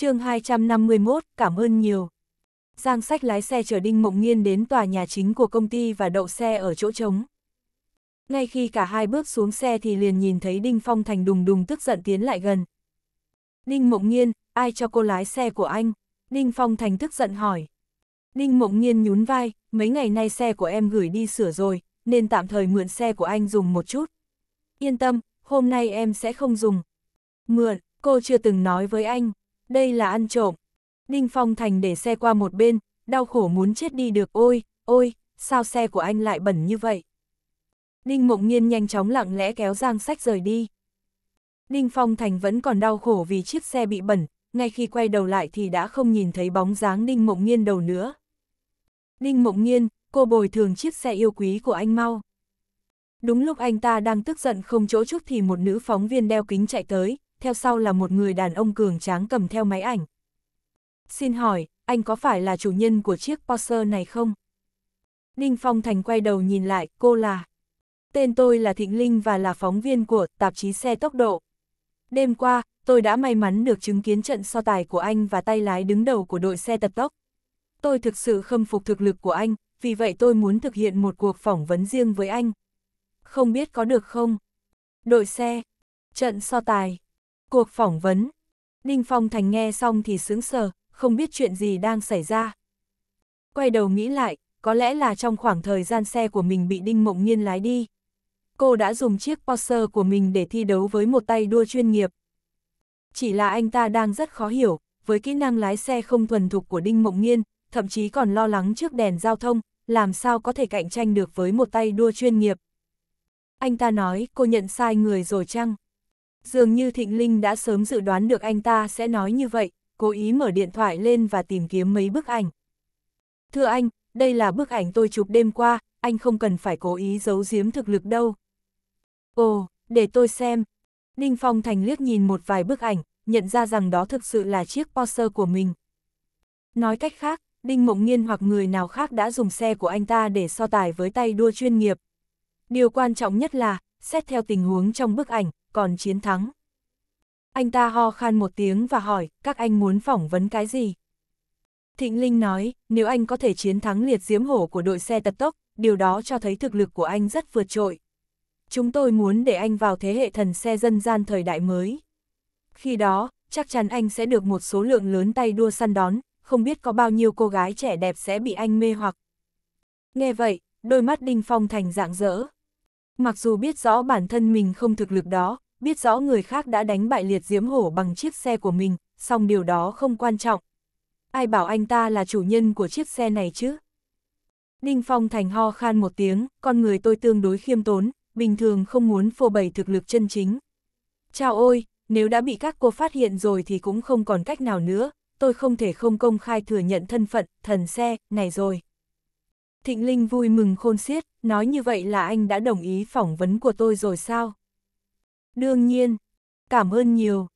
chương 251, cảm ơn nhiều. Giang sách lái xe chở Đinh Mộng Nghiên đến tòa nhà chính của công ty và đậu xe ở chỗ trống. Ngay khi cả hai bước xuống xe thì liền nhìn thấy Đinh Phong Thành đùng đùng tức giận tiến lại gần. Đinh Mộng Nghiên, ai cho cô lái xe của anh? Đinh Phong Thành tức giận hỏi. Đinh Mộng Nghiên nhún vai, mấy ngày nay xe của em gửi đi sửa rồi, nên tạm thời mượn xe của anh dùng một chút. Yên tâm, hôm nay em sẽ không dùng. Mượn, cô chưa từng nói với anh đây là ăn trộm. Đinh Phong Thành để xe qua một bên, đau khổ muốn chết đi được ôi, ôi, sao xe của anh lại bẩn như vậy. Đinh Mộng Nhiên nhanh chóng lặng lẽ kéo Giang Sách rời đi. Đinh Phong Thành vẫn còn đau khổ vì chiếc xe bị bẩn, ngay khi quay đầu lại thì đã không nhìn thấy bóng dáng Đinh Mộng Nhiên đầu nữa. Đinh Mộng Nhiên, cô bồi thường chiếc xe yêu quý của anh mau. Đúng lúc anh ta đang tức giận không chỗ chút thì một nữ phóng viên đeo kính chạy tới, theo sau là một người đàn ông cường tráng cầm theo máy ảnh. Xin hỏi, anh có phải là chủ nhân của chiếc Porsche này không? Ninh Phong Thành quay đầu nhìn lại, cô là... Tên tôi là Thịnh Linh và là phóng viên của tạp chí xe tốc độ. Đêm qua, tôi đã may mắn được chứng kiến trận so tài của anh và tay lái đứng đầu của đội xe tập tốc. Tôi thực sự khâm phục thực lực của anh, vì vậy tôi muốn thực hiện một cuộc phỏng vấn riêng với anh. Không biết có được không? Đội xe, trận so tài, Cuộc phỏng vấn. Ninh Phong Thành nghe xong thì sướng sờ, không biết chuyện gì đang xảy ra. Quay đầu nghĩ lại, có lẽ là trong khoảng thời gian xe của mình bị Đinh Mộng Nhiên lái đi. Cô đã dùng chiếc Porsche của mình để thi đấu với một tay đua chuyên nghiệp. Chỉ là anh ta đang rất khó hiểu, với kỹ năng lái xe không thuần thục của Đinh Mộng Nhiên, thậm chí còn lo lắng trước đèn giao thông, làm sao có thể cạnh tranh được với một tay đua chuyên nghiệp. Anh ta nói cô nhận sai người rồi chăng? Dường như Thịnh Linh đã sớm dự đoán được anh ta sẽ nói như vậy, cố ý mở điện thoại lên và tìm kiếm mấy bức ảnh. Thưa anh, đây là bức ảnh tôi chụp đêm qua, anh không cần phải cố ý giấu giếm thực lực đâu. Ồ, để tôi xem. Ninh Phong Thành liếc nhìn một vài bức ảnh, nhận ra rằng đó thực sự là chiếc Porsche của mình. Nói cách khác, Đinh Mộng Nghiên hoặc người nào khác đã dùng xe của anh ta để so tài với tay đua chuyên nghiệp. Điều quan trọng nhất là, xét theo tình huống trong bức ảnh, còn chiến thắng. Anh ta ho khan một tiếng và hỏi, các anh muốn phỏng vấn cái gì? Thịnh Linh nói, nếu anh có thể chiến thắng liệt diễm hổ của đội xe tập tốc, điều đó cho thấy thực lực của anh rất vượt trội. Chúng tôi muốn để anh vào thế hệ thần xe dân gian thời đại mới. Khi đó, chắc chắn anh sẽ được một số lượng lớn tay đua săn đón, không biết có bao nhiêu cô gái trẻ đẹp sẽ bị anh mê hoặc. Nghe vậy, đôi mắt Đinh Phong thành dạng dỡ. Mặc dù biết rõ bản thân mình không thực lực đó, biết rõ người khác đã đánh bại liệt diễm hổ bằng chiếc xe của mình, song điều đó không quan trọng. Ai bảo anh ta là chủ nhân của chiếc xe này chứ? Ninh Phong Thành ho khan một tiếng, con người tôi tương đối khiêm tốn, bình thường không muốn phô bày thực lực chân chính. Chào ôi, nếu đã bị các cô phát hiện rồi thì cũng không còn cách nào nữa, tôi không thể không công khai thừa nhận thân phận, thần xe, này rồi. Thịnh Linh vui mừng khôn xiết, nói như vậy là anh đã đồng ý phỏng vấn của tôi rồi sao? Đương nhiên, cảm ơn nhiều.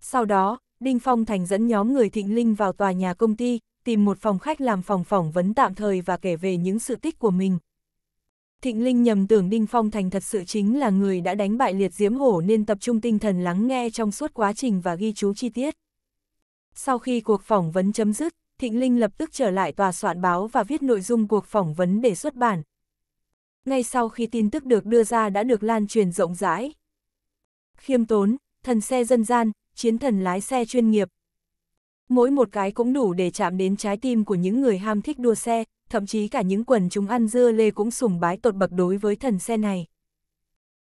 Sau đó, Đinh Phong Thành dẫn nhóm người Thịnh Linh vào tòa nhà công ty, tìm một phòng khách làm phòng phỏng vấn tạm thời và kể về những sự tích của mình. Thịnh Linh nhầm tưởng Đinh Phong Thành thật sự chính là người đã đánh bại liệt diễm hổ nên tập trung tinh thần lắng nghe trong suốt quá trình và ghi chú chi tiết. Sau khi cuộc phỏng vấn chấm dứt, Thịnh Linh lập tức trở lại tòa soạn báo và viết nội dung cuộc phỏng vấn để xuất bản. Ngay sau khi tin tức được đưa ra đã được lan truyền rộng rãi. Khiêm tốn, thần xe dân gian, chiến thần lái xe chuyên nghiệp. Mỗi một cái cũng đủ để chạm đến trái tim của những người ham thích đua xe, thậm chí cả những quần chúng ăn dưa lê cũng sùng bái tột bậc đối với thần xe này.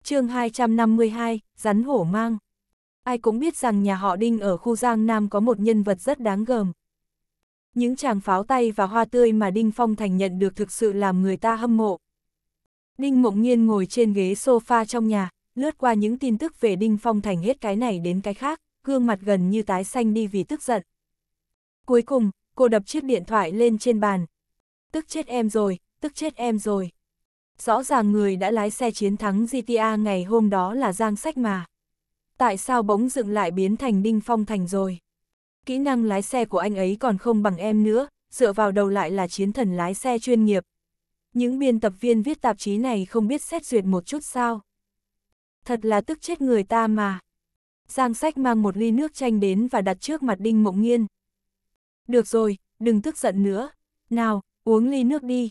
chương 252, Rắn Hổ Mang Ai cũng biết rằng nhà họ Đinh ở khu Giang Nam có một nhân vật rất đáng gờm những chàng pháo tay và hoa tươi mà Đinh Phong Thành nhận được thực sự làm người ta hâm mộ. Đinh Mộng Nhiên ngồi trên ghế sofa trong nhà, lướt qua những tin tức về Đinh Phong Thành hết cái này đến cái khác, gương mặt gần như tái xanh đi vì tức giận. Cuối cùng, cô đập chiếc điện thoại lên trên bàn. Tức chết em rồi, tức chết em rồi. Rõ ràng người đã lái xe chiến thắng GTA ngày hôm đó là Giang Sách mà. Tại sao bỗng dựng lại biến thành Đinh Phong Thành rồi? kỹ năng lái xe của anh ấy còn không bằng em nữa, dựa vào đầu lại là chiến thần lái xe chuyên nghiệp. Những biên tập viên viết tạp chí này không biết xét duyệt một chút sao. Thật là tức chết người ta mà. Giang sách mang một ly nước chanh đến và đặt trước mặt Đinh Mộng Nghiên. Được rồi, đừng tức giận nữa. Nào, uống ly nước đi.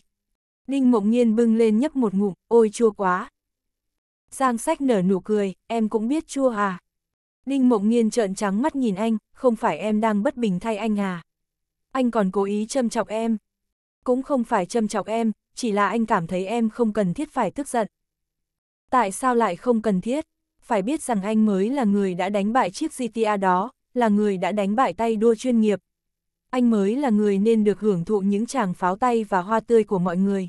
Đinh Mộng Nghiên bưng lên nhấp một ngụm, ôi chua quá. Giang sách nở nụ cười, em cũng biết chua à. Ninh Mộng Nghiên trợn trắng mắt nhìn anh, không phải em đang bất bình thay anh à? Anh còn cố ý châm chọc em. Cũng không phải châm chọc em, chỉ là anh cảm thấy em không cần thiết phải tức giận. Tại sao lại không cần thiết? Phải biết rằng anh mới là người đã đánh bại chiếc GTA đó, là người đã đánh bại tay đua chuyên nghiệp. Anh mới là người nên được hưởng thụ những chàng pháo tay và hoa tươi của mọi người.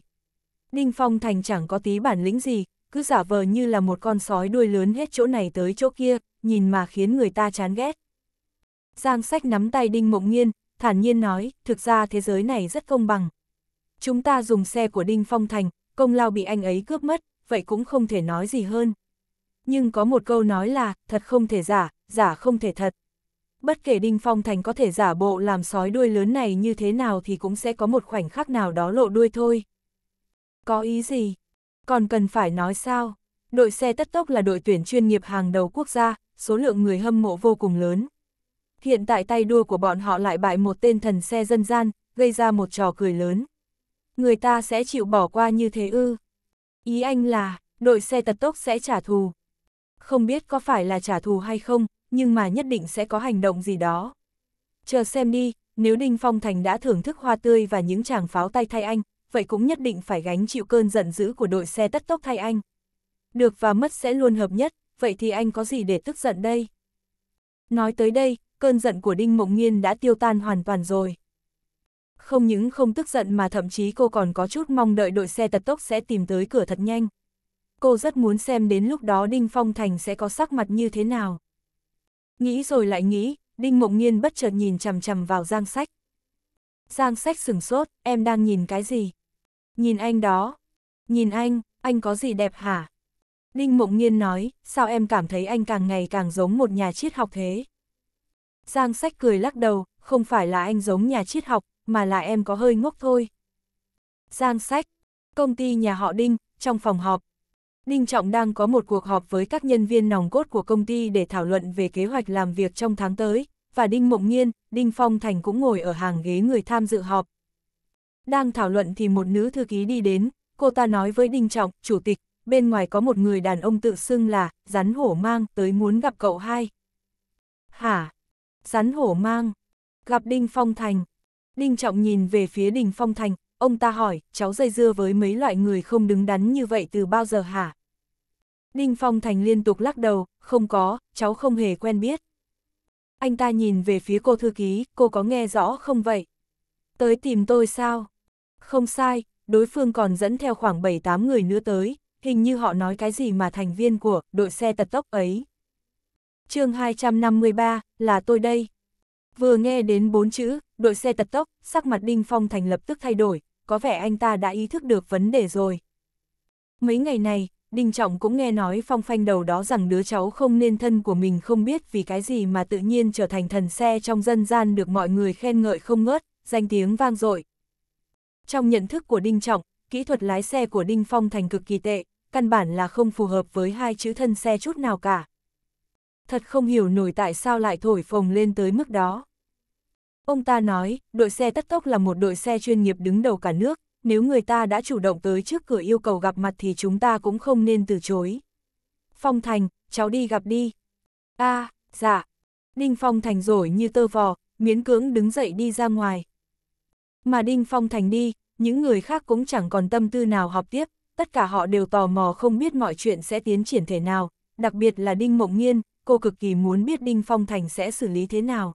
Ninh Phong Thành chẳng có tí bản lĩnh gì, cứ giả vờ như là một con sói đuôi lớn hết chỗ này tới chỗ kia, nhìn mà khiến người ta chán ghét. Giang sách nắm tay Đinh Mộng Nhiên, thản nhiên nói, thực ra thế giới này rất công bằng. Chúng ta dùng xe của Đinh Phong Thành, công lao bị anh ấy cướp mất, vậy cũng không thể nói gì hơn. Nhưng có một câu nói là, thật không thể giả, giả không thể thật. Bất kể Đinh Phong Thành có thể giả bộ làm sói đuôi lớn này như thế nào thì cũng sẽ có một khoảnh khắc nào đó lộ đuôi thôi. Có ý gì? Còn cần phải nói sao? Đội xe tất tốc là đội tuyển chuyên nghiệp hàng đầu quốc gia, số lượng người hâm mộ vô cùng lớn. Hiện tại tay đua của bọn họ lại bại một tên thần xe dân gian, gây ra một trò cười lớn. Người ta sẽ chịu bỏ qua như thế ư. Ý anh là, đội xe tật tốc sẽ trả thù. Không biết có phải là trả thù hay không, nhưng mà nhất định sẽ có hành động gì đó. Chờ xem đi, nếu Đinh Phong Thành đã thưởng thức hoa tươi và những chàng pháo tay thay anh, vậy cũng nhất định phải gánh chịu cơn giận dữ của đội xe tất tốc thay anh. Được và mất sẽ luôn hợp nhất, vậy thì anh có gì để tức giận đây? Nói tới đây, cơn giận của Đinh Mộng Nghiên đã tiêu tan hoàn toàn rồi. Không những không tức giận mà thậm chí cô còn có chút mong đợi đội xe tật tốc sẽ tìm tới cửa thật nhanh. Cô rất muốn xem đến lúc đó Đinh Phong Thành sẽ có sắc mặt như thế nào. Nghĩ rồi lại nghĩ, Đinh Mộng Nghiên bất chợt nhìn chằm chằm vào Giang Sách. Giang sách sừng sốt, em đang nhìn cái gì? Nhìn anh đó. Nhìn anh, anh có gì đẹp hả? Ninh Mộng Nhiên nói, sao em cảm thấy anh càng ngày càng giống một nhà triết học thế? Giang sách cười lắc đầu, không phải là anh giống nhà triết học, mà là em có hơi ngốc thôi. Giang sách, công ty nhà họ Đinh, trong phòng họp. Đinh Trọng đang có một cuộc họp với các nhân viên nòng cốt của công ty để thảo luận về kế hoạch làm việc trong tháng tới, và Đinh Mộng Nhiên, Đinh Phong Thành cũng ngồi ở hàng ghế người tham dự họp. Đang thảo luận thì một nữ thư ký đi đến, cô ta nói với Đinh Trọng, chủ tịch, bên ngoài có một người đàn ông tự xưng là, rắn hổ mang, tới muốn gặp cậu hai. Hả? Rắn hổ mang? Gặp Đinh Phong Thành? Đinh Trọng nhìn về phía Đinh Phong Thành, ông ta hỏi, cháu dây dưa với mấy loại người không đứng đắn như vậy từ bao giờ hả? Đinh Phong Thành liên tục lắc đầu, không có, cháu không hề quen biết. Anh ta nhìn về phía cô thư ký, cô có nghe rõ không vậy? Tới tìm tôi sao? Không sai, đối phương còn dẫn theo khoảng 7-8 người nữa tới, hình như họ nói cái gì mà thành viên của đội xe tật tốc ấy. chương 253, là tôi đây. Vừa nghe đến bốn chữ, đội xe tật tốc, sắc mặt Đinh Phong Thành lập tức thay đổi, có vẻ anh ta đã ý thức được vấn đề rồi. Mấy ngày này, Đinh Trọng cũng nghe nói phong phanh đầu đó rằng đứa cháu không nên thân của mình không biết vì cái gì mà tự nhiên trở thành thần xe trong dân gian được mọi người khen ngợi không ngớt, danh tiếng vang dội. Trong nhận thức của Đinh Trọng, kỹ thuật lái xe của Đinh Phong thành cực kỳ tệ, căn bản là không phù hợp với hai chữ thân xe chút nào cả. Thật không hiểu nổi tại sao lại thổi phồng lên tới mức đó. Ông ta nói, đội xe tất tốc là một đội xe chuyên nghiệp đứng đầu cả nước, nếu người ta đã chủ động tới trước cửa yêu cầu gặp mặt thì chúng ta cũng không nên từ chối. Phong Thành, cháu đi gặp đi. a à, dạ. Đinh Phong Thành rồi như tơ vò, miễn cưỡng đứng dậy đi ra ngoài. Mà Đinh Phong Thành đi, những người khác cũng chẳng còn tâm tư nào học tiếp, tất cả họ đều tò mò không biết mọi chuyện sẽ tiến triển thế nào, đặc biệt là Đinh Mộng Nhiên, cô cực kỳ muốn biết Đinh Phong Thành sẽ xử lý thế nào.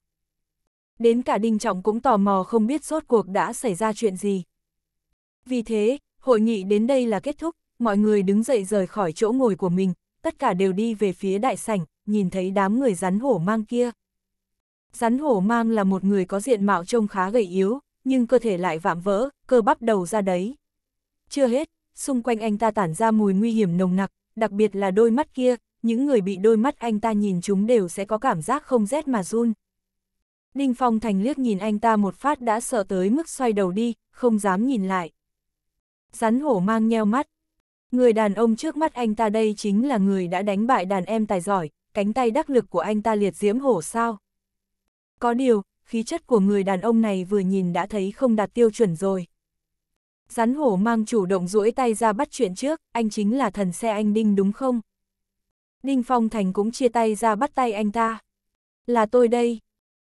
Đến cả Đinh Trọng cũng tò mò không biết rốt cuộc đã xảy ra chuyện gì. Vì thế, hội nghị đến đây là kết thúc, mọi người đứng dậy rời khỏi chỗ ngồi của mình, tất cả đều đi về phía đại sảnh, nhìn thấy đám người rắn hổ mang kia. Rắn hổ mang là một người có diện mạo trông khá gầy yếu, nhưng cơ thể lại vạm vỡ, cơ bắp đầu ra đấy. Chưa hết, xung quanh anh ta tản ra mùi nguy hiểm nồng nặc, đặc biệt là đôi mắt kia, những người bị đôi mắt anh ta nhìn chúng đều sẽ có cảm giác không rét mà run. đinh Phong Thành liếc nhìn anh ta một phát đã sợ tới mức xoay đầu đi, không dám nhìn lại. Rắn hổ mang nheo mắt. Người đàn ông trước mắt anh ta đây chính là người đã đánh bại đàn em tài giỏi, cánh tay đắc lực của anh ta liệt diễm hổ sao. Có điều, khí chất của người đàn ông này vừa nhìn đã thấy không đạt tiêu chuẩn rồi. Rắn hổ mang chủ động duỗi tay ra bắt chuyện trước, anh chính là thần xe anh Đinh đúng không? Đinh Phong Thành cũng chia tay ra bắt tay anh ta. Là tôi đây.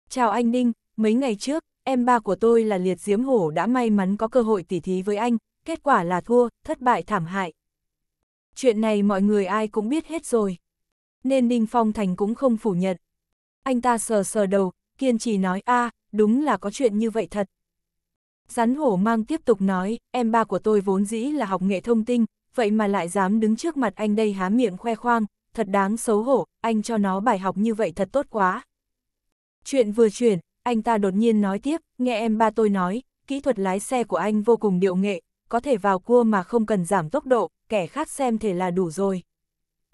Chào anh Đinh, mấy ngày trước, em ba của tôi là Liệt Diễm Hổ đã may mắn có cơ hội tỉ thí với anh, kết quả là thua, thất bại thảm hại. Chuyện này mọi người ai cũng biết hết rồi. Nên Ninh Phong Thành cũng không phủ nhận. Anh ta sờ sờ đầu, kiên trì nói a à, đúng là có chuyện như vậy thật. Rắn hổ mang tiếp tục nói, em ba của tôi vốn dĩ là học nghệ thông tin, vậy mà lại dám đứng trước mặt anh đây há miệng khoe khoang, thật đáng xấu hổ, anh cho nó bài học như vậy thật tốt quá. Chuyện vừa chuyển, anh ta đột nhiên nói tiếp, nghe em ba tôi nói, kỹ thuật lái xe của anh vô cùng điệu nghệ, có thể vào cua mà không cần giảm tốc độ, kẻ khác xem thể là đủ rồi.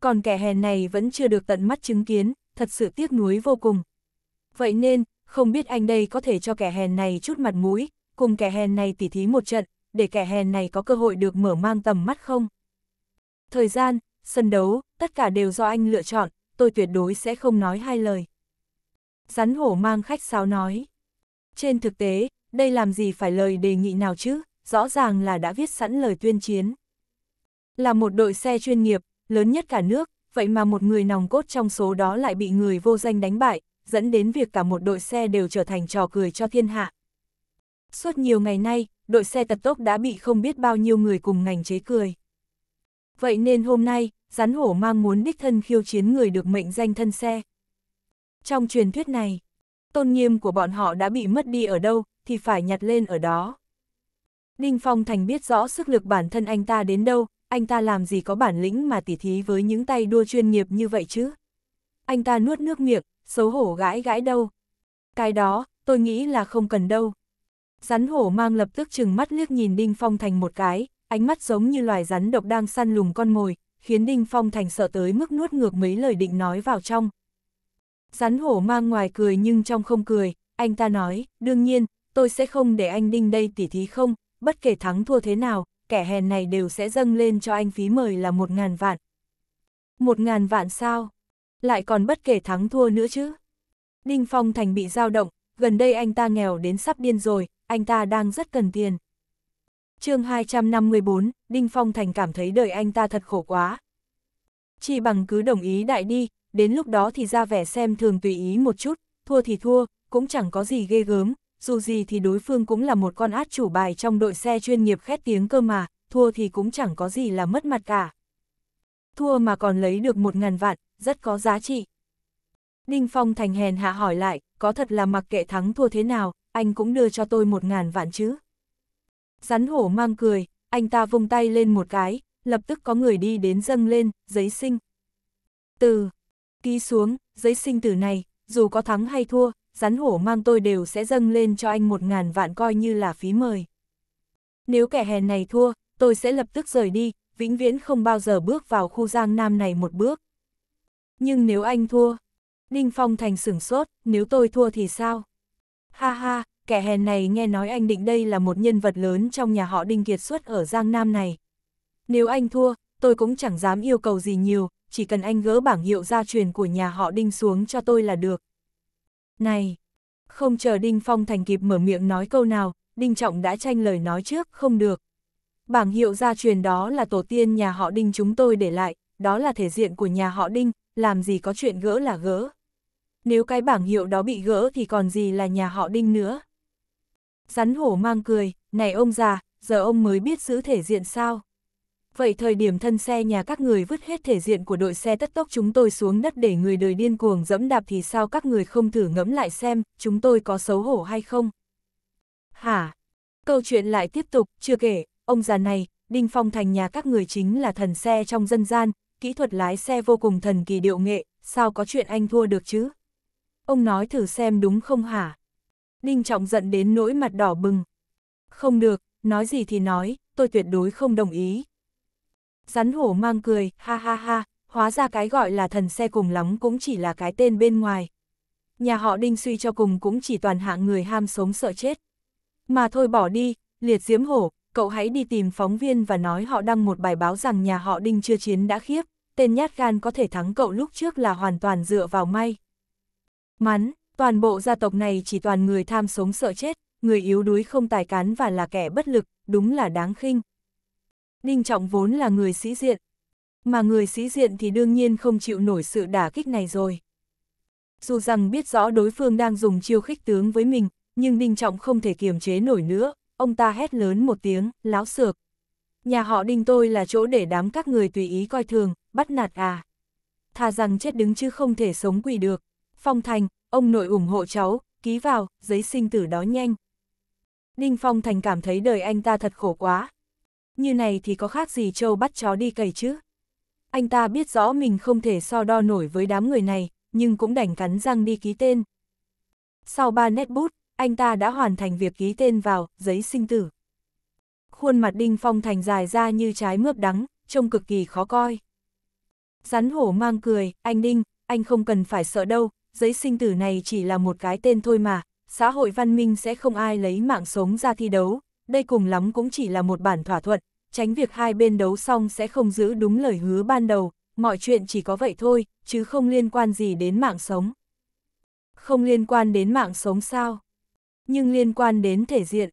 Còn kẻ hèn này vẫn chưa được tận mắt chứng kiến, thật sự tiếc nuối vô cùng. Vậy nên, không biết anh đây có thể cho kẻ hèn này chút mặt mũi, cùng kẻ hèn này tỉ thí một trận, để kẻ hèn này có cơ hội được mở mang tầm mắt không? Thời gian, sân đấu, tất cả đều do anh lựa chọn, tôi tuyệt đối sẽ không nói hai lời. Rắn hổ mang khách sáo nói. Trên thực tế, đây làm gì phải lời đề nghị nào chứ? rõ ràng là đã viết sẵn lời tuyên chiến. Là một đội xe chuyên nghiệp, lớn nhất cả nước, vậy mà một người nòng cốt trong số đó lại bị người vô danh đánh bại, dẫn đến việc cả một đội xe đều trở thành trò cười cho thiên hạ. Suốt nhiều ngày nay, đội xe tật tốc đã bị không biết bao nhiêu người cùng ngành chế cười. Vậy nên hôm nay, rắn hổ mang muốn đích thân khiêu chiến người được mệnh danh thân xe. Trong truyền thuyết này, tôn nghiêm của bọn họ đã bị mất đi ở đâu, thì phải nhặt lên ở đó. Ninh Phong Thành biết rõ sức lực bản thân anh ta đến đâu, anh ta làm gì có bản lĩnh mà tỉ thí với những tay đua chuyên nghiệp như vậy chứ. Anh ta nuốt nước miệng, xấu hổ gãi gãi đâu. Cái đó, tôi nghĩ là không cần đâu. Rắn hổ mang lập tức chừng mắt liếc nhìn Đinh Phong Thành một cái, ánh mắt giống như loài rắn độc đang săn lùng con mồi, khiến Đinh Phong Thành sợ tới mức nuốt ngược mấy lời định nói vào trong. Rắn hổ mang ngoài cười nhưng trong không cười, anh ta nói, đương nhiên, tôi sẽ không để anh Đinh đây tỉ thí không, bất kể thắng thua thế nào, kẻ hèn này đều sẽ dâng lên cho anh phí mời là một ngàn vạn. Một ngàn vạn sao? Lại còn bất kể thắng thua nữa chứ? Đinh Phong Thành bị dao động, gần đây anh ta nghèo đến sắp điên rồi, anh ta đang rất cần tiền. chương 254, Đinh Phong Thành cảm thấy đời anh ta thật khổ quá. Chỉ bằng cứ đồng ý đại đi, đến lúc đó thì ra vẻ xem thường tùy ý một chút, thua thì thua, cũng chẳng có gì ghê gớm, dù gì thì đối phương cũng là một con át chủ bài trong đội xe chuyên nghiệp khét tiếng cơ mà, thua thì cũng chẳng có gì là mất mặt cả. Thua mà còn lấy được một ngàn vạn, rất có giá trị. đinh Phong thành hèn hạ hỏi lại, có thật là mặc kệ thắng thua thế nào, anh cũng đưa cho tôi một ngàn vạn chứ. Rắn hổ mang cười, anh ta vung tay lên một cái, lập tức có người đi đến dâng lên, giấy sinh. Từ, ký xuống, giấy sinh từ này, dù có thắng hay thua, rắn hổ mang tôi đều sẽ dâng lên cho anh một ngàn vạn coi như là phí mời. Nếu kẻ hèn này thua, tôi sẽ lập tức rời đi, vĩnh viễn không bao giờ bước vào khu giang nam này một bước. Nhưng nếu anh thua, Đinh Phong Thành sửng sốt, nếu tôi thua thì sao? Ha ha, kẻ hèn này nghe nói anh định đây là một nhân vật lớn trong nhà họ Đinh Kiệt xuất ở Giang Nam này. Nếu anh thua, tôi cũng chẳng dám yêu cầu gì nhiều, chỉ cần anh gỡ bảng hiệu gia truyền của nhà họ Đinh xuống cho tôi là được. Này! Không chờ Đinh Phong Thành kịp mở miệng nói câu nào, Đinh Trọng đã tranh lời nói trước, không được. Bảng hiệu gia truyền đó là tổ tiên nhà họ Đinh chúng tôi để lại, đó là thể diện của nhà họ Đinh, làm gì có chuyện gỡ là gỡ. Nếu cái bảng hiệu đó bị gỡ thì còn gì là nhà họ Đinh nữa. Rắn hổ mang cười, này ông già, giờ ông mới biết giữ thể diện sao vậy thời điểm thân xe nhà các người vứt hết thể diện của đội xe tất tốc chúng tôi xuống đất để người đời điên cuồng dẫm đạp thì sao các người không thử ngẫm lại xem, chúng tôi có xấu hổ hay không? Hả? Câu chuyện lại tiếp tục, chưa kể, ông già này, Đinh Phong Thành nhà các người chính là thần xe trong dân gian, kỹ thuật lái xe vô cùng thần kỳ điệu nghệ, sao có chuyện anh thua được chứ? Ông nói thử xem đúng không hả? Đinh Trọng giận đến nỗi mặt đỏ bừng. Không được, nói gì thì nói, tôi tuyệt đối không đồng ý, Rắn hổ mang cười, ha ha ha, hóa ra cái gọi là thần xe cùng lắm cũng chỉ là cái tên bên ngoài. Nhà họ đinh suy cho cùng cũng chỉ toàn hạng người ham sống sợ chết. Mà thôi bỏ đi, liệt diễm hổ, cậu hãy đi tìm phóng viên và nói họ đăng một bài báo rằng nhà họ đinh chưa chiến đã khiếp, tên nhát gan có thể thắng cậu lúc trước là hoàn toàn dựa vào may. Mắn, toàn bộ gia tộc này chỉ toàn người tham sống sợ chết, người yếu đuối không tài cán và là kẻ bất lực, đúng là đáng khinh. Đinh Trọng vốn là người sĩ diện. Mà người sĩ diện thì đương nhiên không chịu nổi sự đả kích này rồi. Dù rằng biết rõ đối phương đang dùng chiêu khích tướng với mình, nhưng Đinh Trọng không thể kiềm chế nổi nữa, ông ta hét lớn một tiếng, láo sược. Nhà họ Đinh tôi là chỗ để đám các người tùy ý coi thường, bắt nạt à. Thà rằng chết đứng chứ không thể sống quỷ được. Phong Thành, ông nội ủng hộ cháu, ký vào, giấy sinh tử đó nhanh. Đinh Phong Thành cảm thấy đời anh ta thật khổ quá, như này thì có khác gì châu bắt chó đi cày chứ. Anh ta biết rõ mình không thể so đo nổi với đám người này, nhưng cũng đành cắn răng đi ký tên. Sau ba nét bút, anh ta đã hoàn thành việc ký tên vào giấy sinh tử. Khuôn mặt Đinh Phong Thành dài ra như trái mướp đắng, trông cực kỳ khó coi. Rắn hổ mang cười, anh Đinh, anh không cần phải sợ đâu, giấy sinh tử này chỉ là một cái tên thôi mà, xã hội văn minh sẽ không ai lấy mạng sống ra thi đấu, đây cùng lắm cũng chỉ là một bản thỏa thuận, tránh việc hai bên đấu xong sẽ không giữ đúng lời hứa ban đầu, mọi chuyện chỉ có vậy thôi, chứ không liên quan gì đến mạng sống. Không liên quan đến mạng sống sao? Nhưng liên quan đến thể diện.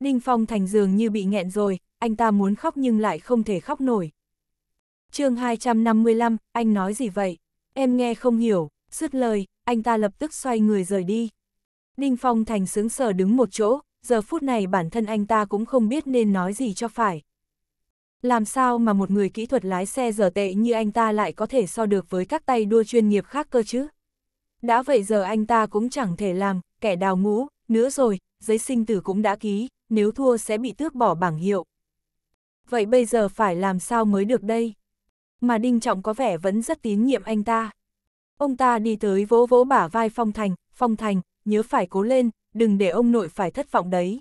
Ninh Phong Thành dường như bị nghẹn rồi, anh ta muốn khóc nhưng lại không thể khóc nổi. chương 255, anh nói gì vậy? Em nghe không hiểu, dứt lời, anh ta lập tức xoay người rời đi. Ninh Phong Thành sướng sở đứng một chỗ, giờ phút này bản thân anh ta cũng không biết nên nói gì cho phải. Làm sao mà một người kỹ thuật lái xe giờ tệ như anh ta lại có thể so được với các tay đua chuyên nghiệp khác cơ chứ? Đã vậy giờ anh ta cũng chẳng thể làm, kẻ đào ngũ, nữa rồi, giấy sinh tử cũng đã ký, nếu thua sẽ bị tước bỏ bảng hiệu. Vậy bây giờ phải làm sao mới được đây? Mà Đinh Trọng có vẻ vẫn rất tín nhiệm anh ta. Ông ta đi tới vỗ vỗ bả vai Phong Thành, Phong Thành, nhớ phải cố lên, đừng để ông nội phải thất vọng đấy.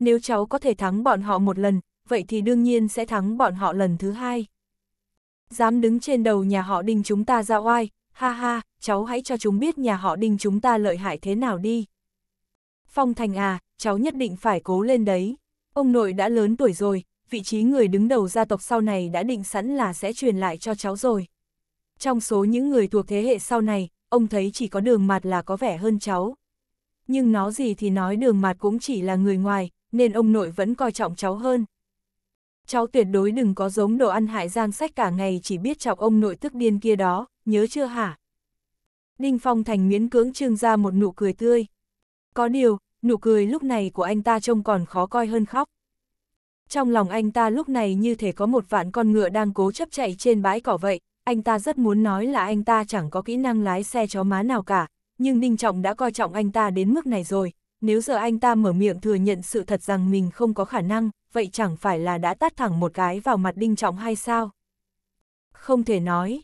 Nếu cháu có thể thắng bọn họ một lần, vậy thì đương nhiên sẽ thắng bọn họ lần thứ hai. Dám đứng trên đầu nhà họ đinh chúng ta ra oai, ha ha, cháu hãy cho chúng biết nhà họ đinh chúng ta lợi hại thế nào đi. Phong Thành à, cháu nhất định phải cố lên đấy. Ông nội đã lớn tuổi rồi, vị trí người đứng đầu gia tộc sau này đã định sẵn là sẽ truyền lại cho cháu rồi. Trong số những người thuộc thế hệ sau này, ông thấy chỉ có đường mặt là có vẻ hơn cháu nhưng nó gì thì nói đường mặt cũng chỉ là người ngoài, nên ông nội vẫn coi trọng cháu hơn. Cháu tuyệt đối đừng có giống đồ ăn hại giang sách cả ngày chỉ biết chọc ông nội tức điên kia đó, nhớ chưa hả? Đinh Phong Thành miễn cưỡng trương ra một nụ cười tươi. Có điều, nụ cười lúc này của anh ta trông còn khó coi hơn khóc. Trong lòng anh ta lúc này như thể có một vạn con ngựa đang cố chấp chạy trên bãi cỏ vậy, anh ta rất muốn nói là anh ta chẳng có kỹ năng lái xe chó má nào cả, nhưng Ninh Trọng đã coi trọng anh ta đến mức này rồi, nếu giờ anh ta mở miệng thừa nhận sự thật rằng mình không có khả năng, vậy chẳng phải là đã tát thẳng một cái vào mặt Đinh Trọng hay sao? Không thể nói.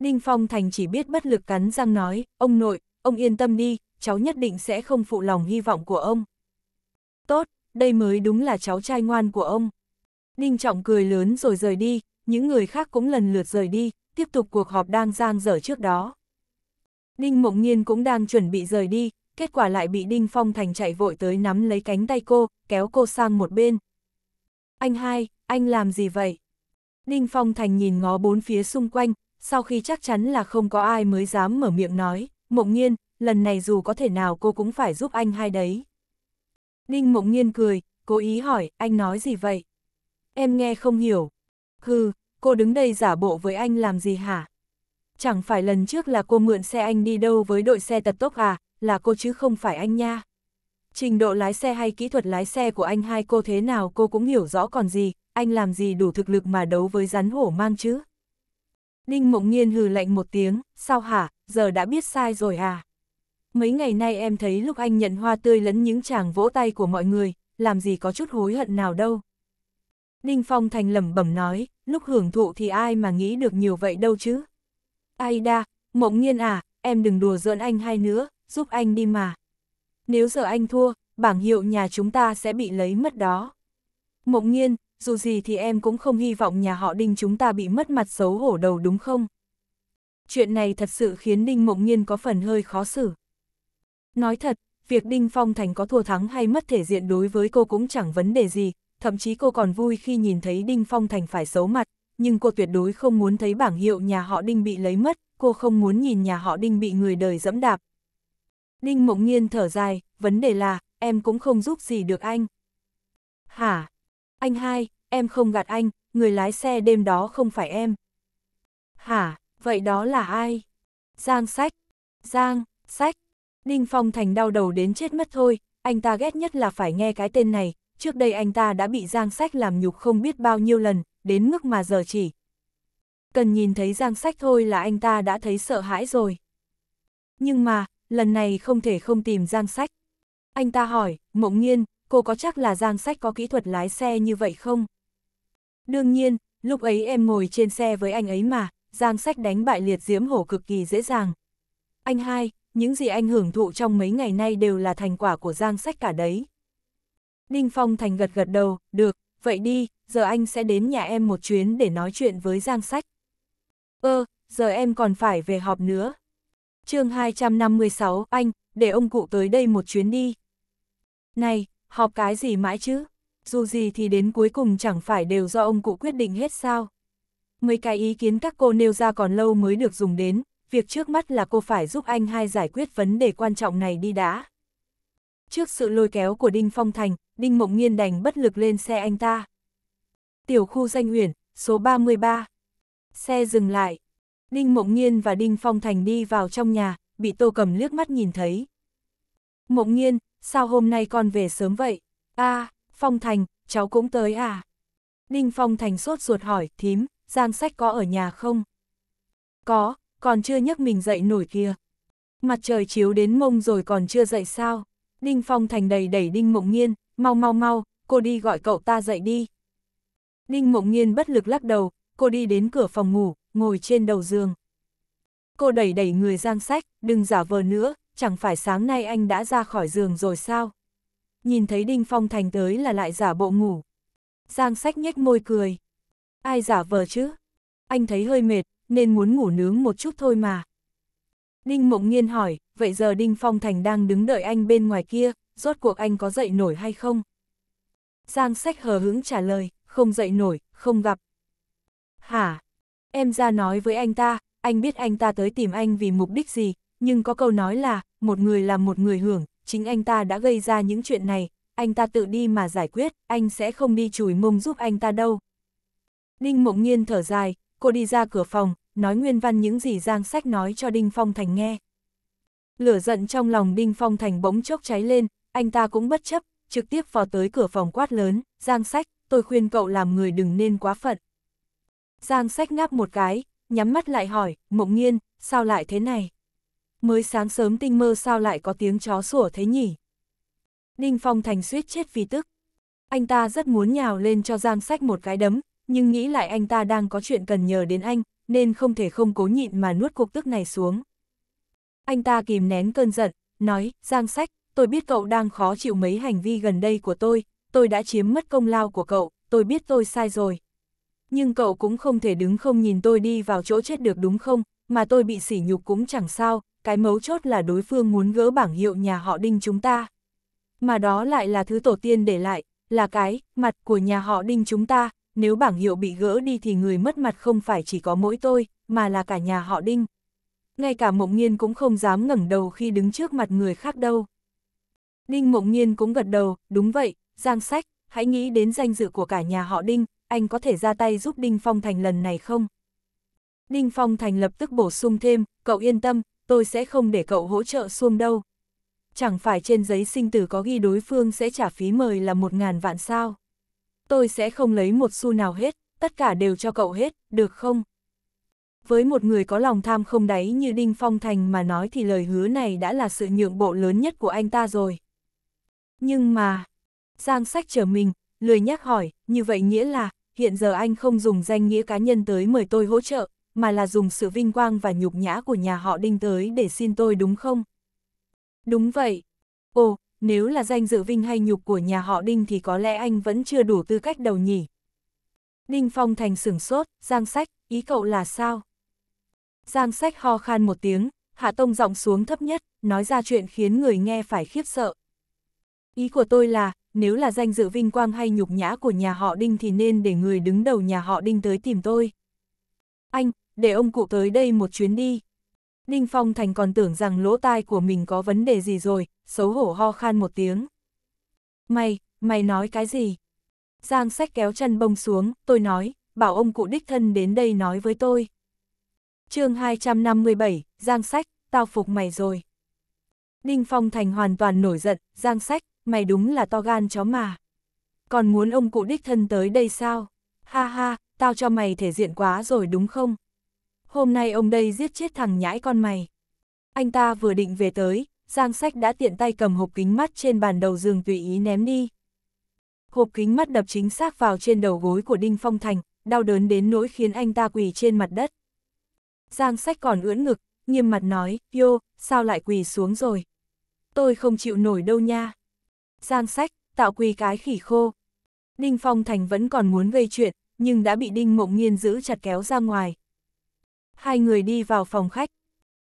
Đinh Phong Thành chỉ biết bất lực cắn răng nói, ông nội, ông yên tâm đi, cháu nhất định sẽ không phụ lòng hy vọng của ông. Tốt, đây mới đúng là cháu trai ngoan của ông. Đinh Trọng cười lớn rồi rời đi, những người khác cũng lần lượt rời đi, tiếp tục cuộc họp đang giang dở trước đó. Ninh Mộng Nhiên cũng đang chuẩn bị rời đi, kết quả lại bị Đinh Phong Thành chạy vội tới nắm lấy cánh tay cô, kéo cô sang một bên. Anh hai, anh làm gì vậy? Đinh Phong Thành nhìn ngó bốn phía xung quanh, sau khi chắc chắn là không có ai mới dám mở miệng nói, Mộng Nhiên, lần này dù có thể nào cô cũng phải giúp anh hai đấy. Đinh Mộng Nhiên cười, cố ý hỏi, anh nói gì vậy? Em nghe không hiểu. Hừ, cô đứng đây giả bộ với anh làm gì hả? chẳng phải lần trước là cô mượn xe anh đi đâu với đội xe tật tốc à, là cô chứ không phải anh nha. Trình độ lái xe hay kỹ thuật lái xe của anh hai cô thế nào cô cũng hiểu rõ còn gì, anh làm gì đủ thực lực mà đấu với rắn hổ mang chứ. Đinh Mộng Nhiên hừ lạnh một tiếng, sao hả, giờ đã biết sai rồi à. Mấy ngày nay em thấy lúc anh nhận hoa tươi lẫn những chàng vỗ tay của mọi người, làm gì có chút hối hận nào đâu. Đinh Phong Thành lẩm bẩm nói, lúc hưởng thụ thì ai mà nghĩ được nhiều vậy đâu chứ. Aida, mộng Nhiên à, em đừng đùa giỡn anh hay nữa, giúp anh đi mà. Nếu giờ anh thua, bảng hiệu nhà chúng ta sẽ bị lấy mất đó. Mộng Nhiên, dù gì thì em cũng không hy vọng nhà họ Đinh chúng ta bị mất mặt xấu hổ đầu đúng không? Chuyện này thật sự khiến Đinh Mộng Nhiên có phần hơi khó xử. Nói thật, việc Đinh Phong Thành có thua thắng hay mất thể diện đối với cô cũng chẳng vấn đề gì, thậm chí cô còn vui khi nhìn thấy Đinh Phong Thành phải xấu mặt, nhưng cô tuyệt đối không muốn thấy bảng hiệu nhà họ Đinh bị lấy mất, cô không muốn nhìn nhà họ Đinh bị người đời dẫm đạp. Đinh Mộng Nhiên thở dài, vấn đề là, em cũng không giúp gì được anh. Hả? Anh hai, em không gạt anh, người lái xe đêm đó không phải em. Hả? Vậy đó là ai? Giang sách. Giang, sách. Đinh Phong Thành đau đầu đến chết mất thôi, anh ta ghét nhất là phải nghe cái tên này, trước đây anh ta đã bị Giang Sách làm nhục không biết bao nhiêu lần, đến mức mà giờ chỉ. Cần nhìn thấy giang sách thôi là anh ta đã thấy sợ hãi rồi. Nhưng mà, lần này không thể không tìm giang sách. Anh ta hỏi, mộng nhiên, cô có chắc là giang sách có kỹ thuật lái xe như vậy không? Đương nhiên, lúc ấy em ngồi trên xe với anh ấy mà, giang sách đánh bại liệt diễm hổ cực kỳ dễ dàng. Anh hai, những gì anh hưởng thụ trong mấy ngày nay đều là thành quả của giang sách cả đấy. Đinh Phong Thành gật gật đầu, được, vậy đi, giờ anh sẽ đến nhà em một chuyến để nói chuyện với Giang Sách. Ơ, ờ, giờ em còn phải về họp nữa. chương 256, anh, để ông cụ tới đây một chuyến đi. Này, họp cái gì mãi chứ? Dù gì thì đến cuối cùng chẳng phải đều do ông cụ quyết định hết sao. Mấy cái ý kiến các cô nêu ra còn lâu mới được dùng đến, việc trước mắt là cô phải giúp anh hai giải quyết vấn đề quan trọng này đi đã. Trước sự lôi kéo của Đinh Phong Thành, Đinh Mộng Nghiên đành bất lực lên xe anh ta. Tiểu khu danh huyền, số 33. Xe dừng lại. Đinh Mộng Nghiên và Đinh Phong Thành đi vào trong nhà, bị Tô Cầm liếc mắt nhìn thấy. Mộng Nghiên, sao hôm nay con về sớm vậy? a à, Phong Thành, cháu cũng tới à? Đinh Phong Thành sốt ruột hỏi, thím, Giang Sách có ở nhà không? Có, còn chưa nhấc mình dậy nổi kia. Mặt trời chiếu đến mông rồi còn chưa dậy sao? Đinh Phong thành đầy đẩy Đinh Mộng Nghiên, mau mau mau, cô đi gọi cậu ta dậy đi. Đinh Mộng Nghiên bất lực lắc đầu, cô đi đến cửa phòng ngủ, ngồi trên đầu giường. Cô đẩy đẩy người giang sách, đừng giả vờ nữa, chẳng phải sáng nay anh đã ra khỏi giường rồi sao? Nhìn thấy Đinh Phong thành tới là lại giả bộ ngủ. Giang sách nhếch môi cười. Ai giả vờ chứ? Anh thấy hơi mệt, nên muốn ngủ nướng một chút thôi mà. Ninh Mộng Nhiên hỏi, vậy giờ Đinh Phong Thành đang đứng đợi anh bên ngoài kia, rốt cuộc anh có dậy nổi hay không? Giang sách hờ hững trả lời, không dậy nổi, không gặp. Hả? Em ra nói với anh ta, anh biết anh ta tới tìm anh vì mục đích gì, nhưng có câu nói là, một người là một người hưởng, chính anh ta đã gây ra những chuyện này, anh ta tự đi mà giải quyết, anh sẽ không đi chùi mông giúp anh ta đâu. Ninh Mộng Nhiên thở dài, cô đi ra cửa phòng, nói nguyên văn những gì Giang Sách nói cho Đinh Phong Thành nghe. Lửa giận trong lòng Đinh Phong Thành bỗng chốc cháy lên, anh ta cũng bất chấp, trực tiếp vào tới cửa phòng quát lớn, Giang Sách, tôi khuyên cậu làm người đừng nên quá phận. Giang Sách ngáp một cái, nhắm mắt lại hỏi, mộng nghiên, sao lại thế này? Mới sáng sớm tinh mơ sao lại có tiếng chó sủa thế nhỉ? Đinh Phong Thành suýt chết vì tức. Anh ta rất muốn nhào lên cho Giang Sách một cái đấm, nhưng nghĩ lại anh ta đang có chuyện cần nhờ đến anh, nên không thể không cố nhịn mà nuốt cuộc tức này xuống. Anh ta kìm nén cơn giận, nói, Giang Sách, tôi biết cậu đang khó chịu mấy hành vi gần đây của tôi, tôi đã chiếm mất công lao của cậu, tôi biết tôi sai rồi. Nhưng cậu cũng không thể đứng không nhìn tôi đi vào chỗ chết được đúng không, mà tôi bị sỉ nhục cũng chẳng sao, cái mấu chốt là đối phương muốn gỡ bảng hiệu nhà họ Đinh chúng ta. Mà đó lại là thứ tổ tiên để lại, là cái, mặt của nhà họ Đinh chúng ta, nếu bảng hiệu bị gỡ đi thì người mất mặt không phải chỉ có mỗi tôi, mà là cả nhà họ Đinh. Ngay cả Mộng Nhiên cũng không dám ngẩng đầu khi đứng trước mặt người khác đâu. Đinh Mộng Nhiên cũng gật đầu, đúng vậy, Giang Sách, hãy nghĩ đến danh dự của cả nhà họ Đinh, anh có thể ra tay giúp Đinh Phong Thành lần này không? Đinh Phong Thành lập tức bổ sung thêm, cậu yên tâm, tôi sẽ không để cậu hỗ trợ xuông đâu. Chẳng phải trên giấy sinh tử có ghi đối phương sẽ trả phí mời là một ngàn vạn sao? tôi sẽ không lấy một xu nào hết, tất cả đều cho cậu hết, được không? Với một người có lòng tham không đáy như Đinh Phong Thành mà nói thì lời hứa này đã là sự nhượng bộ lớn nhất của anh ta rồi. Nhưng mà, Giang sách chờ mình, lười nhắc hỏi, như vậy nghĩa là, hiện giờ anh không dùng danh nghĩa cá nhân tới mời tôi hỗ trợ, mà là dùng sự vinh quang và nhục nhã của nhà họ Đinh tới để xin tôi đúng không? Đúng vậy. Ồ, nếu là danh dự vinh hay nhục của nhà họ Đinh thì có lẽ anh vẫn chưa đủ tư cách đầu nhỉ. Đinh Phong Thành sửng sốt, Giang Sách, ý cậu là sao? Giang Sách ho khan một tiếng, hạ tông giọng xuống thấp nhất, nói ra chuyện khiến người nghe phải khiếp sợ. Ý của tôi là, nếu là danh dự vinh quang hay nhục nhã của nhà họ Đinh thì nên để người đứng đầu nhà họ Đinh tới tìm tôi. Anh, để ông cụ tới đây một chuyến đi. Ninh Phong Thành còn tưởng rằng lỗ tai của mình có vấn đề gì rồi, xấu hổ ho khan một tiếng. Mày, mày nói cái gì? Giang sách kéo chân bông xuống, tôi nói, bảo ông cụ đích thân đến đây nói với tôi. chương 257, Giang sách, tao phục mày rồi. Ninh Phong Thành hoàn toàn nổi giận, Giang sách, mày đúng là to gan chó mà. Còn muốn ông cụ đích thân tới đây sao? Ha ha, tao cho mày thể diện quá rồi đúng không? hôm nay ông đây giết chết thằng nhãi con mày. Anh ta vừa định về tới, Giang Sách đã tiện tay cầm hộp kính mắt trên bàn đầu giường tùy ý ném đi. Hộp kính mắt đập chính xác vào trên đầu gối của Đinh Phong Thành, đau đớn đến nỗi khiến anh ta quỳ trên mặt đất. Giang Sách còn ưỡn ngực, nghiêm mặt nói, "Yo, sao lại quỳ xuống rồi? Tôi không chịu nổi đâu nha. Giang Sách, tạo quỳ cái khỉ khô. Đinh Phong Thành vẫn còn muốn gây chuyện, nhưng đã bị Đinh Mộng Nhiên giữ chặt kéo ra ngoài, hai người đi vào phòng khách.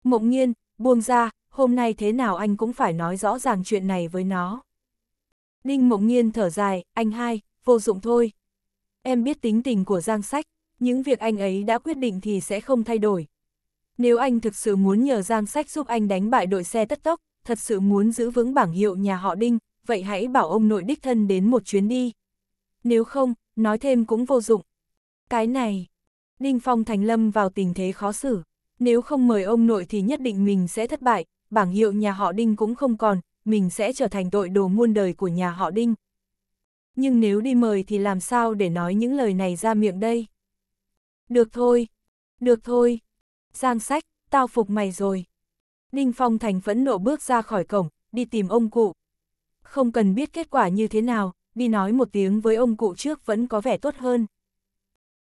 Mộng Nhiên buông ra, hôm nay thế nào anh cũng phải nói rõ ràng chuyện này với nó. Đinh mộng Nhiên thở dài, anh hai, vô dụng thôi. Em biết tính tình của Giang Sách, những việc anh ấy đã quyết định thì sẽ không thay đổi. Nếu anh thực sự muốn nhờ Giang Sách giúp anh đánh bại đội xe tất tốc, thật sự muốn giữ vững bảng hiệu nhà họ Đinh, vậy hãy bảo ông nội đích thân đến một chuyến đi. Nếu không, nói thêm cũng vô dụng. Cái này... Ninh Phong Thành Lâm vào tình thế khó xử. Nếu không mời ông nội thì nhất định mình sẽ thất bại, bảng hiệu nhà họ Đinh cũng không còn, mình sẽ trở thành tội đồ muôn đời của nhà họ Đinh. Nhưng nếu đi mời thì làm sao để nói những lời này ra miệng đây? Được thôi, được thôi. Giang sách, tao phục mày rồi. Đinh Phong Thành phẫn nộ bước ra khỏi cổng, đi tìm ông cụ. Không cần biết kết quả như thế nào, đi nói một tiếng với ông cụ trước vẫn có vẻ tốt hơn.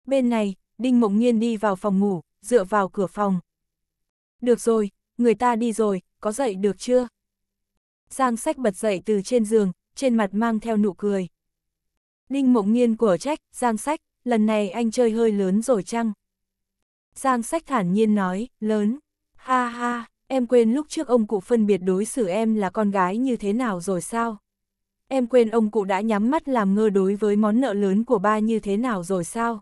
Bên này, Đinh Mộng Nhiên đi vào phòng ngủ, dựa vào cửa phòng. Được rồi, người ta đi rồi, có dậy được chưa? Giang sách bật dậy từ trên giường, trên mặt mang theo nụ cười. Đinh Mộng Nhiên của trách, Giang sách, lần này anh chơi hơi lớn rồi chăng? Giang sách thản nhiên nói, lớn. Ha ha, em quên lúc trước ông cụ phân biệt đối xử em là con gái như thế nào rồi sao? Em quên ông cụ đã nhắm mắt làm ngơ đối với món nợ lớn của ba như thế nào rồi sao?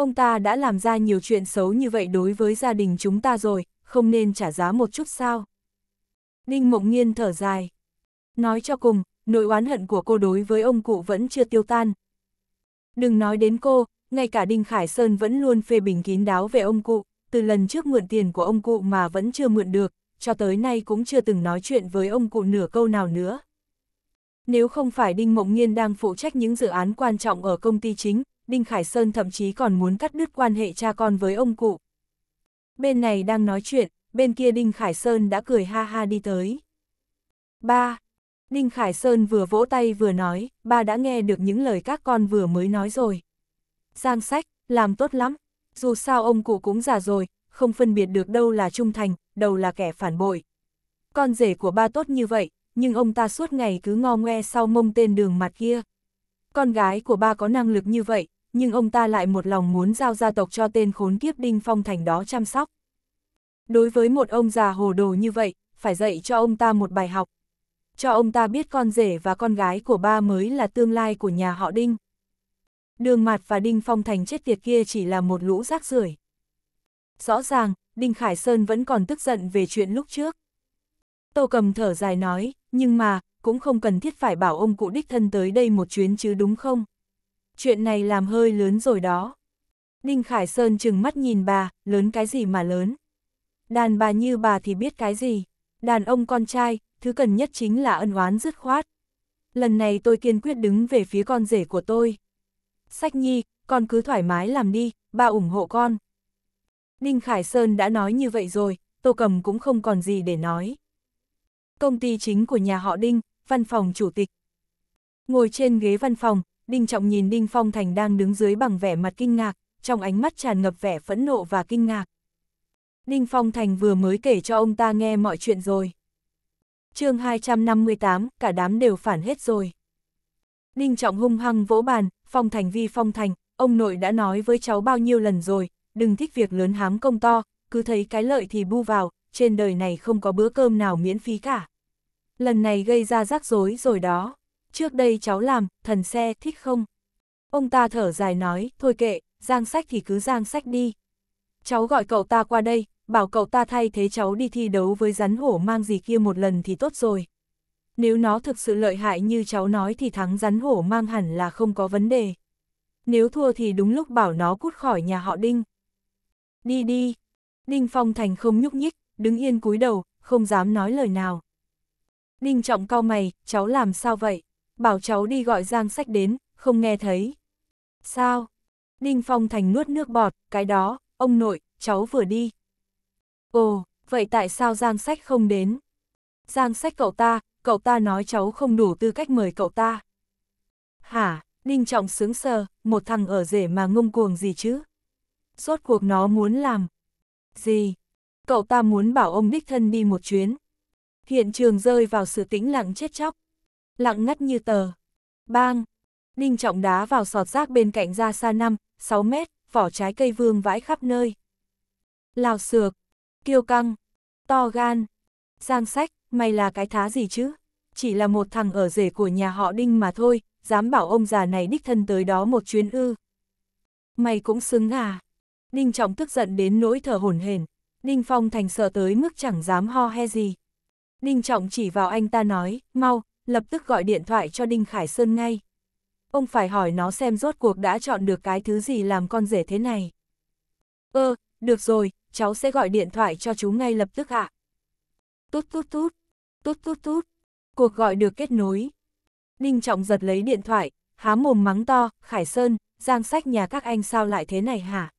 ông ta đã làm ra nhiều chuyện xấu như vậy đối với gia đình chúng ta rồi, không nên trả giá một chút sao. Đinh Mộng Nghiên thở dài. Nói cho cùng, nỗi oán hận của cô đối với ông cụ vẫn chưa tiêu tan. Đừng nói đến cô, ngay cả Đinh Khải Sơn vẫn luôn phê bình kín đáo về ông cụ, từ lần trước mượn tiền của ông cụ mà vẫn chưa mượn được, cho tới nay cũng chưa từng nói chuyện với ông cụ nửa câu nào nữa. Nếu không phải Đinh Mộng Nhiên đang phụ trách những dự án quan trọng ở công ty chính, Đinh Khải Sơn thậm chí còn muốn cắt đứt quan hệ cha con với ông cụ. Bên này đang nói chuyện, bên kia Đinh Khải Sơn đã cười ha ha đi tới. Ba, Đinh Khải Sơn vừa vỗ tay vừa nói, ba đã nghe được những lời các con vừa mới nói rồi. Giang sách, làm tốt lắm, dù sao ông cụ cũng già rồi, không phân biệt được đâu là trung thành, đâu là kẻ phản bội. Con rể của ba tốt như vậy, nhưng ông ta suốt ngày cứ ngo ngoe sau mông tên đường mặt kia. Con gái của ba có năng lực như vậy, nhưng ông ta lại một lòng muốn giao gia tộc cho tên khốn kiếp Đinh Phong Thành đó chăm sóc. Đối với một ông già hồ đồ như vậy, phải dạy cho ông ta một bài học. Cho ông ta biết con rể và con gái của ba mới là tương lai của nhà họ Đinh. Đường Mạt và Đinh Phong Thành chết tiệt kia chỉ là một lũ rác rưởi. Rõ ràng, Đinh Khải Sơn vẫn còn tức giận về chuyện lúc trước. Tô cầm thở dài nói, nhưng mà, cũng không cần thiết phải bảo ông cụ đích thân tới đây một chuyến chứ đúng không? chuyện này làm hơi lớn rồi đó. Đinh Khải Sơn chừng mắt nhìn bà, lớn cái gì mà lớn. Đàn bà như bà thì biết cái gì. Đàn ông con trai, thứ cần nhất chính là ân oán dứt khoát. Lần này tôi kiên quyết đứng về phía con rể của tôi. Sách nhi, con cứ thoải mái làm đi, bà ủng hộ con. Đinh Khải Sơn đã nói như vậy rồi, Tô Cầm cũng không còn gì để nói. Công ty chính của nhà họ Đinh, văn phòng chủ tịch. Ngồi trên ghế văn phòng, Đinh Trọng nhìn Đinh Phong Thành đang đứng dưới bằng vẻ mặt kinh ngạc, trong ánh mắt tràn ngập vẻ phẫn nộ và kinh ngạc. Đinh Phong Thành vừa mới kể cho ông ta nghe mọi chuyện rồi. chương 258, cả đám đều phản hết rồi. Đinh Trọng hung hăng vỗ bàn, Phong Thành vi Phong Thành, ông nội đã nói với cháu bao nhiêu lần rồi, đừng thích việc lớn hám công to, cứ thấy cái lợi thì bu vào, trên đời này không có bữa cơm nào miễn phí cả. Lần này gây ra rắc rối rồi đó trước đây cháu làm, thần xe thích không? Ông ta thở dài nói, thôi kệ, giang sách thì cứ giang sách đi. Cháu gọi cậu ta qua đây, bảo cậu ta thay thế cháu đi thi đấu với rắn hổ mang gì kia một lần thì tốt rồi. Nếu nó thực sự lợi hại như cháu nói thì thắng rắn hổ mang hẳn là không có vấn đề. Nếu thua thì đúng lúc bảo nó cút khỏi nhà họ Đinh. Đi đi. Đinh Phong Thành không nhúc nhích, đứng yên cúi đầu, không dám nói lời nào. Đinh Trọng cao mày, cháu làm sao vậy? bảo cháu đi gọi Giang Sách đến, không nghe thấy. Sao? Đinh Phong Thành nuốt nước bọt, cái đó, ông nội, cháu vừa đi. Ồ, vậy tại sao Giang Sách không đến? Giang Sách cậu ta, cậu ta nói cháu không đủ tư cách mời cậu ta. Hả, Đinh Trọng sướng sờ, một thằng ở rể mà ngông cuồng gì chứ? Rốt cuộc nó muốn làm. Gì? Cậu ta muốn bảo ông đích thân đi một chuyến. Hiện trường rơi vào sự tĩnh lặng chết chóc lặng ngắt như tờ. Bang! Đinh trọng đá vào sọt rác bên cạnh ra xa 5, 6 mét, vỏ trái cây vương vãi khắp nơi. Lào sược, kiêu căng, to gan, giang sách, mày là cái thá gì chứ? Chỉ là một thằng ở rể của nhà họ Đinh mà thôi, dám bảo ông già này đích thân tới đó một chuyến ư. Mày cũng xứng à? Đinh Trọng tức giận đến nỗi thở hổn hển. Đinh Phong Thành sợ tới mức chẳng dám ho he gì. Đinh Trọng chỉ vào anh ta nói, mau, lập tức gọi điện thoại cho Đinh Khải Sơn ngay. Ông phải hỏi nó xem rốt cuộc đã chọn được cái thứ gì làm con rể thế này. Ơ, ờ, được rồi, cháu sẽ gọi điện thoại cho chú ngay lập tức ạ. À. Tút tút tút, tút tút tút, cuộc gọi được kết nối. Đinh Trọng giật lấy điện thoại, há mồm mắng to, Khải Sơn, giang sách nhà các anh sao lại thế này hả?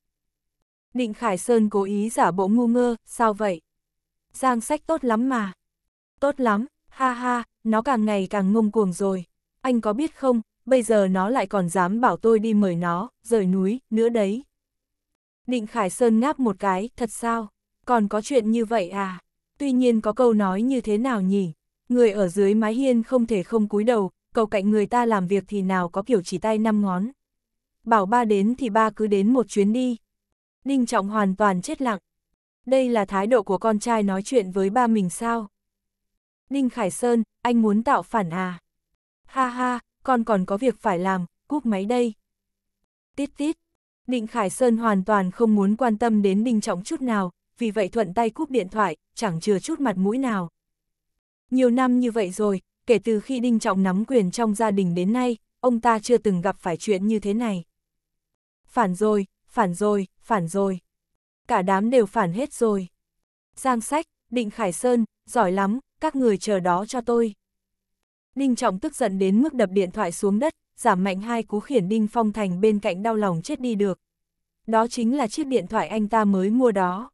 Định Khải Sơn cố ý giả bộ ngu ngơ, sao vậy? Giang sách tốt lắm mà. Tốt lắm, ha ha, nó càng ngày càng ngông cuồng rồi. Anh có biết không, bây giờ nó lại còn dám bảo tôi đi mời nó, rời núi, nữa đấy. Định Khải Sơn ngáp một cái, thật sao? Còn có chuyện như vậy à? Tuy nhiên có câu nói như thế nào nhỉ? Người ở dưới mái hiên không thể không cúi đầu, cầu cạnh người ta làm việc thì nào có kiểu chỉ tay năm ngón. Bảo ba đến thì ba cứ đến một chuyến đi. Ninh Trọng hoàn toàn chết lặng. Đây là thái độ của con trai nói chuyện với ba mình sao? Ninh Khải Sơn, anh muốn tạo phản à? Ha ha, con còn có việc phải làm, cúp máy đây. Tít tít, Định Khải Sơn hoàn toàn không muốn quan tâm đến Đinh Trọng chút nào, vì vậy thuận tay cúp điện thoại, chẳng chừa chút mặt mũi nào. Nhiều năm như vậy rồi, kể từ khi Đinh Trọng nắm quyền trong gia đình đến nay, ông ta chưa từng gặp phải chuyện như thế này. Phản rồi, phản rồi, phản rồi. Cả đám đều phản hết rồi. Giang sách, Định Khải Sơn, giỏi lắm, các người chờ đó cho tôi. Đinh Trọng tức giận đến mức đập điện thoại xuống đất, giảm mạnh hai cú khiển Đinh Phong Thành bên cạnh đau lòng chết đi được. Đó chính là chiếc điện thoại anh ta mới mua đó.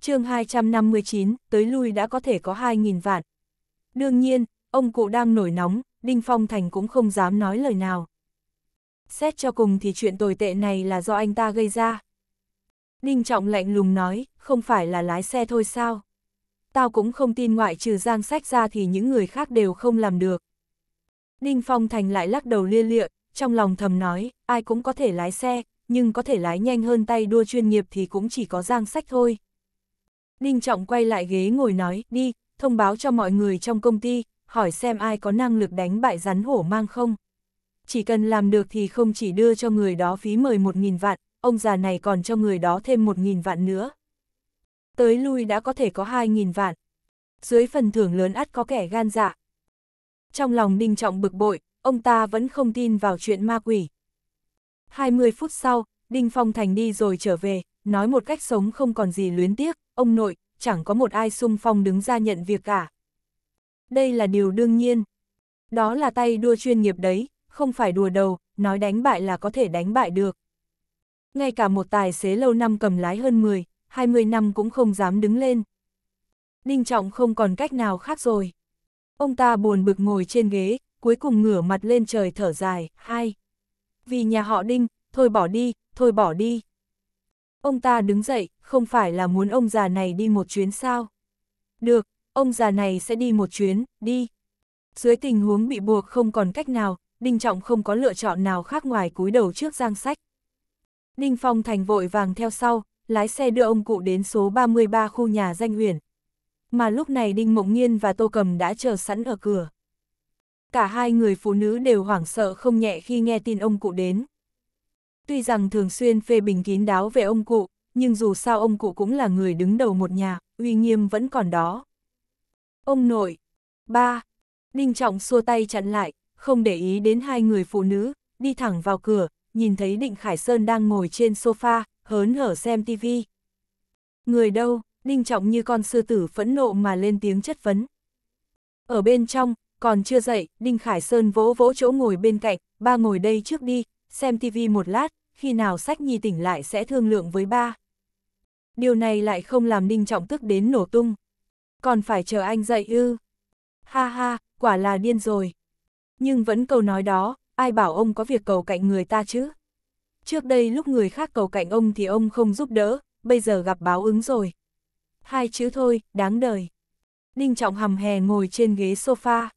chương 259, tới lui đã có thể có 2.000 vạn. Đương nhiên, ông cụ đang nổi nóng, Đinh Phong Thành cũng không dám nói lời nào. Xét cho cùng thì chuyện tồi tệ này là do anh ta gây ra. Đinh Trọng lạnh lùng nói, không phải là lái xe thôi sao? tao cũng không tin ngoại trừ giang sách ra thì những người khác đều không làm được. Ninh Phong Thành lại lắc đầu lia lịa, trong lòng thầm nói, ai cũng có thể lái xe, nhưng có thể lái nhanh hơn tay đua chuyên nghiệp thì cũng chỉ có giang sách thôi. Ninh Trọng quay lại ghế ngồi nói, đi, thông báo cho mọi người trong công ty, hỏi xem ai có năng lực đánh bại rắn hổ mang không. Chỉ cần làm được thì không chỉ đưa cho người đó phí mời 1.000 vạn, ông già này còn cho người đó thêm 1.000 vạn nữa tới lui đã có thể có 2.000 vạn. Dưới phần thưởng lớn ắt có kẻ gan dạ. Trong lòng đinh Trọng bực bội, ông ta vẫn không tin vào chuyện ma quỷ. 20 phút sau, Đinh Phong Thành đi rồi trở về, nói một cách sống không còn gì luyến tiếc, ông nội, chẳng có một ai xung phong đứng ra nhận việc cả. Đây là điều đương nhiên. Đó là tay đua chuyên nghiệp đấy, không phải đùa đầu, nói đánh bại là có thể đánh bại được. Ngay cả một tài xế lâu năm cầm lái hơn 10, 20 năm cũng không dám đứng lên. Đinh Trọng không còn cách nào khác rồi. Ông ta buồn bực ngồi trên ghế, cuối cùng ngửa mặt lên trời thở dài, hai. Vì nhà họ Đinh, thôi bỏ đi, thôi bỏ đi. Ông ta đứng dậy, không phải là muốn ông già này đi một chuyến sao? Được, ông già này sẽ đi một chuyến, đi. Dưới tình huống bị buộc không còn cách nào, Đinh Trọng không có lựa chọn nào khác ngoài cúi đầu trước Giang Sách. Đinh Phong Thành vội vàng theo sau, lái xe đưa ông cụ đến số 33 khu nhà danh huyền. Mà lúc này Đinh Mộng Nhiên và Tô Cầm đã chờ sẵn ở cửa. Cả hai người phụ nữ đều hoảng sợ không nhẹ khi nghe tin ông cụ đến. Tuy rằng thường xuyên phê bình kín đáo về ông cụ, nhưng dù sao ông cụ cũng là người đứng đầu một nhà, uy nghiêm vẫn còn đó. Ông nội, ba, Đinh Trọng xua tay chặn lại, không để ý đến hai người phụ nữ, đi thẳng vào cửa, nhìn thấy Định Khải Sơn đang ngồi trên sofa, hớn hở xem tivi. Người đâu, Đinh Trọng như con sư tử phẫn nộ mà lên tiếng chất vấn. Ở bên trong, còn chưa dậy, Đinh Khải Sơn vỗ vỗ chỗ ngồi bên cạnh, ba ngồi đây trước đi, xem tivi một lát, khi nào sách nhi tỉnh lại sẽ thương lượng với ba. Điều này lại không làm Đinh Trọng tức đến nổ tung. Còn phải chờ anh dậy ư. Ha ha, quả là điên rồi. Nhưng vẫn câu nói đó, ai bảo ông có việc cầu cạnh người ta chứ? Trước đây lúc người khác cầu cạnh ông thì ông không giúp đỡ, bây giờ gặp báo ứng rồi. Hai chữ thôi, đáng đời. Ninh Trọng hầm hè ngồi trên ghế sofa.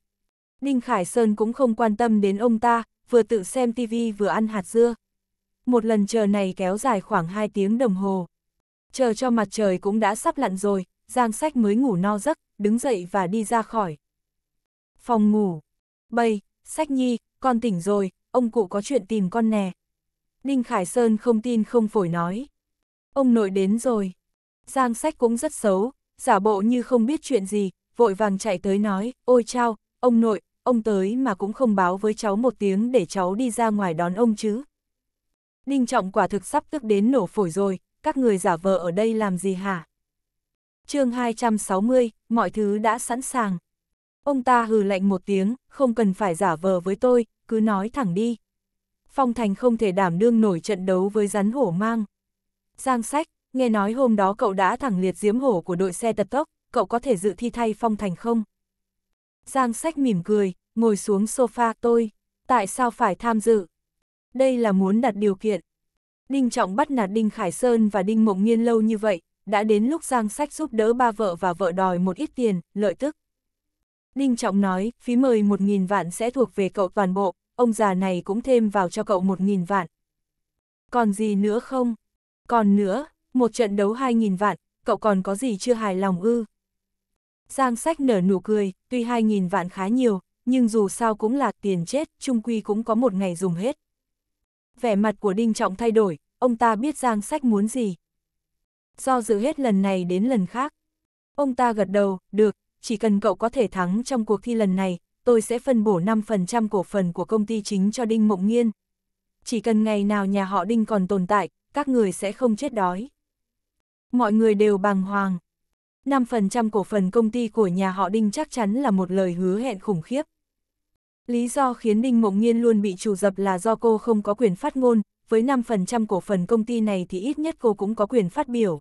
Ninh Khải Sơn cũng không quan tâm đến ông ta, vừa tự xem tivi vừa ăn hạt dưa. Một lần chờ này kéo dài khoảng 2 tiếng đồng hồ. Chờ cho mặt trời cũng đã sắp lặn rồi, Giang Sách mới ngủ no giấc, đứng dậy và đi ra khỏi. Phòng ngủ. Bây, Sách Nhi, con tỉnh rồi, ông cụ có chuyện tìm con nè, Ninh Khải Sơn không tin không phổi nói. Ông nội đến rồi. Giang sách cũng rất xấu, giả bộ như không biết chuyện gì, vội vàng chạy tới nói, ôi chao, ông nội, ông tới mà cũng không báo với cháu một tiếng để cháu đi ra ngoài đón ông chứ. Ninh Trọng quả thực sắp tức đến nổ phổi rồi, các người giả vờ ở đây làm gì hả? chương 260, mọi thứ đã sẵn sàng. Ông ta hừ lạnh một tiếng, không cần phải giả vờ với tôi, cứ nói thẳng đi. Phong Thành không thể đảm đương nổi trận đấu với rắn hổ mang. Giang Sách, nghe nói hôm đó cậu đã thẳng liệt diếm hổ của đội xe tật tốc, cậu có thể dự thi thay Phong Thành không? Giang Sách mỉm cười, ngồi xuống sofa tôi, tại sao phải tham dự? Đây là muốn đặt điều kiện. Đinh Trọng bắt nạt Đinh Khải Sơn và Đinh Mộng Nghiên lâu như vậy, đã đến lúc Giang Sách giúp đỡ ba vợ và vợ đòi một ít tiền, lợi tức. Đinh Trọng nói, phí mời 1.000 vạn sẽ thuộc về cậu toàn bộ, ông già này cũng thêm vào cho cậu một nghìn vạn. Còn gì nữa không? Còn nữa, một trận đấu hai nghìn vạn, cậu còn có gì chưa hài lòng ư? Giang sách nở nụ cười, tuy hai nghìn vạn khá nhiều, nhưng dù sao cũng là tiền chết, trung quy cũng có một ngày dùng hết. Vẻ mặt của Đinh Trọng thay đổi, ông ta biết Giang sách muốn gì. Do dự hết lần này đến lần khác. Ông ta gật đầu, được, chỉ cần cậu có thể thắng trong cuộc thi lần này, tôi sẽ phân bổ 5% cổ phần của công ty chính cho Đinh Mộng Nghiên. Chỉ cần ngày nào nhà họ Đinh còn tồn tại, các người sẽ không chết đói. Mọi người đều bàng hoàng. 5% cổ phần công ty của nhà họ Đinh chắc chắn là một lời hứa hẹn khủng khiếp. Lý do khiến Đinh Mộng Nghiên luôn bị trù dập là do cô không có quyền phát ngôn, với 5% cổ phần công ty này thì ít nhất cô cũng có quyền phát biểu.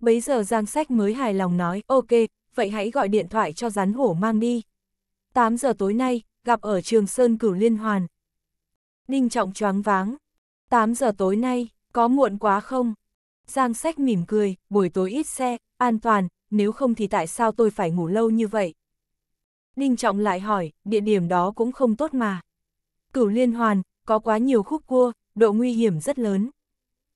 Bấy giờ Giang Sách mới hài lòng nói, ok, vậy hãy gọi điện thoại cho rắn hổ mang đi. 8 giờ tối nay, gặp ở Trường Sơn Cửu Liên Hoàn. Ninh Trọng choáng váng. 8 giờ tối nay, có muộn quá không? Giang Sách mỉm cười, buổi tối ít xe, an toàn, nếu không thì tại sao tôi phải ngủ lâu như vậy? Ninh Trọng lại hỏi, địa điểm đó cũng không tốt mà. Cửu Liên Hoàn, có quá nhiều khúc cua, độ nguy hiểm rất lớn.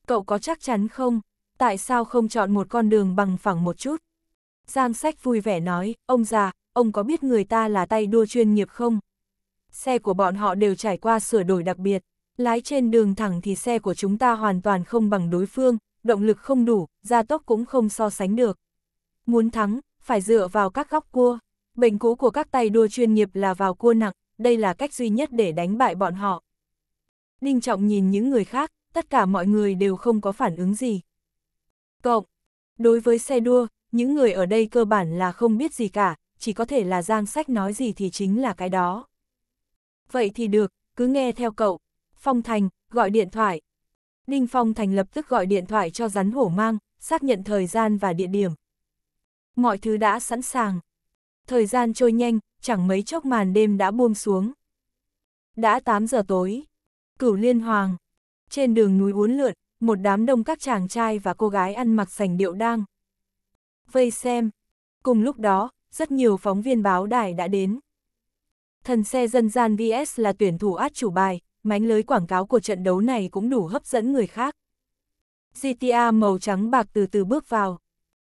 Cậu có chắc chắn không? Tại sao không chọn một con đường bằng phẳng một chút? Giang Sách vui vẻ nói, ông già, ông có biết người ta là tay đua chuyên nghiệp không? Xe của bọn họ đều trải qua sửa đổi đặc biệt, lái trên đường thẳng thì xe của chúng ta hoàn toàn không bằng đối phương, động lực không đủ, gia tốc cũng không so sánh được. Muốn thắng, phải dựa vào các góc cua. Bệnh cũ của các tay đua chuyên nghiệp là vào cua nặng, đây là cách duy nhất để đánh bại bọn họ. Đinh Trọng nhìn những người khác, tất cả mọi người đều không có phản ứng gì. Cộng, đối với xe đua, những người ở đây cơ bản là không biết gì cả, chỉ có thể là giang sách nói gì thì chính là cái đó. Vậy thì được, cứ nghe theo cậu. Phong Thành, gọi điện thoại. Ninh Phong Thành lập tức gọi điện thoại cho rắn hổ mang, xác nhận thời gian và địa điểm. Mọi thứ đã sẵn sàng. Thời gian trôi nhanh, chẳng mấy chốc màn đêm đã buông xuống. Đã 8 giờ tối. Cửu Liên Hoàng. Trên đường núi uốn lượn, một đám đông các chàng trai và cô gái ăn mặc sành điệu đang. Vây xem. Cùng lúc đó, rất nhiều phóng viên báo đài đã đến. Thần xe dân gian VS là tuyển thủ át chủ bài, mánh lưới quảng cáo của trận đấu này cũng đủ hấp dẫn người khác. GTA màu trắng bạc từ từ bước vào.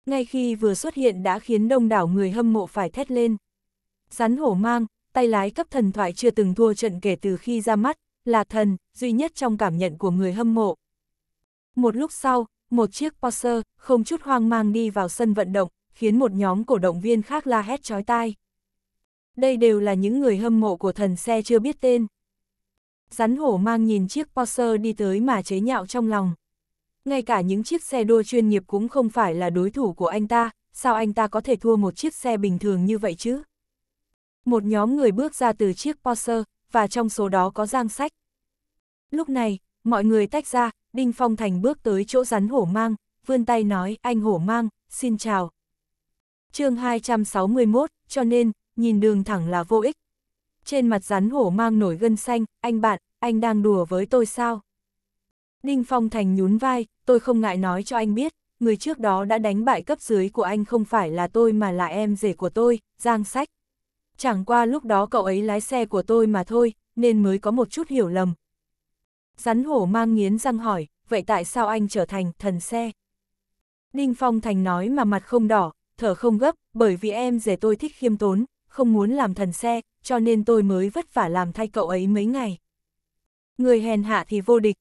Ngay khi vừa xuất hiện đã khiến đông đảo người hâm mộ phải thét lên. Rắn hổ mang, tay lái cấp thần thoại chưa từng thua trận kể từ khi ra mắt, là thần, duy nhất trong cảm nhận của người hâm mộ. Một lúc sau, một chiếc Porsche không chút hoang mang đi vào sân vận động, khiến một nhóm cổ động viên khác la hét chói tai. Đây đều là những người hâm mộ của thần xe chưa biết tên. Rắn hổ mang nhìn chiếc Porsche đi tới mà chế nhạo trong lòng. Ngay cả những chiếc xe đua chuyên nghiệp cũng không phải là đối thủ của anh ta, sao anh ta có thể thua một chiếc xe bình thường như vậy chứ? Một nhóm người bước ra từ chiếc Porsche, và trong số đó có Giang Sách. Lúc này, mọi người tách ra, Đinh Phong Thành bước tới chỗ rắn hổ mang, vươn tay nói, anh hổ mang, xin chào, chương 261, cho nên, nhìn đường thẳng là vô ích. Trên mặt rắn hổ mang nổi gân xanh, anh bạn, anh đang đùa với tôi sao? Đinh Phong Thành nhún vai, tôi không ngại nói cho anh biết, người trước đó đã đánh bại cấp dưới của anh không phải là tôi mà là em rể của tôi, Giang Sách. Chẳng qua lúc đó cậu ấy lái xe của tôi mà thôi, nên mới có một chút hiểu lầm. Rắn hổ mang nghiến răng hỏi, vậy tại sao anh trở thành thần xe? Đinh Phong Thành nói mà mặt không đỏ, thở không gấp, bởi vì em rể tôi thích khiêm tốn, không muốn làm thần xe, cho nên tôi mới vất vả làm thay cậu ấy mấy ngày. Người hèn hạ thì vô địch.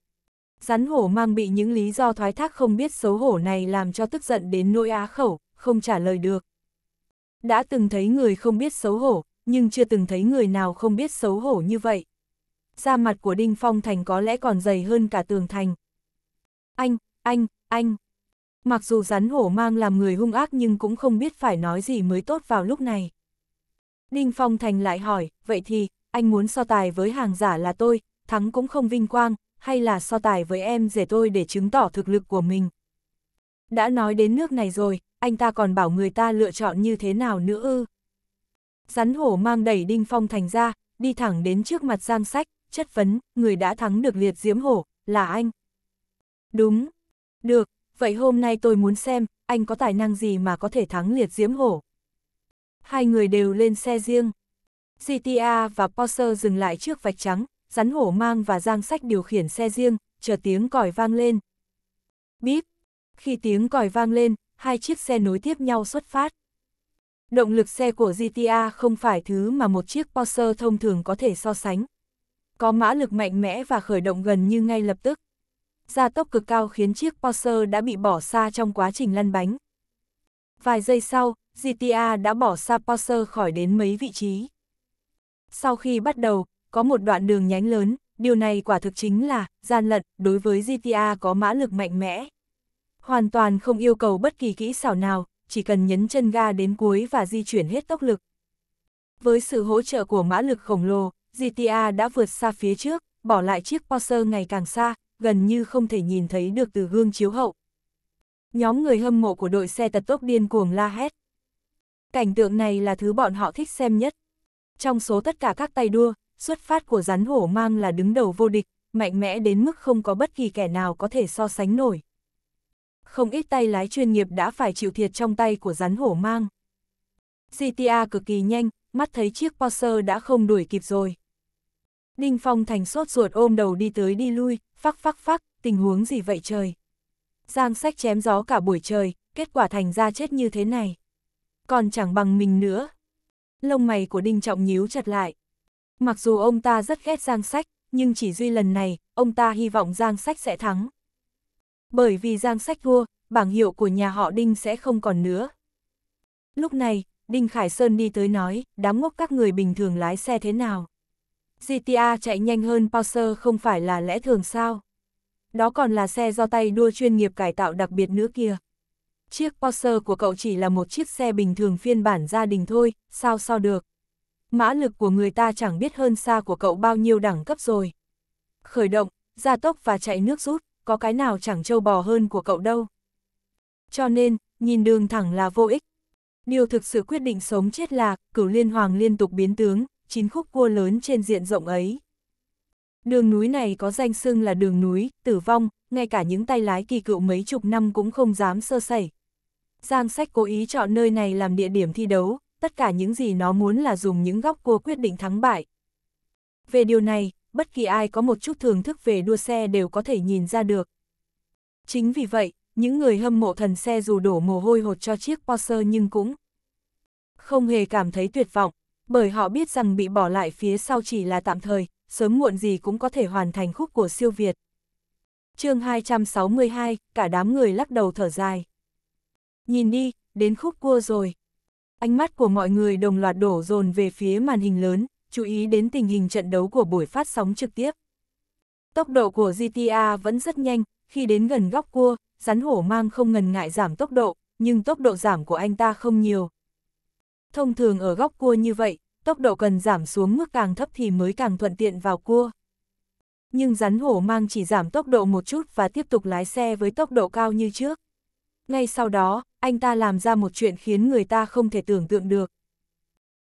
Rắn hổ mang bị những lý do thoái thác không biết xấu hổ này làm cho tức giận đến nỗi á khẩu, không trả lời được. Đã từng thấy người không biết xấu hổ, nhưng chưa từng thấy người nào không biết xấu hổ như vậy. Da mặt của Đinh Phong Thành có lẽ còn dày hơn cả tường thành. Anh, anh, anh. Mặc dù rắn hổ mang làm người hung ác nhưng cũng không biết phải nói gì mới tốt vào lúc này. Đinh Phong Thành lại hỏi, vậy thì, anh muốn so tài với hàng giả là tôi, thắng cũng không vinh quang, hay là so tài với em rể tôi để chứng tỏ thực lực của mình. Đã nói đến nước này rồi, anh ta còn bảo người ta lựa chọn như thế nào nữa ư. Rắn hổ mang đẩy Đinh Phong Thành ra, đi thẳng đến trước mặt Giang Sách, chất vấn, người đã thắng được liệt diễm hổ, là anh. Đúng, được, vậy hôm nay tôi muốn xem, anh có tài năng gì mà có thể thắng liệt diễm hổ. Hai người đều lên xe riêng. GTA và Porsche dừng lại trước vạch trắng, rắn hổ mang và giang sách điều khiển xe riêng, chờ tiếng còi vang lên. Bíp! Khi tiếng còi vang lên, hai chiếc xe nối tiếp nhau xuất phát. Động lực xe của GTA không phải thứ mà một chiếc Porsche thông thường có thể so sánh. Có mã lực mạnh mẽ và khởi động gần như ngay lập tức gia tốc cực cao khiến chiếc Porsche đã bị bỏ xa trong quá trình lăn bánh. Vài giây sau, GTA đã bỏ xa Porsche khỏi đến mấy vị trí. Sau khi bắt đầu, có một đoạn đường nhánh lớn, điều này quả thực chính là gian lận đối với GTA có mã lực mạnh mẽ. Hoàn toàn không yêu cầu bất kỳ kỹ xảo nào, chỉ cần nhấn chân ga đến cuối và di chuyển hết tốc lực. Với sự hỗ trợ của mã lực khổng lồ, GTA đã vượt xa phía trước, bỏ lại chiếc Porsche ngày càng xa, gần như không thể nhìn thấy được từ gương chiếu hậu. Nhóm người hâm mộ của đội xe tật tốc điên cuồng la hét. Cảnh tượng này là thứ bọn họ thích xem nhất. Trong số tất cả các tay đua, xuất phát của rắn hổ mang là đứng đầu vô địch, mạnh mẽ đến mức không có bất kỳ kẻ nào có thể so sánh nổi. Không ít tay lái chuyên nghiệp đã phải chịu thiệt trong tay của rắn hổ mang. GTA cực kỳ nhanh, mắt thấy chiếc Porsche đã không đuổi kịp rồi. Đinh Phong Thành sốt ruột ôm đầu đi tới đi lui, phắc phắc phắc, tình huống gì vậy trời? Giang sách chém gió cả buổi trời, kết quả thành ra chết như thế này. Còn chẳng bằng mình nữa. Lông mày của Đinh Trọng nhíu chặt lại. Mặc dù ông ta rất ghét Giang sách, nhưng chỉ duy lần này, ông ta hy vọng Giang sách sẽ thắng. Bởi vì Giang sách thua, bảng hiệu của nhà họ Đinh sẽ không còn nữa. Lúc này, Đinh Khải Sơn đi tới nói, đám ngốc các người bình thường lái xe thế nào? GTA chạy nhanh hơn Porsche không phải là lẽ thường sao? Đó còn là xe do tay đua chuyên nghiệp cải tạo đặc biệt nữa kia. Chiếc Porsche của cậu chỉ là một chiếc xe bình thường phiên bản gia đình thôi, sao so được? Mã lực của người ta chẳng biết hơn xa của cậu bao nhiêu đẳng cấp rồi. Khởi động, gia tốc và chạy nước rút, có cái nào chẳng trâu bò hơn của cậu đâu. Cho nên, nhìn đường thẳng là vô ích. Điều thực sự quyết định sống chết là, cửu liên hoàng liên tục biến tướng, chín khúc cua lớn trên diện rộng ấy. Đường núi này có danh xưng là đường núi, tử vong, ngay cả những tay lái kỳ cựu mấy chục năm cũng không dám sơ sẩy. Giang sách cố ý chọn nơi này làm địa điểm thi đấu, tất cả những gì nó muốn là dùng những góc cua quyết định thắng bại. Về điều này, bất kỳ ai có một chút thưởng thức về đua xe đều có thể nhìn ra được. Chính vì vậy, những người hâm mộ thần xe dù đổ mồ hôi hột cho chiếc Porsche nhưng cũng không hề cảm thấy tuyệt vọng, bởi họ biết rằng bị bỏ lại phía sau chỉ là tạm thời, sớm muộn gì cũng có thể hoàn thành khúc của siêu Việt. chương 262, cả đám người lắc đầu thở dài. Nhìn đi, đến khúc cua rồi. Ánh mắt của mọi người đồng loạt đổ dồn về phía màn hình lớn, chú ý đến tình hình trận đấu của buổi phát sóng trực tiếp. Tốc độ của GTA vẫn rất nhanh, khi đến gần góc cua, rắn hổ mang không ngần ngại giảm tốc độ, nhưng tốc độ giảm của anh ta không nhiều, thông thường ở góc cua như vậy, tốc độ cần giảm xuống mức càng thấp thì mới càng thuận tiện vào cua. Nhưng rắn hổ mang chỉ giảm tốc độ một chút và tiếp tục lái xe với tốc độ cao như trước. Ngay sau đó, anh ta làm ra một chuyện khiến người ta không thể tưởng tượng được.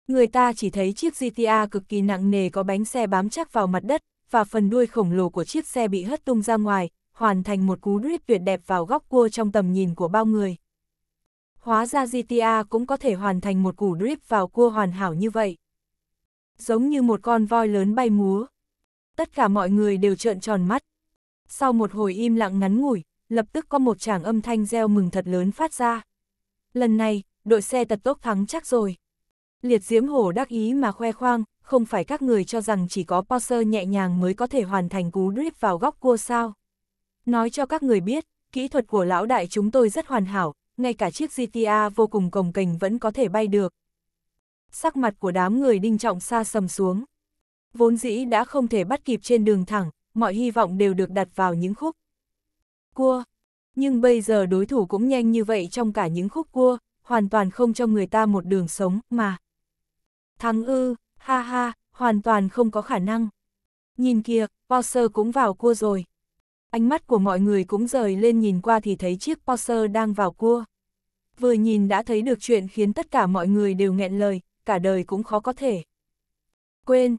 Người ta chỉ thấy chiếc GTA cực kỳ nặng nề có bánh xe bám chắc vào mặt đất, và phần đuôi khổng lồ của chiếc xe bị hất tung ra ngoài, hoàn thành một cú drift tuyệt đẹp vào góc cua trong tầm nhìn của bao người hóa ra GTA cũng có thể hoàn thành một củ drip vào cua hoàn hảo như vậy. Giống như một con voi lớn bay múa. Tất cả mọi người đều trợn tròn mắt. Sau một hồi im lặng ngắn ngủi, lập tức có một tràng âm thanh reo mừng thật lớn phát ra. Lần này, đội xe tật tốc thắng chắc rồi. Liệt diễm hổ đắc ý mà khoe khoang, không phải các người cho rằng chỉ có Porsche nhẹ nhàng mới có thể hoàn thành cú drip vào góc cua sao. Nói cho các người biết, kỹ thuật của lão đại chúng tôi rất hoàn hảo, ngay cả chiếc GTA vô cùng cồng kềnh vẫn có thể bay được. Sắc mặt của đám người đinh trọng xa sầm xuống. Vốn dĩ đã không thể bắt kịp trên đường thẳng, mọi hy vọng đều được đặt vào những khúc. Cua. Nhưng bây giờ đối thủ cũng nhanh như vậy trong cả những khúc cua, hoàn toàn không cho người ta một đường sống mà. Thắng ư, ha ha, hoàn toàn không có khả năng. Nhìn kìa, Porsche cũng vào cua rồi. Ánh mắt của mọi người cũng rời lên nhìn qua thì thấy chiếc Porsche đang vào cua vừa nhìn đã thấy được chuyện khiến tất cả mọi người đều nghẹn lời, cả đời cũng khó có thể. Quên,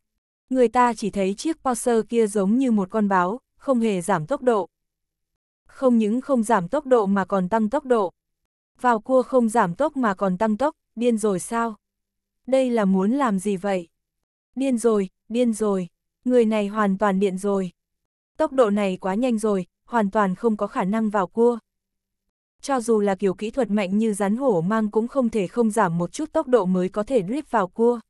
người ta chỉ thấy chiếc Porsche kia giống như một con báo, không hề giảm tốc độ. Không những không giảm tốc độ mà còn tăng tốc độ. Vào cua không giảm tốc mà còn tăng tốc, điên rồi sao? Đây là muốn làm gì vậy? Điên rồi, điên rồi, người này hoàn toàn điện rồi. Tốc độ này quá nhanh rồi, hoàn toàn không có khả năng vào cua cho dù là kiểu kỹ thuật mạnh như rắn hổ mang cũng không thể không giảm một chút tốc độ mới có thể drip vào cua.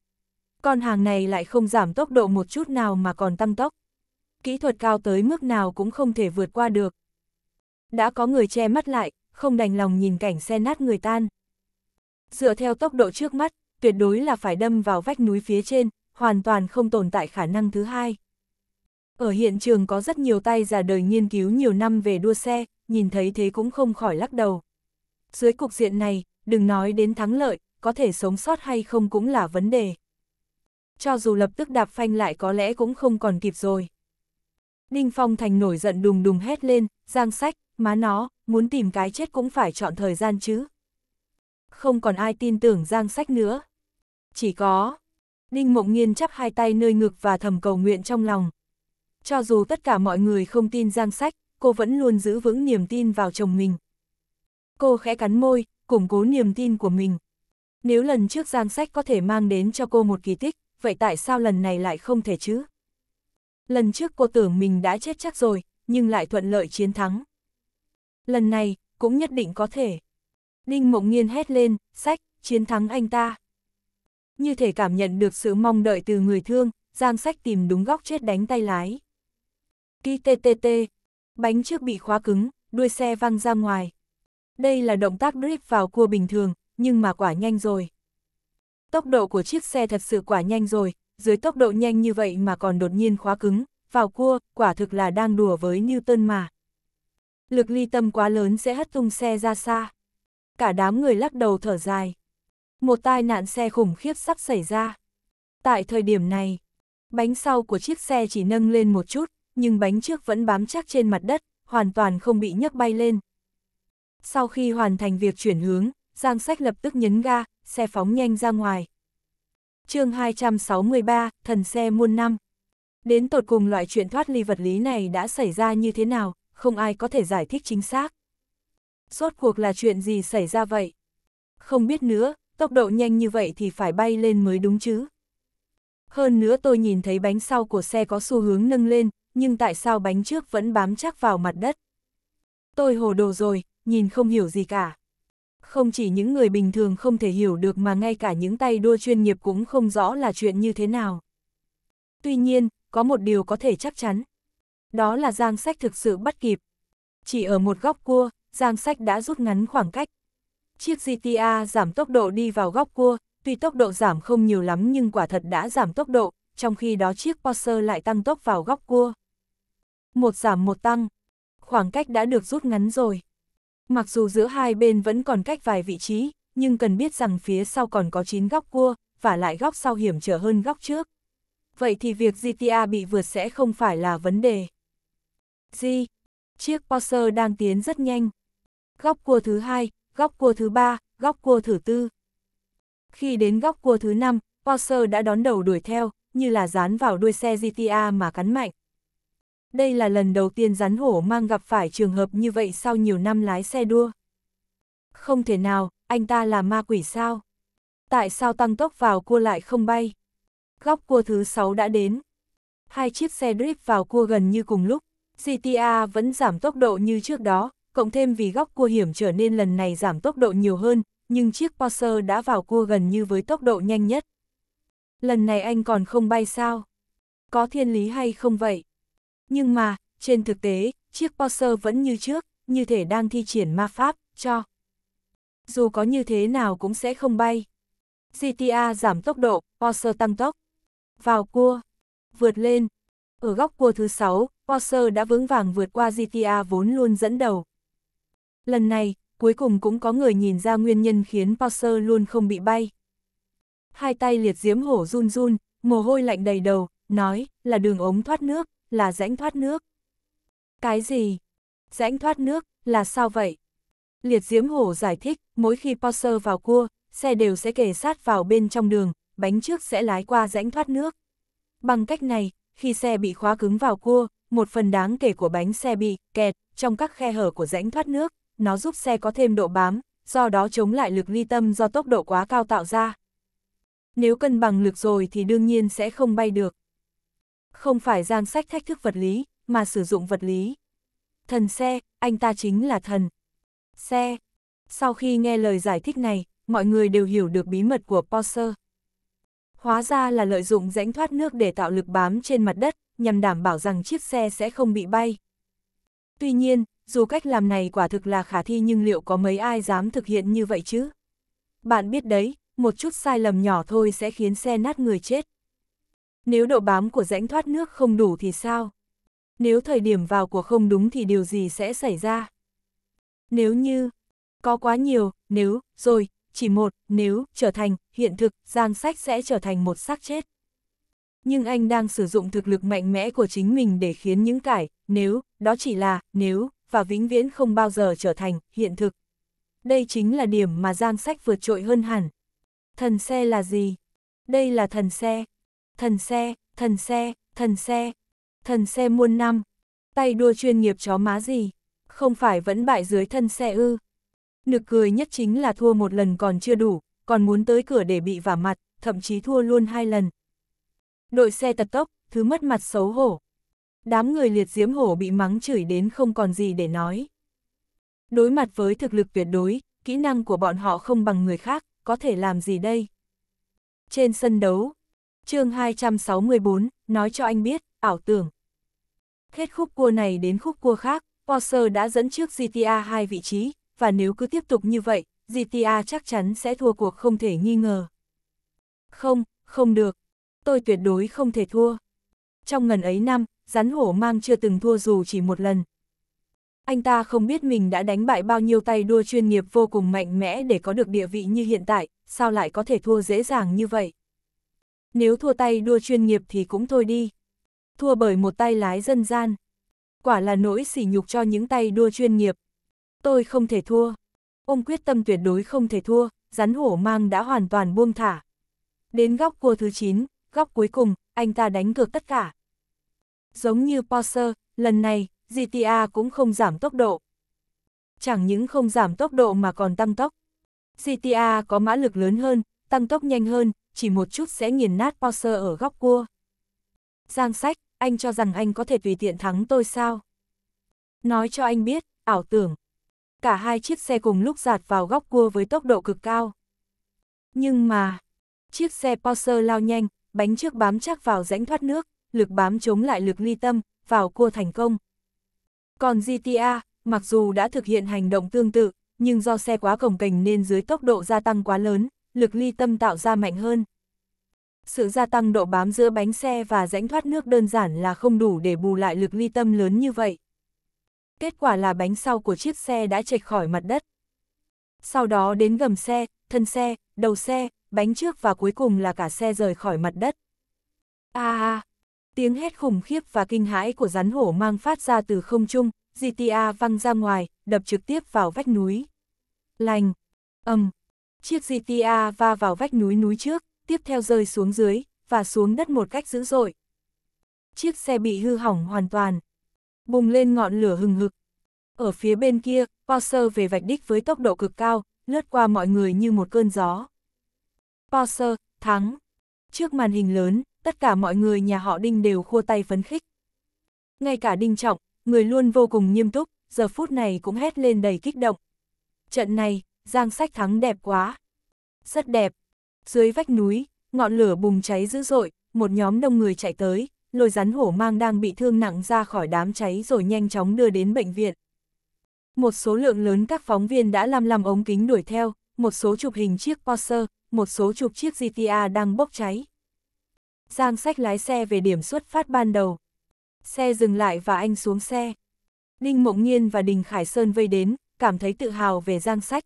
Con hàng này lại không giảm tốc độ một chút nào mà còn tăng tốc. Kỹ thuật cao tới mức nào cũng không thể vượt qua được. Đã có người che mắt lại, không đành lòng nhìn cảnh xe nát người tan. Dựa theo tốc độ trước mắt, tuyệt đối là phải đâm vào vách núi phía trên, hoàn toàn không tồn tại khả năng thứ hai. Ở hiện trường có rất nhiều tay già đời nghiên cứu nhiều năm về đua xe, nhìn thấy thế cũng không khỏi lắc đầu. Dưới cục diện này, đừng nói đến thắng lợi, có thể sống sót hay không cũng là vấn đề. Cho dù lập tức đạp phanh lại có lẽ cũng không còn kịp rồi. đinh Phong Thành nổi giận đùng đùng hét lên, giang sách, má nó, muốn tìm cái chết cũng phải chọn thời gian chứ. Không còn ai tin tưởng giang sách nữa. Chỉ có, đinh Mộng Nghiên chắp hai tay nơi ngực và thầm cầu nguyện trong lòng. Cho dù tất cả mọi người không tin giang sách, cô vẫn luôn giữ vững niềm tin vào chồng mình. Cô khẽ cắn môi, củng cố niềm tin của mình. Nếu lần trước Giang Sách có thể mang đến cho cô một kỳ tích, vậy tại sao lần này lại không thể chứ? Lần trước cô tưởng mình đã chết chắc rồi, nhưng lại thuận lợi chiến thắng. Lần này, cũng nhất định có thể. Đinh Mộng Nghiên hét lên, sách, chiến thắng anh ta. Như thể cảm nhận được sự mong đợi từ người thương, Giang Sách tìm đúng góc chết đánh tay lái. KTTT, Bánh trước bị khóa cứng, đuôi xe văng ra ngoài. Đây là động tác drift vào cua bình thường, nhưng mà quả nhanh rồi. Tốc độ của chiếc xe thật sự quả nhanh rồi, dưới tốc độ nhanh như vậy mà còn đột nhiên khóa cứng, vào cua, quả thực là đang đùa với Newton mà. Lực ly tâm quá lớn sẽ hất tung xe ra xa. Cả đám người lắc đầu thở dài. Một tai nạn xe khủng khiếp sắp xảy ra. Tại thời điểm này, bánh sau của chiếc xe chỉ nâng lên một chút, nhưng bánh trước vẫn bám chắc trên mặt đất, hoàn toàn không bị nhấc bay lên. Sau khi hoàn thành việc chuyển hướng, Giang Sách lập tức nhấn ga, xe phóng nhanh ra ngoài. chương 263, Thần xe muôn năm. Đến tột cùng loại chuyện thoát ly vật lý này đã xảy ra như thế nào, không ai có thể giải thích chính xác. Rốt cuộc là chuyện gì xảy ra vậy? Không biết nữa, tốc độ nhanh như vậy thì phải bay lên mới đúng chứ. Hơn nữa tôi nhìn thấy bánh sau của xe có xu hướng nâng lên, nhưng tại sao bánh trước vẫn bám chắc vào mặt đất? Tôi hồ đồ rồi, nhìn không hiểu gì cả. Không chỉ những người bình thường không thể hiểu được mà ngay cả những tay đua chuyên nghiệp cũng không rõ là chuyện như thế nào. Tuy nhiên, có một điều có thể chắc chắn. Đó là Giang Sách thực sự bắt kịp. Chỉ ở một góc cua, Giang Sách đã rút ngắn khoảng cách. Chiếc GTA giảm tốc độ đi vào góc cua, tuy tốc độ giảm không nhiều lắm nhưng quả thật đã giảm tốc độ, trong khi đó chiếc Porsche lại tăng tốc vào góc cua một giảm một tăng. Khoảng cách đã được rút ngắn rồi. Mặc dù giữa hai bên vẫn còn cách vài vị trí, nhưng cần biết rằng phía sau còn có 9 góc cua, và lại góc sau hiểm trở hơn góc trước. Vậy thì việc GTA bị vượt sẽ không phải là vấn đề. Di, chiếc Porsche đang tiến rất nhanh. Góc cua thứ hai, góc cua thứ ba, góc cua thứ tư. Khi đến góc cua thứ năm, Porsche đã đón đầu đuổi theo, như là dán vào đuôi xe GTA mà cắn mạnh đây là lần đầu tiên rắn hổ mang gặp phải trường hợp như vậy sau nhiều năm lái xe đua. Không thể nào, anh ta là ma quỷ sao? Tại sao tăng tốc vào cua lại không bay? Góc cua thứ 6 đã đến. Hai chiếc xe drift vào cua gần như cùng lúc, GTA vẫn giảm tốc độ như trước đó, cộng thêm vì góc cua hiểm trở nên lần này giảm tốc độ nhiều hơn, nhưng chiếc Porsche đã vào cua gần như với tốc độ nhanh nhất. Lần này anh còn không bay sao? Có thiên lý hay không vậy? Nhưng mà, trên thực tế, chiếc Porsche vẫn như trước, như thể đang thi triển ma pháp, cho. Dù có như thế nào cũng sẽ không bay. GTA giảm tốc độ, Porsche tăng tốc. Vào cua. Vượt lên. Ở góc cua thứ 6, Porsche đã vững vàng vượt qua GTA vốn luôn dẫn đầu. Lần này, cuối cùng cũng có người nhìn ra nguyên nhân khiến Porsche luôn không bị bay. Hai tay liệt diếm hổ run run, mồ hôi lạnh đầy đầu, nói là đường ống thoát nước, là rãnh thoát nước. Cái gì? Rãnh thoát nước, là sao vậy? Liệt Diễm Hổ giải thích, mỗi khi Porsche vào cua, xe đều sẽ kề sát vào bên trong đường, bánh trước sẽ lái qua rãnh thoát nước. Bằng cách này, khi xe bị khóa cứng vào cua, một phần đáng kể của bánh xe bị kẹt trong các khe hở của rãnh thoát nước, nó giúp xe có thêm độ bám, do đó chống lại lực ly tâm do tốc độ quá cao tạo ra. Nếu cân bằng lực rồi thì đương nhiên sẽ không bay được. Không phải giang sách thách thức vật lý, mà sử dụng vật lý. Thần xe, anh ta chính là thần. Xe. Sau khi nghe lời giải thích này, mọi người đều hiểu được bí mật của Porsche. Hóa ra là lợi dụng rãnh thoát nước để tạo lực bám trên mặt đất, nhằm đảm bảo rằng chiếc xe sẽ không bị bay. Tuy nhiên, dù cách làm này quả thực là khả thi nhưng liệu có mấy ai dám thực hiện như vậy chứ? Bạn biết đấy, một chút sai lầm nhỏ thôi sẽ khiến xe nát người chết. Nếu độ bám của rãnh thoát nước không đủ thì sao? Nếu thời điểm vào của không đúng thì điều gì sẽ xảy ra? Nếu như, có quá nhiều, nếu, rồi, chỉ một, nếu, trở thành, hiện thực, Giang Sách sẽ trở thành một xác chết. Nhưng anh đang sử dụng thực lực mạnh mẽ của chính mình để khiến những cải, nếu, đó chỉ là, nếu, và vĩnh viễn không bao giờ trở thành, hiện thực. Đây chính là điểm mà Giang Sách vượt trội hơn hẳn. Thần xe là gì? Đây là thần xe. Thần xe, thần xe, thần xe, thần xe muôn năm, tay đua chuyên nghiệp chó má gì, không phải vẫn bại dưới thân xe ư. Nực cười nhất chính là thua một lần còn chưa đủ, còn muốn tới cửa để bị vả mặt, thậm chí thua luôn hai lần. Đội xe tật tốc, thứ mất mặt xấu hổ. Đám người liệt diễm hổ bị mắng chửi đến không còn gì để nói. Đối mặt với thực lực tuyệt đối, kỹ năng của bọn họ không bằng người khác, có thể làm gì đây? Trên sân đấu, chương 264, nói cho anh biết, ảo tưởng. Hết khúc cua này đến khúc cua khác, Porsche đã dẫn trước GTA hai vị trí, và nếu cứ tiếp tục như vậy, GTA chắc chắn sẽ thua cuộc không thể nghi ngờ. Không, không được. Tôi tuyệt đối không thể thua. Trong ngần ấy năm, rắn hổ mang chưa từng thua dù chỉ một lần. Anh ta không biết mình đã đánh bại bao nhiêu tay đua chuyên nghiệp vô cùng mạnh mẽ để có được địa vị như hiện tại, sao lại có thể thua dễ dàng như vậy nếu thua tay đua chuyên nghiệp thì cũng thôi đi. Thua bởi một tay lái dân gian. Quả là nỗi sỉ nhục cho những tay đua chuyên nghiệp. Tôi không thể thua. Ông quyết tâm tuyệt đối không thể thua, rắn hổ mang đã hoàn toàn buông thả. Đến góc cua thứ 9, góc cuối cùng, anh ta đánh cược tất cả. Giống như Porsche, lần này, GTA cũng không giảm tốc độ. Chẳng những không giảm tốc độ mà còn tăng tốc. GTA có mã lực lớn hơn, tăng tốc nhanh hơn, chỉ một chút sẽ nghiền nát Porsche ở góc cua. Giang sách, anh cho rằng anh có thể tùy tiện thắng tôi sao? Nói cho anh biết, ảo tưởng. Cả hai chiếc xe cùng lúc giạt vào góc cua với tốc độ cực cao. Nhưng mà, chiếc xe Porsche lao nhanh, bánh trước bám chắc vào rãnh thoát nước, lực bám chống lại lực ly tâm, vào cua thành công. Còn GTA, mặc dù đã thực hiện hành động tương tự, nhưng do xe quá cồng kềnh nên dưới tốc độ gia tăng quá lớn, lực ly tâm tạo ra mạnh hơn. Sự gia tăng độ bám giữa bánh xe và rãnh thoát nước đơn giản là không đủ để bù lại lực ly tâm lớn như vậy. Kết quả là bánh sau của chiếc xe đã chệch khỏi mặt đất. Sau đó đến gầm xe, thân xe, đầu xe, bánh trước và cuối cùng là cả xe rời khỏi mặt đất. A à, tiếng hét khủng khiếp và kinh hãi của rắn hổ mang phát ra từ không trung, GTA văng ra ngoài, đập trực tiếp vào vách núi. Lành, ầm, Chiếc GTA va vào vách núi núi trước, tiếp theo rơi xuống dưới, và xuống đất một cách dữ dội. Chiếc xe bị hư hỏng hoàn toàn. Bùng lên ngọn lửa hừng hực. Ở phía bên kia, Porsche về vạch đích với tốc độ cực cao, lướt qua mọi người như một cơn gió. Porsche, thắng. Trước màn hình lớn, tất cả mọi người nhà họ Đinh đều khua tay phấn khích. Ngay cả Đinh Trọng, người luôn vô cùng nghiêm túc, giờ phút này cũng hét lên đầy kích động. Trận này, Giang Sách Thắng đẹp quá. Rất đẹp. Dưới vách núi, ngọn lửa bùng cháy dữ dội, một nhóm đông người chạy tới, lôi rắn hổ mang đang bị thương nặng ra khỏi đám cháy rồi nhanh chóng đưa đến bệnh viện. Một số lượng lớn các phóng viên đã làm làm ống kính đuổi theo, một số chụp hình chiếc Porsche, một số chụp chiếc GTA đang bốc cháy. Giang sách lái xe về điểm xuất phát ban đầu. Xe dừng lại và anh xuống xe. Đinh Mộng Nhiên và Đình Khải Sơn vây đến, cảm thấy tự hào về Giang sách,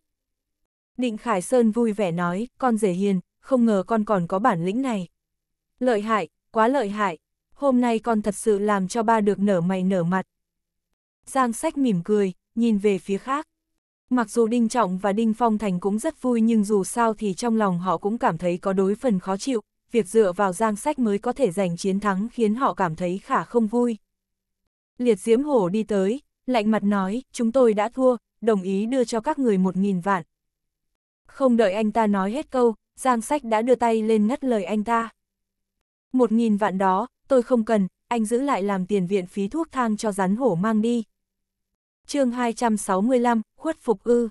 Định Khải Sơn vui vẻ nói, con rể hiền, không ngờ con còn có bản lĩnh này. Lợi hại, quá lợi hại, hôm nay con thật sự làm cho ba được nở mày nở mặt. Giang sách mỉm cười, nhìn về phía khác. Mặc dù Đinh Trọng và Đinh Phong Thành cũng rất vui nhưng dù sao thì trong lòng họ cũng cảm thấy có đối phần khó chịu, việc dựa vào giang sách mới có thể giành chiến thắng khiến họ cảm thấy khả không vui. Liệt Diễm Hổ đi tới, lạnh mặt nói, chúng tôi đã thua, đồng ý đưa cho các người một nghìn vạn, không đợi anh ta nói hết câu, Giang Sách đã đưa tay lên ngắt lời anh ta. Một nghìn vạn đó, tôi không cần, anh giữ lại làm tiền viện phí thuốc thang cho rắn hổ mang đi. chương 265, khuất phục ư.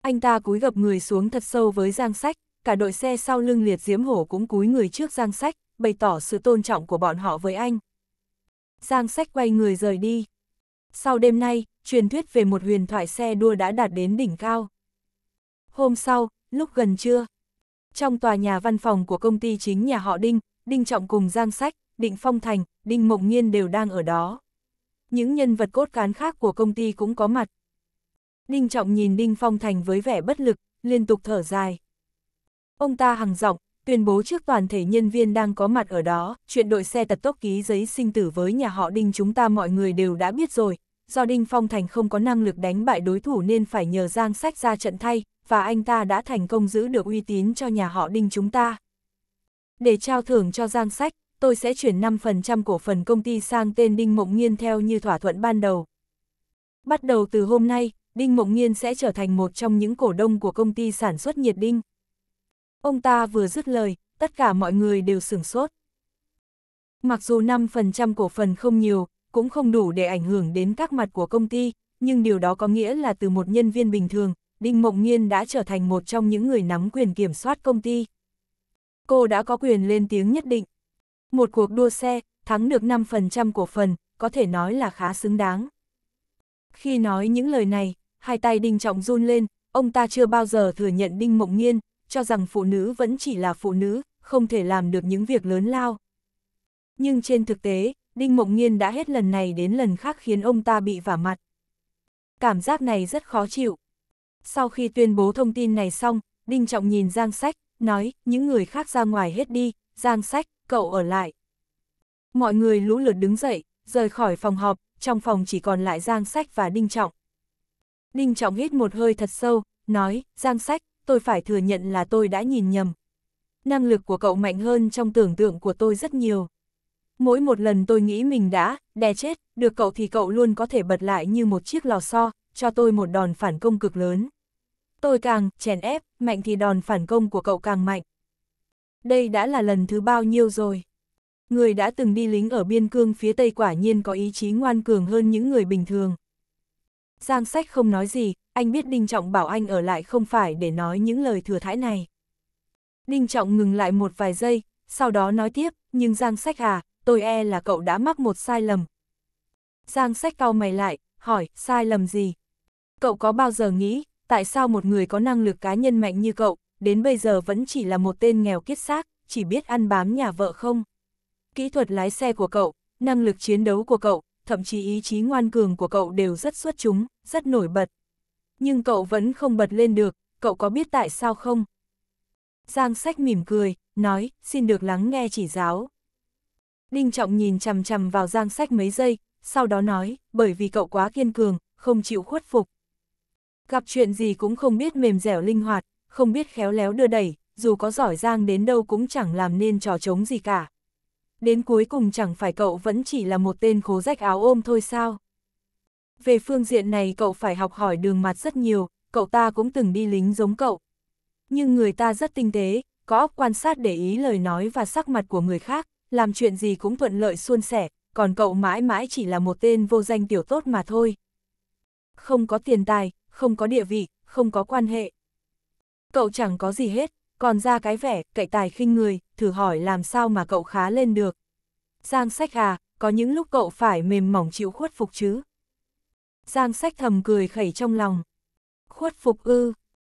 Anh ta cúi gập người xuống thật sâu với Giang Sách, cả đội xe sau lưng liệt diễm hổ cũng cúi người trước Giang Sách, bày tỏ sự tôn trọng của bọn họ với anh. Giang Sách quay người rời đi. Sau đêm nay, truyền thuyết về một huyền thoại xe đua đã đạt đến đỉnh cao. Hôm sau, lúc gần trưa, trong tòa nhà văn phòng của công ty chính nhà họ Đinh, Đinh Trọng cùng Giang Sách, Định Phong Thành, Đinh Mộng Nhiên đều đang ở đó. Những nhân vật cốt cán khác của công ty cũng có mặt. Đinh Trọng nhìn Đinh Phong Thành với vẻ bất lực, liên tục thở dài. Ông ta hằng giọng, tuyên bố trước toàn thể nhân viên đang có mặt ở đó, chuyện đội xe tật tốc ký giấy sinh tử với nhà họ Đinh chúng ta mọi người đều đã biết rồi, do Đinh Phong Thành không có năng lực đánh bại đối thủ nên phải nhờ Giang Sách ra trận thay, và anh ta đã thành công giữ được uy tín cho nhà họ Đinh chúng ta. Để trao thưởng cho Giang Sách, tôi sẽ chuyển 5% cổ phần công ty sang tên Đinh Mộng Nhiên theo như thỏa thuận ban đầu. Bắt đầu từ hôm nay, Đinh Mộng Nhiên sẽ trở thành một trong những cổ đông của công ty sản xuất nhiệt đinh. Ông ta vừa dứt lời, tất cả mọi người đều sửng sốt. Mặc dù 5% cổ phần không nhiều, cũng không đủ để ảnh hưởng đến các mặt của công ty, nhưng điều đó có nghĩa là từ một nhân viên bình thường, Đinh Mộng Nhiên đã trở thành một trong những người nắm quyền kiểm soát công ty. Cô đã có quyền lên tiếng nhất định. Một cuộc đua xe, thắng được 5% cổ phần, có thể nói là khá xứng đáng. Khi nói những lời này, hai tay Đinh Trọng run lên, ông ta chưa bao giờ thừa nhận Đinh Mộng Nhiên, cho rằng phụ nữ vẫn chỉ là phụ nữ, không thể làm được những việc lớn lao. Nhưng trên thực tế, Đinh Mộng Nhiên đã hết lần này đến lần khác khiến ông ta bị vả mặt. Cảm giác này rất khó chịu. Sau khi tuyên bố thông tin này xong, Đinh Trọng nhìn Giang Sách, nói, những người khác ra ngoài hết đi, Giang Sách, cậu ở lại. Mọi người lũ lượt đứng dậy, rời khỏi phòng họp, trong phòng chỉ còn lại Giang Sách và Đinh Trọng. Đinh Trọng hít một hơi thật sâu, nói, Giang Sách, tôi phải thừa nhận là tôi đã nhìn nhầm. Năng lực của cậu mạnh hơn trong tưởng tượng của tôi rất nhiều. Mỗi một lần tôi nghĩ mình đã, đè chết, được cậu thì cậu luôn có thể bật lại như một chiếc lò xo, cho tôi một đòn phản công cực lớn tôi càng chèn ép, mạnh thì đòn phản công của cậu càng mạnh. Đây đã là lần thứ bao nhiêu rồi? Người đã từng đi lính ở biên cương phía Tây quả nhiên có ý chí ngoan cường hơn những người bình thường. Giang sách không nói gì, anh biết Đinh Trọng bảo anh ở lại không phải để nói những lời thừa thãi này. Đinh Trọng ngừng lại một vài giây, sau đó nói tiếp, nhưng Giang sách à, tôi e là cậu đã mắc một sai lầm. Giang sách cau mày lại, hỏi, sai lầm gì? Cậu có bao giờ nghĩ, tại sao một người có năng lực cá nhân mạnh như cậu, đến bây giờ vẫn chỉ là một tên nghèo kiết xác, chỉ biết ăn bám nhà vợ không? Kỹ thuật lái xe của cậu, năng lực chiến đấu của cậu, thậm chí ý chí ngoan cường của cậu đều rất xuất chúng, rất nổi bật. Nhưng cậu vẫn không bật lên được, cậu có biết tại sao không? Giang sách mỉm cười, nói, xin được lắng nghe chỉ giáo. Đinh Trọng nhìn chằm chằm vào Giang Sách mấy giây, sau đó nói, bởi vì cậu quá kiên cường, không chịu khuất phục. Gặp chuyện gì cũng không biết mềm dẻo linh hoạt, không biết khéo léo đưa đẩy, dù có giỏi giang đến đâu cũng chẳng làm nên trò trống gì cả. Đến cuối cùng chẳng phải cậu vẫn chỉ là một tên khố rách áo ôm thôi sao. Về phương diện này cậu phải học hỏi đường mặt rất nhiều, cậu ta cũng từng đi lính giống cậu. Nhưng người ta rất tinh tế, có óc quan sát để ý lời nói và sắc mặt của người khác, làm chuyện gì cũng thuận lợi suôn sẻ, còn cậu mãi mãi chỉ là một tên vô danh tiểu tốt mà thôi. Không có tiền tài, không có địa vị, không có quan hệ. Cậu chẳng có gì hết, còn ra cái vẻ, cậy tài khinh người, thử hỏi làm sao mà cậu khá lên được. Giang sách à, có những lúc cậu phải mềm mỏng chịu khuất phục chứ. Giang sách thầm cười khẩy trong lòng. Khuất phục ư,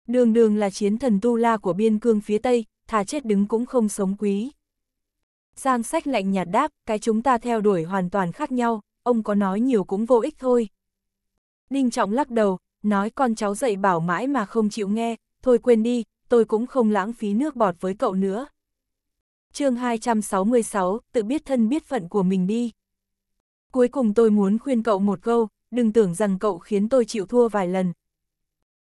đường đường là chiến thần tu la của biên cương phía Tây, thà chết đứng cũng không sống quý. Giang sách lạnh nhạt đáp, cái chúng ta theo đuổi hoàn toàn khác nhau, ông có nói nhiều cũng vô ích thôi. Ninh Trọng lắc đầu, nói con cháu dạy bảo mãi mà không chịu nghe, thôi quên đi, tôi cũng không lãng phí nước bọt với cậu nữa. chương 266, tự biết thân biết phận của mình đi. Cuối cùng tôi muốn khuyên cậu một câu, đừng tưởng rằng cậu khiến tôi chịu thua vài lần.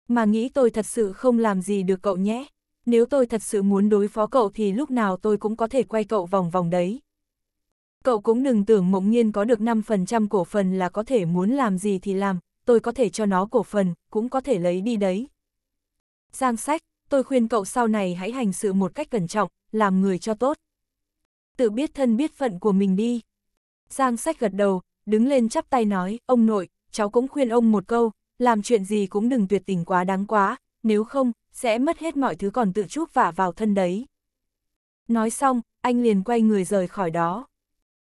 Mà nghĩ tôi thật sự không làm gì được cậu nhé. Nếu tôi thật sự muốn đối phó cậu thì lúc nào tôi cũng có thể quay cậu vòng vòng đấy. Cậu cũng đừng tưởng mộng nhiên có được 5% cổ phần là có thể muốn làm gì thì làm, tôi có thể cho nó cổ phần, cũng có thể lấy đi đấy. Giang sách, tôi khuyên cậu sau này hãy hành sự một cách cẩn trọng, làm người cho tốt. Tự biết thân biết phận của mình đi. Giang sách gật đầu, đứng lên chắp tay nói, ông nội, cháu cũng khuyên ông một câu, làm chuyện gì cũng đừng tuyệt tình quá đáng quá, nếu không, sẽ mất hết mọi thứ còn tự chuốc vả vào thân đấy. Nói xong, anh liền quay người rời khỏi đó.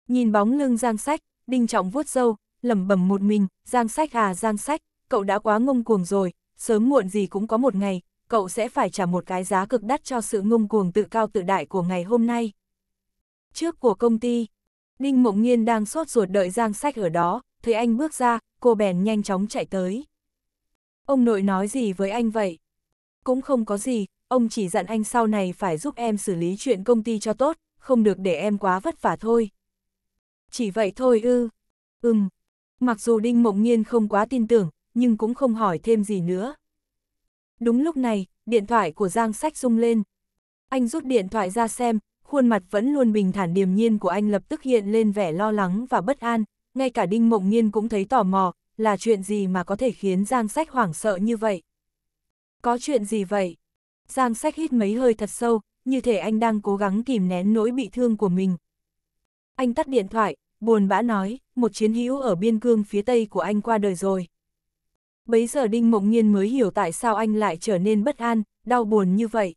Nhìn bóng lưng Giang Sách, Đinh Trọng vuốt râu, lẩm bẩm một mình, Giang Sách à Giang Sách, cậu đã quá ngông cuồng rồi, sớm muộn gì cũng có một ngày, cậu sẽ phải trả một cái giá cực đắt cho sự ngông cuồng tự cao tự đại của ngày hôm nay. Trước của công ty, Đinh Mộng Nghiên đang sốt ruột đợi Giang Sách ở đó, thấy anh bước ra, cô bèn nhanh chóng chạy tới. Ông nội nói gì với anh vậy? Cũng không có gì, ông chỉ dặn anh sau này phải giúp em xử lý chuyện công ty cho tốt, không được để em quá vất vả thôi. Chỉ vậy thôi ư. Ừm, Mặc dù Đinh Mộng Nhiên không quá tin tưởng, nhưng cũng không hỏi thêm gì nữa. Đúng lúc này, điện thoại của Giang Sách rung lên. Anh rút điện thoại ra xem, khuôn mặt vẫn luôn bình thản điềm nhiên của anh lập tức hiện lên vẻ lo lắng và bất an, ngay cả Đinh Mộng Nhiên cũng thấy tò mò, là chuyện gì mà có thể khiến Giang Sách hoảng sợ như vậy. Có chuyện gì vậy? Giang Sách hít mấy hơi thật sâu, như thể anh đang cố gắng kìm nén nỗi bị thương của mình. Anh tắt điện thoại, buồn bã nói, một chiến hữu ở biên cương phía tây của anh qua đời rồi. Bấy giờ Đinh Mộng Nhiên mới hiểu tại sao anh lại trở nên bất an, đau buồn như vậy.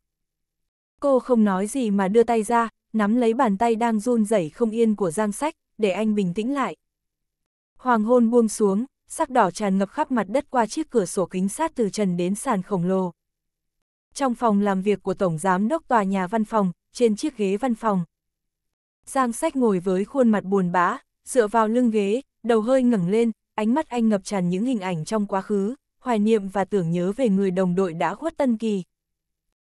Cô không nói gì mà đưa tay ra, nắm lấy bàn tay đang run rẩy không yên của Giang Sách, để anh bình tĩnh lại. Hoàng hôn buông xuống, sắc đỏ tràn ngập khắp mặt đất qua chiếc cửa sổ kính sát từ trần đến sàn khổng lồ. Trong phòng làm việc của Tổng Giám đốc Tòa nhà Văn phòng, trên chiếc ghế văn phòng, Giang sách ngồi với khuôn mặt buồn bã, dựa vào lưng ghế, đầu hơi ngẩng lên, ánh mắt anh ngập tràn những hình ảnh trong quá khứ, hoài niệm và tưởng nhớ về người đồng đội đã khuất tân kỳ.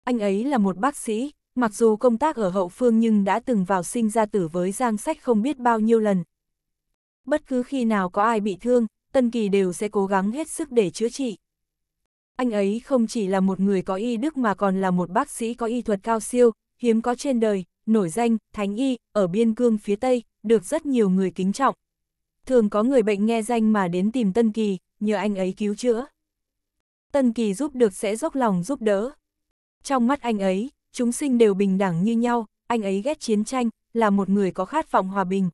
Anh ấy là một bác sĩ, mặc dù công tác ở hậu phương nhưng đã từng vào sinh ra tử với Giang Sách không biết bao nhiêu lần. Bất cứ khi nào có ai bị thương, Tân Kỳ đều sẽ cố gắng hết sức để chữa trị. Anh ấy không chỉ là một người có y đức mà còn là một bác sĩ có y thuật cao siêu, hiếm có trên đời, nổi danh, thánh y, ở biên cương phía Tây, được rất nhiều người kính trọng. Thường có người bệnh nghe danh mà đến tìm Tân Kỳ, nhờ anh ấy cứu chữa. Tân Kỳ giúp được sẽ dốc lòng giúp đỡ. Trong mắt anh ấy, chúng sinh đều bình đẳng như nhau, anh ấy ghét chiến tranh, là một người có khát vọng hòa bình.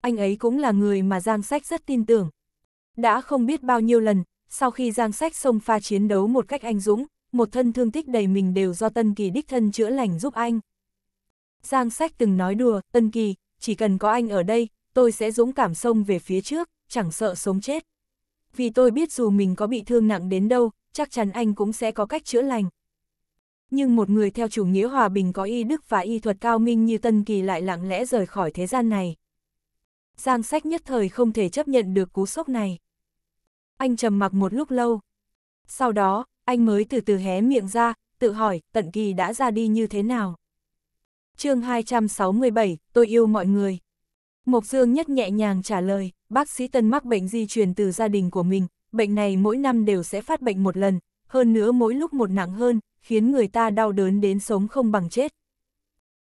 Anh ấy cũng là người mà Giang Sách rất tin tưởng. Đã không biết bao nhiêu lần, sau khi Giang Sách xông pha chiến đấu một cách anh dũng, một thân thương tích đầy mình đều do Tân Kỳ đích thân chữa lành giúp anh. Giang sách từng nói đùa, Tân Kỳ, chỉ cần có anh ở đây, tôi sẽ dũng cảm sông về phía trước, chẳng sợ sống chết. Vì tôi biết dù mình có bị thương nặng đến đâu, chắc chắn anh cũng sẽ có cách chữa lành. Nhưng một người theo chủ nghĩa hòa bình có y đức và y thuật cao minh như Tân Kỳ lại lặng lẽ rời khỏi thế gian này. Giang sách nhất thời không thể chấp nhận được cú sốc này. Anh trầm mặc một lúc lâu. Sau đó, anh mới từ từ hé miệng ra, tự hỏi, Tận Kỳ đã ra đi như thế nào chương 267, tôi yêu mọi người. Mộc Dương Nhất nhẹ nhàng trả lời, bác sĩ Tân mắc bệnh di truyền từ gia đình của mình, bệnh này mỗi năm đều sẽ phát bệnh một lần, hơn nữa mỗi lúc một nặng hơn, khiến người ta đau đớn đến sống không bằng chết.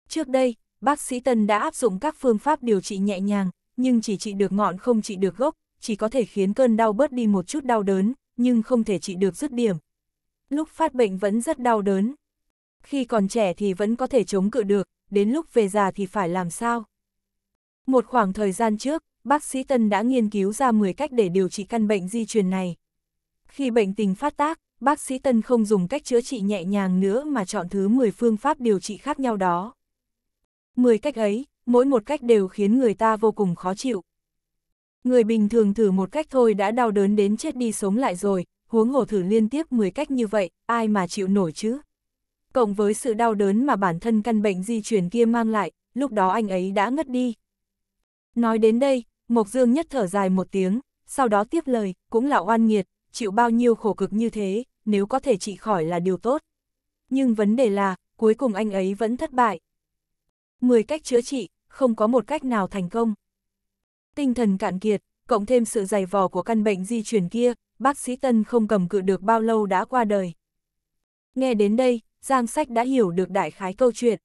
Trước đây, bác sĩ Tân đã áp dụng các phương pháp điều trị nhẹ nhàng, nhưng chỉ trị được ngọn không trị được gốc, chỉ có thể khiến cơn đau bớt đi một chút đau đớn, nhưng không thể trị được dứt điểm. Lúc phát bệnh vẫn rất đau đớn. Khi còn trẻ thì vẫn có thể chống cự được, đến lúc về già thì phải làm sao? Một khoảng thời gian trước, bác sĩ Tân đã nghiên cứu ra 10 cách để điều trị căn bệnh di truyền này. Khi bệnh tình phát tác, bác sĩ Tân không dùng cách chữa trị nhẹ nhàng nữa mà chọn thứ 10 phương pháp điều trị khác nhau đó. 10 cách ấy, mỗi một cách đều khiến người ta vô cùng khó chịu. Người bình thường thử một cách thôi đã đau đớn đến chết đi sống lại rồi, huống hồ thử liên tiếp 10 cách như vậy, ai mà chịu nổi chứ? cộng với sự đau đớn mà bản thân căn bệnh di truyền kia mang lại, lúc đó anh ấy đã ngất đi. Nói đến đây, Mộc Dương nhất thở dài một tiếng, sau đó tiếp lời, cũng là oan nghiệt, chịu bao nhiêu khổ cực như thế, nếu có thể trị khỏi là điều tốt. Nhưng vấn đề là, cuối cùng anh ấy vẫn thất bại. 10 cách chữa trị, không có một cách nào thành công. Tinh thần cạn kiệt, cộng thêm sự dày vò của căn bệnh di truyền kia, bác sĩ Tân không cầm cự được bao lâu đã qua đời. Nghe đến đây, Giang Sách đã hiểu được đại khái câu chuyện.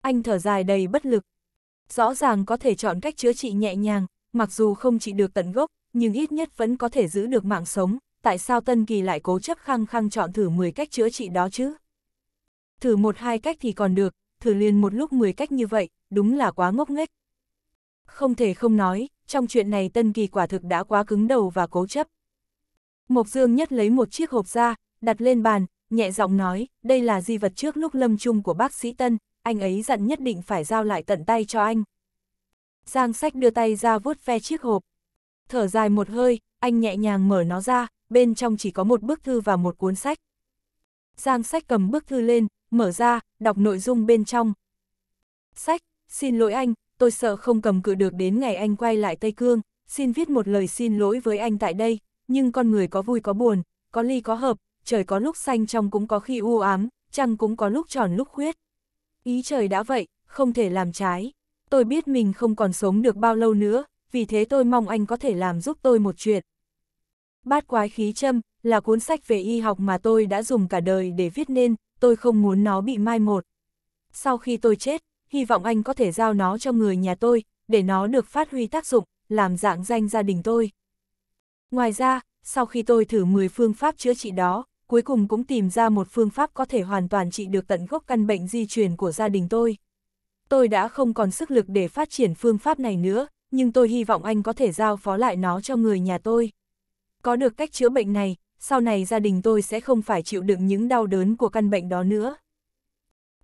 Anh thở dài đầy bất lực. Rõ ràng có thể chọn cách chữa trị nhẹ nhàng, mặc dù không trị được tận gốc, nhưng ít nhất vẫn có thể giữ được mạng sống, tại sao Tân Kỳ lại cố chấp khăng khăng chọn thử 10 cách chữa trị đó chứ? Thử một hai cách thì còn được, thử liền một lúc 10 cách như vậy, đúng là quá ngốc nghếch. Không thể không nói, trong chuyện này Tân Kỳ quả thực đã quá cứng đầu và cố chấp. Mộc Dương nhất lấy một chiếc hộp ra, đặt lên bàn, nhẹ giọng nói, đây là di vật trước lúc lâm chung của bác sĩ Tân, anh ấy dặn nhất định phải giao lại tận tay cho anh. Giang sách đưa tay ra vuốt ve chiếc hộp. Thở dài một hơi, anh nhẹ nhàng mở nó ra, bên trong chỉ có một bức thư và một cuốn sách. Giang sách cầm bức thư lên, mở ra, đọc nội dung bên trong. Sách, xin lỗi anh, tôi sợ không cầm cự được đến ngày anh quay lại Tây Cương, xin viết một lời xin lỗi với anh tại đây, nhưng con người có vui có buồn, có ly có hợp, trời có lúc xanh trong cũng có khi u ám, trăng cũng có lúc tròn lúc khuyết. Ý trời đã vậy, không thể làm trái. Tôi biết mình không còn sống được bao lâu nữa, vì thế tôi mong anh có thể làm giúp tôi một chuyện. Bát quái khí châm là cuốn sách về y học mà tôi đã dùng cả đời để viết nên, tôi không muốn nó bị mai một. Sau khi tôi chết, hy vọng anh có thể giao nó cho người nhà tôi, để nó được phát huy tác dụng, làm dạng danh gia đình tôi. Ngoài ra, sau khi tôi thử 10 phương pháp chữa trị đó, cuối cùng cũng tìm ra một phương pháp có thể hoàn toàn trị được tận gốc căn bệnh di truyền của gia đình tôi. Tôi đã không còn sức lực để phát triển phương pháp này nữa, nhưng tôi hy vọng anh có thể giao phó lại nó cho người nhà tôi. Có được cách chữa bệnh này, sau này gia đình tôi sẽ không phải chịu đựng những đau đớn của căn bệnh đó nữa.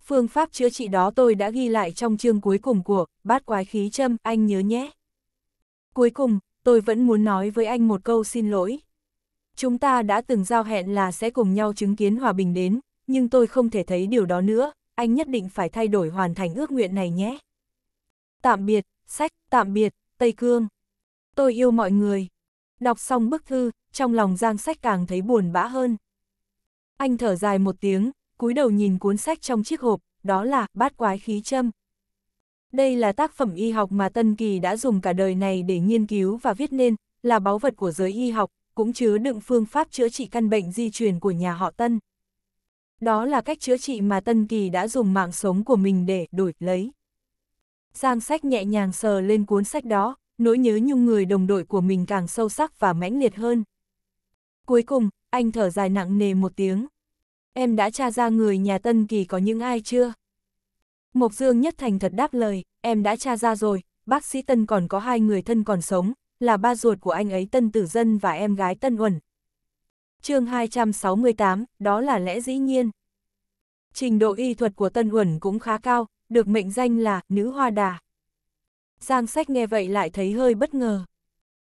Phương pháp chữa trị đó tôi đã ghi lại trong chương cuối cùng của Bát Quái Khí Châm, anh nhớ nhé. Cuối cùng, tôi vẫn muốn nói với anh một câu xin lỗi chúng ta đã từng giao hẹn là sẽ cùng nhau chứng kiến hòa bình đến, nhưng tôi không thể thấy điều đó nữa, anh nhất định phải thay đổi hoàn thành ước nguyện này nhé. Tạm biệt, sách, tạm biệt, Tây Cương. Tôi yêu mọi người. Đọc xong bức thư, trong lòng Giang sách càng thấy buồn bã hơn. Anh thở dài một tiếng, cúi đầu nhìn cuốn sách trong chiếc hộp, đó là Bát Quái Khí Châm. Đây là tác phẩm y học mà Tân Kỳ đã dùng cả đời này để nghiên cứu và viết nên, là báu vật của giới y học, cũng chứa đựng phương pháp chữa trị căn bệnh di truyền của nhà họ Tân. Đó là cách chữa trị mà Tân Kỳ đã dùng mạng sống của mình để đổi lấy. Giang sách nhẹ nhàng sờ lên cuốn sách đó, nỗi nhớ nhung người đồng đội của mình càng sâu sắc và mãnh liệt hơn. Cuối cùng, anh thở dài nặng nề một tiếng. Em đã tra ra người nhà Tân Kỳ có những ai chưa? Mộc Dương nhất thành thật đáp lời, em đã tra ra rồi, bác sĩ Tân còn có hai người thân còn sống, là ba ruột của anh ấy Tân Tử Dân và em gái Tân Uẩn. chương 268, đó là lẽ dĩ nhiên. Trình độ y thuật của Tân Uẩn cũng khá cao, được mệnh danh là Nữ Hoa Đà. Giang sách nghe vậy lại thấy hơi bất ngờ.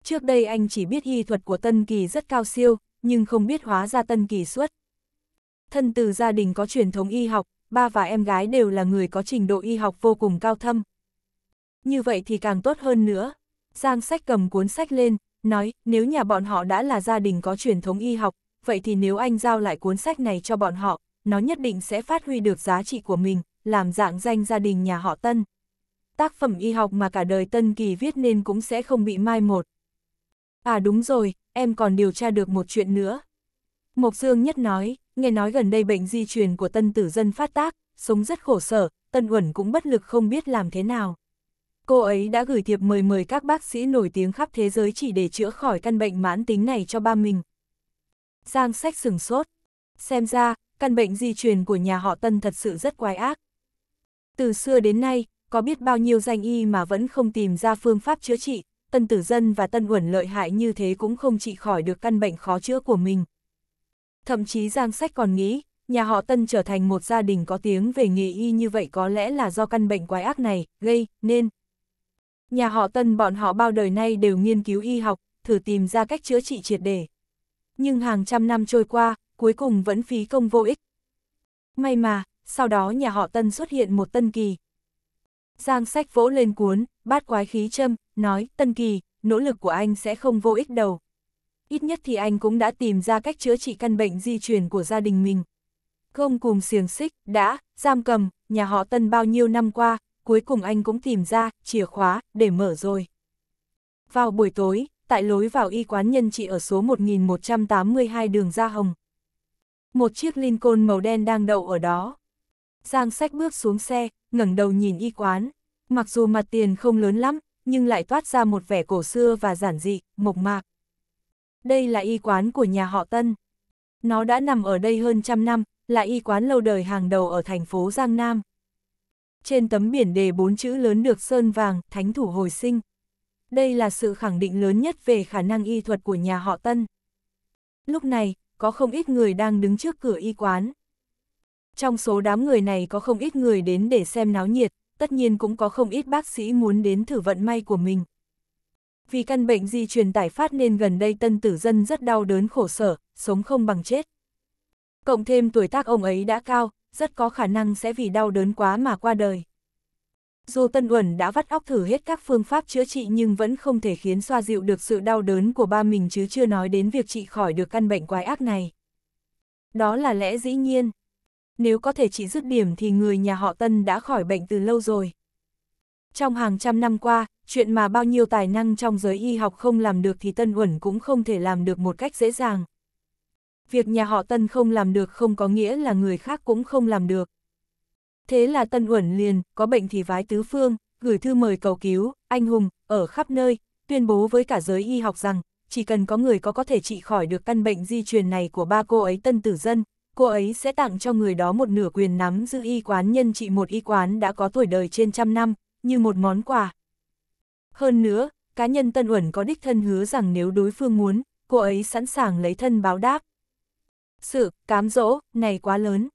Trước đây anh chỉ biết y thuật của Tân Kỳ rất cao siêu, nhưng không biết hóa ra Tân Kỳ xuất. Thân từ gia đình có truyền thống y học, ba và em gái đều là người có trình độ y học vô cùng cao thâm. Như vậy thì càng tốt hơn nữa, Giang sách cầm cuốn sách lên, nói, nếu nhà bọn họ đã là gia đình có truyền thống y học, vậy thì nếu anh giao lại cuốn sách này cho bọn họ, nó nhất định sẽ phát huy được giá trị của mình, làm dạng danh gia đình nhà họ Tân. Tác phẩm y học mà cả đời Tân Kỳ viết nên cũng sẽ không bị mai một. À đúng rồi, em còn điều tra được một chuyện nữa. Mộc Dương Nhất nói, nghe nói gần đây bệnh di truyền của tân tử dân phát tác, sống rất khổ sở, tân uẩn cũng bất lực không biết làm thế nào. Cô ấy đã gửi thiệp mời mời các bác sĩ nổi tiếng khắp thế giới chỉ để chữa khỏi căn bệnh mãn tính này cho ba mình. Giang sách sừng sốt. Xem ra, căn bệnh di truyền của nhà họ Tân thật sự rất quái ác. Từ xưa đến nay, có biết bao nhiêu danh y mà vẫn không tìm ra phương pháp chữa trị, Tân Tử Dân và Tân Uẩn lợi hại như thế cũng không trị khỏi được căn bệnh khó chữa của mình. Thậm chí Giang Sách còn nghĩ, nhà họ Tân trở thành một gia đình có tiếng về nghề y như vậy có lẽ là do căn bệnh quái ác này gây nên Nhà họ Tân bọn họ bao đời nay đều nghiên cứu y học, thử tìm ra cách chữa trị triệt để. Nhưng hàng trăm năm trôi qua, cuối cùng vẫn phí công vô ích. May mà, sau đó nhà họ Tân xuất hiện một tân kỳ. Giang sách vỗ lên cuốn, bát quái khí châm, nói, tân kỳ, nỗ lực của anh sẽ không vô ích đâu. Ít nhất thì anh cũng đã tìm ra cách chữa trị căn bệnh di truyền của gia đình mình. Không cùng xiềng xích, đã, giam cầm, nhà họ Tân bao nhiêu năm qua, cuối cùng anh cũng tìm ra chìa khóa để mở rồi. Vào buổi tối, tại lối vào y quán nhân trị ở số 1182 đường Gia Hồng. Một chiếc Lincoln màu đen đang đậu ở đó. Giang sách bước xuống xe, ngẩng đầu nhìn y quán. Mặc dù mặt tiền không lớn lắm, nhưng lại toát ra một vẻ cổ xưa và giản dị, mộc mạc. Đây là y quán của nhà họ Tân. Nó đã nằm ở đây hơn trăm năm, là y quán lâu đời hàng đầu ở thành phố Giang Nam trên tấm biển đề bốn chữ lớn được sơn vàng, thánh thủ hồi sinh. Đây là sự khẳng định lớn nhất về khả năng y thuật của nhà họ Tân. Lúc này, có không ít người đang đứng trước cửa y quán. Trong số đám người này có không ít người đến để xem náo nhiệt, tất nhiên cũng có không ít bác sĩ muốn đến thử vận may của mình. Vì căn bệnh di truyền tải phát nên gần đây tân tử dân rất đau đớn khổ sở, sống không bằng chết. Cộng thêm tuổi tác ông ấy đã cao, rất có khả năng sẽ vì đau đớn quá mà qua đời. Dù Tân Uẩn đã vắt óc thử hết các phương pháp chữa trị nhưng vẫn không thể khiến xoa dịu được sự đau đớn của ba mình chứ chưa nói đến việc trị khỏi được căn bệnh quái ác này. Đó là lẽ dĩ nhiên. Nếu có thể trị dứt điểm thì người nhà họ Tân đã khỏi bệnh từ lâu rồi. Trong hàng trăm năm qua, chuyện mà bao nhiêu tài năng trong giới y học không làm được thì Tân Uẩn cũng không thể làm được một cách dễ dàng việc nhà họ Tân không làm được không có nghĩa là người khác cũng không làm được. Thế là Tân Uẩn liền, có bệnh thì vái tứ phương, gửi thư mời cầu cứu, anh hùng, ở khắp nơi, tuyên bố với cả giới y học rằng, chỉ cần có người có có thể trị khỏi được căn bệnh di truyền này của ba cô ấy Tân Tử Dân, cô ấy sẽ tặng cho người đó một nửa quyền nắm giữ y quán nhân trị một y quán đã có tuổi đời trên trăm năm, như một món quà. Hơn nữa, cá nhân Tân Uẩn có đích thân hứa rằng nếu đối phương muốn, cô ấy sẵn sàng lấy thân báo đáp sự, cám dỗ, này quá lớn.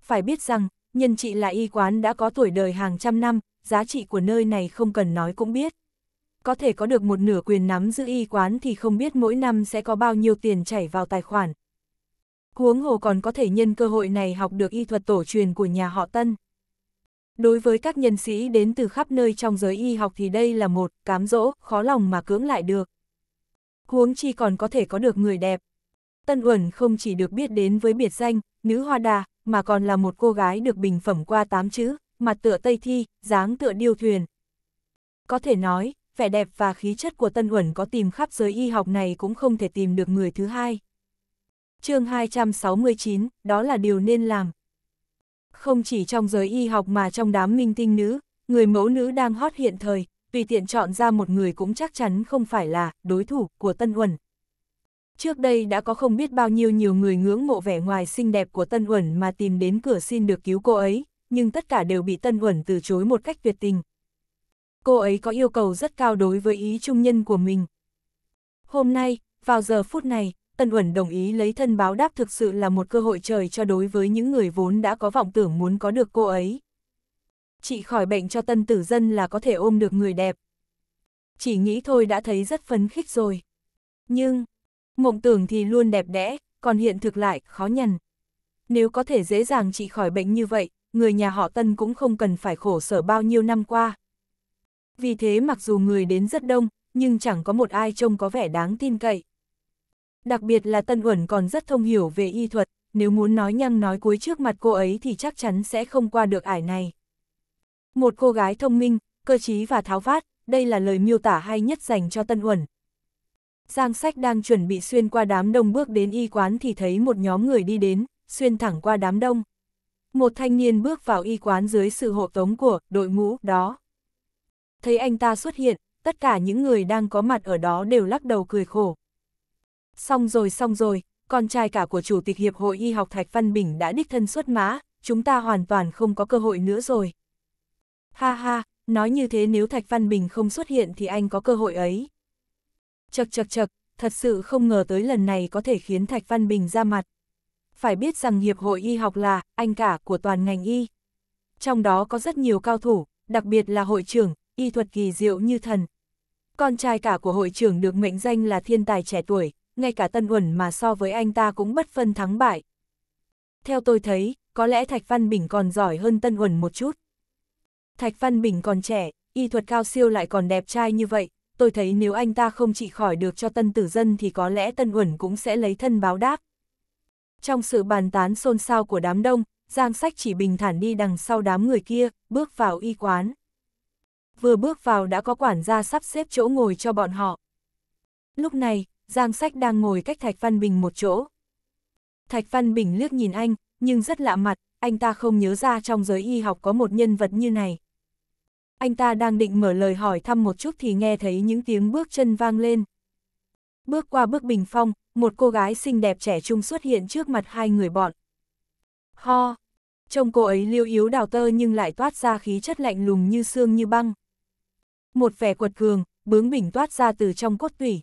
Phải biết rằng, nhân trị là y quán đã có tuổi đời hàng trăm năm, giá trị của nơi này không cần nói cũng biết. Có thể có được một nửa quyền nắm giữ y quán thì không biết mỗi năm sẽ có bao nhiêu tiền chảy vào tài khoản. Huống hồ còn có thể nhân cơ hội này học được y thuật tổ truyền của nhà họ Tân. Đối với các nhân sĩ đến từ khắp nơi trong giới y học thì đây là một cám dỗ, khó lòng mà cưỡng lại được. Huống chi còn có thể có được người đẹp, Tân Uẩn không chỉ được biết đến với biệt danh, nữ hoa đà, mà còn là một cô gái được bình phẩm qua tám chữ, mặt tựa tây thi, dáng tựa điêu thuyền. Có thể nói, vẻ đẹp và khí chất của Tân Uẩn có tìm khắp giới y học này cũng không thể tìm được người thứ hai. chương 269, đó là điều nên làm. Không chỉ trong giới y học mà trong đám minh tinh nữ, người mẫu nữ đang hot hiện thời, tùy tiện chọn ra một người cũng chắc chắn không phải là đối thủ của Tân Uẩn. Trước đây đã có không biết bao nhiêu nhiều người ngưỡng mộ vẻ ngoài xinh đẹp của Tân Uẩn mà tìm đến cửa xin được cứu cô ấy, nhưng tất cả đều bị Tân Uẩn từ chối một cách tuyệt tình. Cô ấy có yêu cầu rất cao đối với ý trung nhân của mình. Hôm nay, vào giờ phút này, Tân Uẩn đồng ý lấy thân báo đáp thực sự là một cơ hội trời cho đối với những người vốn đã có vọng tưởng muốn có được cô ấy. Chị khỏi bệnh cho tân tử dân là có thể ôm được người đẹp. Chỉ nghĩ thôi đã thấy rất phấn khích rồi. Nhưng, Mộng tưởng thì luôn đẹp đẽ, còn hiện thực lại khó nhằn. Nếu có thể dễ dàng trị khỏi bệnh như vậy, người nhà họ Tân cũng không cần phải khổ sở bao nhiêu năm qua. Vì thế mặc dù người đến rất đông, nhưng chẳng có một ai trông có vẻ đáng tin cậy. Đặc biệt là Tân Uẩn còn rất thông hiểu về y thuật, nếu muốn nói nhăng nói cuối trước mặt cô ấy thì chắc chắn sẽ không qua được ải này. Một cô gái thông minh, cơ trí và tháo vát, đây là lời miêu tả hay nhất dành cho Tân Uẩn, Giang Sách đang chuẩn bị xuyên qua đám đông bước đến y quán thì thấy một nhóm người đi đến, xuyên thẳng qua đám đông. Một thanh niên bước vào y quán dưới sự hộ tống của đội ngũ đó. Thấy anh ta xuất hiện, tất cả những người đang có mặt ở đó đều lắc đầu cười khổ. Xong rồi xong rồi, con trai cả của Chủ tịch Hiệp hội Y học Thạch Văn Bình đã đích thân xuất mã, chúng ta hoàn toàn không có cơ hội nữa rồi. Ha ha, nói như thế nếu Thạch Văn Bình không xuất hiện thì anh có cơ hội ấy. Chật chật chật, thật sự không ngờ tới lần này có thể khiến Thạch Văn Bình ra mặt. Phải biết rằng Hiệp hội Y học là anh cả của toàn ngành y. Trong đó có rất nhiều cao thủ, đặc biệt là hội trưởng, y thuật kỳ diệu như thần. Con trai cả của hội trưởng được mệnh danh là thiên tài trẻ tuổi, ngay cả tân uẩn mà so với anh ta cũng bất phân thắng bại. Theo tôi thấy, có lẽ Thạch Văn Bình còn giỏi hơn tân uẩn một chút. Thạch Văn Bình còn trẻ, y thuật cao siêu lại còn đẹp trai như vậy, tôi thấy nếu anh ta không trị khỏi được cho tân tử dân thì có lẽ tân uẩn cũng sẽ lấy thân báo đáp. Trong sự bàn tán xôn xao của đám đông, Giang Sách chỉ bình thản đi đằng sau đám người kia, bước vào y quán. Vừa bước vào đã có quản gia sắp xếp chỗ ngồi cho bọn họ. Lúc này, Giang Sách đang ngồi cách Thạch Văn Bình một chỗ. Thạch Văn Bình liếc nhìn anh, nhưng rất lạ mặt, anh ta không nhớ ra trong giới y học có một nhân vật như này anh ta đang định mở lời hỏi thăm một chút thì nghe thấy những tiếng bước chân vang lên. Bước qua bước bình phong, một cô gái xinh đẹp trẻ trung xuất hiện trước mặt hai người bọn. Ho! Trông cô ấy liêu yếu đào tơ nhưng lại toát ra khí chất lạnh lùng như xương như băng. Một vẻ quật cường, bướng bỉnh toát ra từ trong cốt tủy.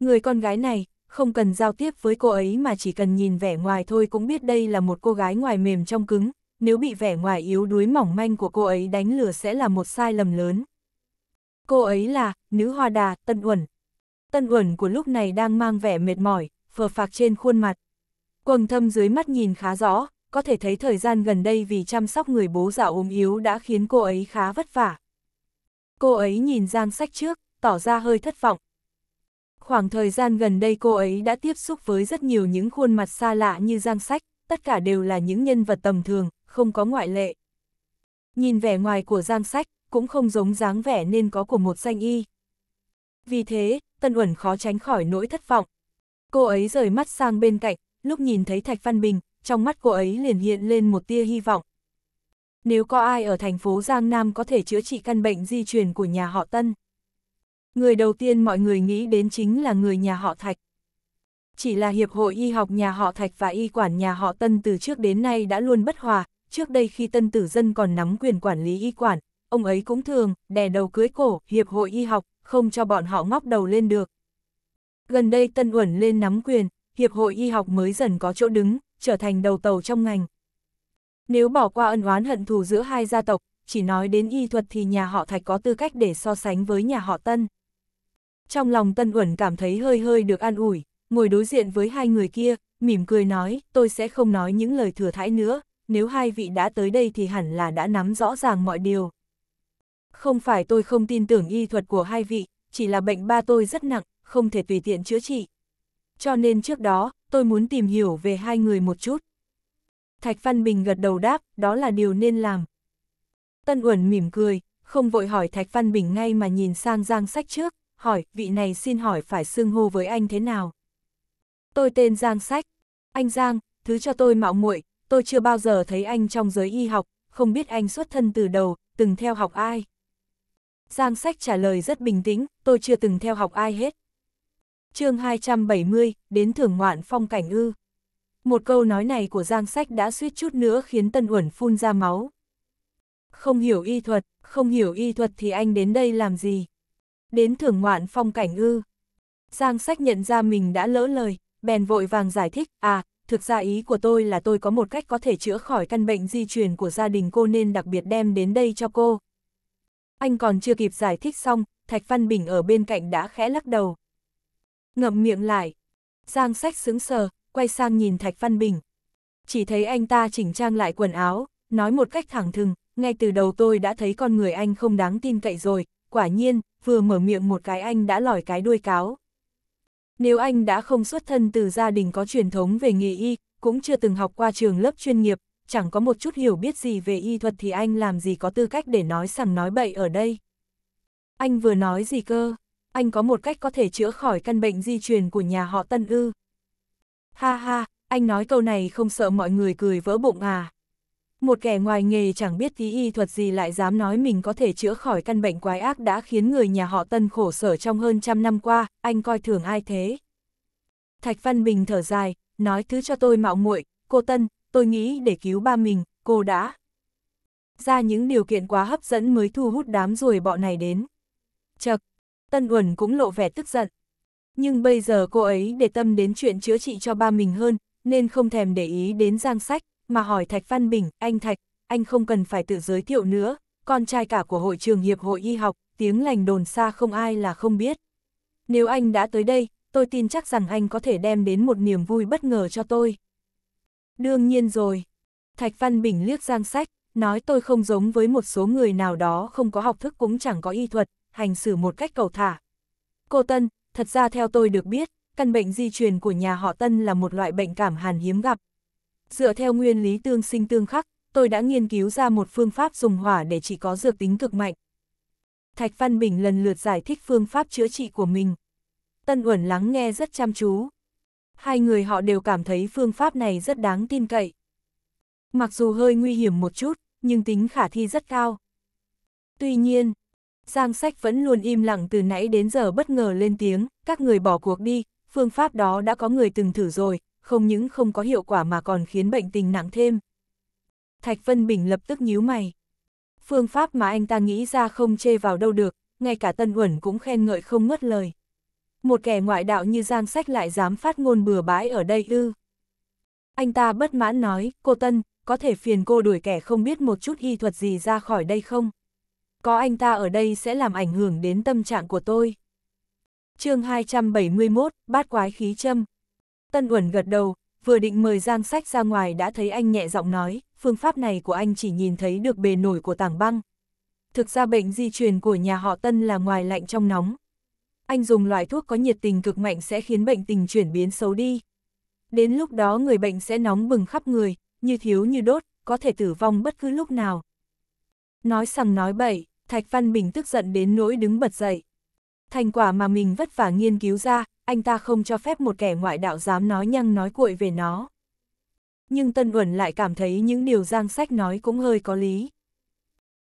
Người con gái này, không cần giao tiếp với cô ấy mà chỉ cần nhìn vẻ ngoài thôi cũng biết đây là một cô gái ngoài mềm trong cứng, nếu bị vẻ ngoài yếu đuối mỏng manh của cô ấy đánh lừa sẽ là một sai lầm lớn. Cô ấy là nữ hoa đà Tân Uẩn. Tân Uẩn của lúc này đang mang vẻ mệt mỏi, phờ phạc trên khuôn mặt. Quầng thâm dưới mắt nhìn khá rõ, có thể thấy thời gian gần đây vì chăm sóc người bố già ốm yếu đã khiến cô ấy khá vất vả. Cô ấy nhìn Giang Sách trước, tỏ ra hơi thất vọng. Khoảng thời gian gần đây cô ấy đã tiếp xúc với rất nhiều những khuôn mặt xa lạ như Giang Sách, tất cả đều là những nhân vật tầm thường, không có ngoại lệ. Nhìn vẻ ngoài của Giang Sách, cũng không giống dáng vẻ nên có của một danh y. Vì thế, Tân Uẩn khó tránh khỏi nỗi thất vọng. Cô ấy rời mắt sang bên cạnh, lúc nhìn thấy Thạch Văn Bình, trong mắt cô ấy liền hiện lên một tia hy vọng. Nếu có ai ở thành phố Giang Nam có thể chữa trị căn bệnh di truyền của nhà họ Tân. Người đầu tiên mọi người nghĩ đến chính là người nhà họ Thạch. Chỉ là Hiệp hội Y học nhà họ Thạch và Y quản nhà họ Tân từ trước đến nay đã luôn bất hòa, trước đây khi tân tử dân còn nắm quyền quản lý y quản, ông ấy cũng thường đè đầu cưới cổ Hiệp hội Y học, không cho bọn họ ngóc đầu lên được. Gần đây Tân Uẩn lên nắm quyền, Hiệp hội Y học mới dần có chỗ đứng, trở thành đầu tàu trong ngành. Nếu bỏ qua ân oán hận thù giữa hai gia tộc, chỉ nói đến y thuật thì nhà họ Thạch có tư cách để so sánh với nhà họ Tân. Trong lòng Tân Uẩn cảm thấy hơi hơi được an ủi, ngồi đối diện với hai người kia, mỉm cười nói, tôi sẽ không nói những lời thừa thãi nữa, nếu hai vị đã tới đây thì hẳn là đã nắm rõ ràng mọi điều. Không phải tôi không tin tưởng y thuật của hai vị, chỉ là bệnh ba tôi rất nặng, không thể tùy tiện chữa trị. Cho nên trước đó, tôi muốn tìm hiểu về hai người một chút. Thạch Văn Bình gật đầu đáp, đó là điều nên làm. Tân Uẩn mỉm cười, không vội hỏi Thạch Văn Bình ngay mà nhìn sang Giang Sách trước, hỏi, vị này xin hỏi phải xưng hô với anh thế nào? Tôi tên Giang Sách. Anh Giang, thứ cho tôi mạo muội, tôi chưa bao giờ thấy anh trong giới y học, không biết anh xuất thân từ đầu, từng theo học ai. Giang sách trả lời rất bình tĩnh, tôi chưa từng theo học ai hết. chương 270, đến thưởng ngoạn phong cảnh ư. Một câu nói này của Giang sách đã suýt chút nữa khiến Tân Uẩn phun ra máu. Không hiểu y thuật, không hiểu y thuật thì anh đến đây làm gì? Đến thưởng ngoạn phong cảnh ư. Giang sách nhận ra mình đã lỡ lời, bèn vội vàng giải thích, à, thực ra ý của tôi là tôi có một cách có thể chữa khỏi căn bệnh di truyền của gia đình cô nên đặc biệt đem đến đây cho cô. Anh còn chưa kịp giải thích xong, Thạch Văn Bình ở bên cạnh đã khẽ lắc đầu. Ngậm miệng lại. Giang sách sững sờ, quay sang nhìn Thạch Văn Bình. Chỉ thấy anh ta chỉnh trang lại quần áo, nói một cách thẳng thừng, ngay từ đầu tôi đã thấy con người anh không đáng tin cậy rồi, quả nhiên, vừa mở miệng một cái anh đã lòi cái đuôi cáo. Nếu anh đã không xuất thân từ gia đình có truyền thống về nghề y, cũng chưa từng học qua trường lớp chuyên nghiệp, chẳng có một chút hiểu biết gì về y thuật thì anh làm gì có tư cách để nói sằng nói bậy ở đây. Anh vừa nói gì cơ, anh có một cách có thể chữa khỏi căn bệnh di truyền của nhà họ Tân Ư. Ha ha, anh nói câu này không sợ mọi người cười vỡ bụng à. Một kẻ ngoài nghề chẳng biết tí y thuật gì lại dám nói mình có thể chữa khỏi căn bệnh quái ác đã khiến người nhà họ Tân khổ sở trong hơn trăm năm qua, anh coi thường ai thế? Thạch Văn Bình thở dài, nói thứ cho tôi mạo muội, cô Tân, tôi nghĩ để cứu ba mình, cô đã ra những điều kiện quá hấp dẫn mới thu hút đám ruồi bọ này đến. Chật, Tân Uẩn cũng lộ vẻ tức giận. Nhưng bây giờ cô ấy để tâm đến chuyện chữa trị cho ba mình hơn, nên không thèm để ý đến giang sách, mà hỏi Thạch Văn Bình, anh Thạch, anh không cần phải tự giới thiệu nữa, con trai cả của hội trường Hiệp hội Y học, tiếng lành đồn xa không ai là không biết. Nếu anh đã tới đây, tôi tin chắc rằng anh có thể đem đến một niềm vui bất ngờ cho tôi. Đương nhiên rồi. Thạch Văn Bình liếc giang sách, nói tôi không giống với một số người nào đó không có học thức cũng chẳng có y thuật, hành xử một cách cầu thả. Cô Tân, thật ra theo tôi được biết, căn bệnh di truyền của nhà họ Tân là một loại bệnh cảm hàn hiếm gặp, Dựa theo nguyên lý tương sinh tương khắc, tôi đã nghiên cứu ra một phương pháp dùng hỏa để chỉ có dược tính cực mạnh. Thạch Văn Bình lần lượt giải thích phương pháp chữa trị của mình. Tân Uẩn lắng nghe rất chăm chú. Hai người họ đều cảm thấy phương pháp này rất đáng tin cậy. Mặc dù hơi nguy hiểm một chút, nhưng tính khả thi rất cao. Tuy nhiên, Giang Sách vẫn luôn im lặng từ nãy đến giờ bất ngờ lên tiếng, các người bỏ cuộc đi, phương pháp đó đã có người từng thử rồi, không những không có hiệu quả mà còn khiến bệnh tình nặng thêm. Thạch Vân Bình lập tức nhíu mày. Phương pháp mà anh ta nghĩ ra không chê vào đâu được, ngay cả Tân Uẩn cũng khen ngợi không ngớt lời. Một kẻ ngoại đạo như Giang Sách lại dám phát ngôn bừa bãi ở đây ư. Anh ta bất mãn nói, cô Tân, có thể phiền cô đuổi kẻ không biết một chút y thuật gì ra khỏi đây không? Có anh ta ở đây sẽ làm ảnh hưởng đến tâm trạng của tôi. chương 271, Bát Quái Khí Châm Tân Uẩn gật đầu, vừa định mời Giang Sách ra ngoài đã thấy anh nhẹ giọng nói, phương pháp này của anh chỉ nhìn thấy được bề nổi của tảng băng. Thực ra bệnh di truyền của nhà họ Tân là ngoài lạnh trong nóng. Anh dùng loại thuốc có nhiệt tình cực mạnh sẽ khiến bệnh tình chuyển biến xấu đi. Đến lúc đó người bệnh sẽ nóng bừng khắp người, như thiếu như đốt, có thể tử vong bất cứ lúc nào. Nói sằng nói bậy, Thạch Văn Bình tức giận đến nỗi đứng bật dậy. Thành quả mà mình vất vả nghiên cứu ra, anh ta không cho phép một kẻ ngoại đạo dám nói nhăng nói cuội về nó. Nhưng Tân Uẩn lại cảm thấy những điều Giang Sách nói cũng hơi có lý.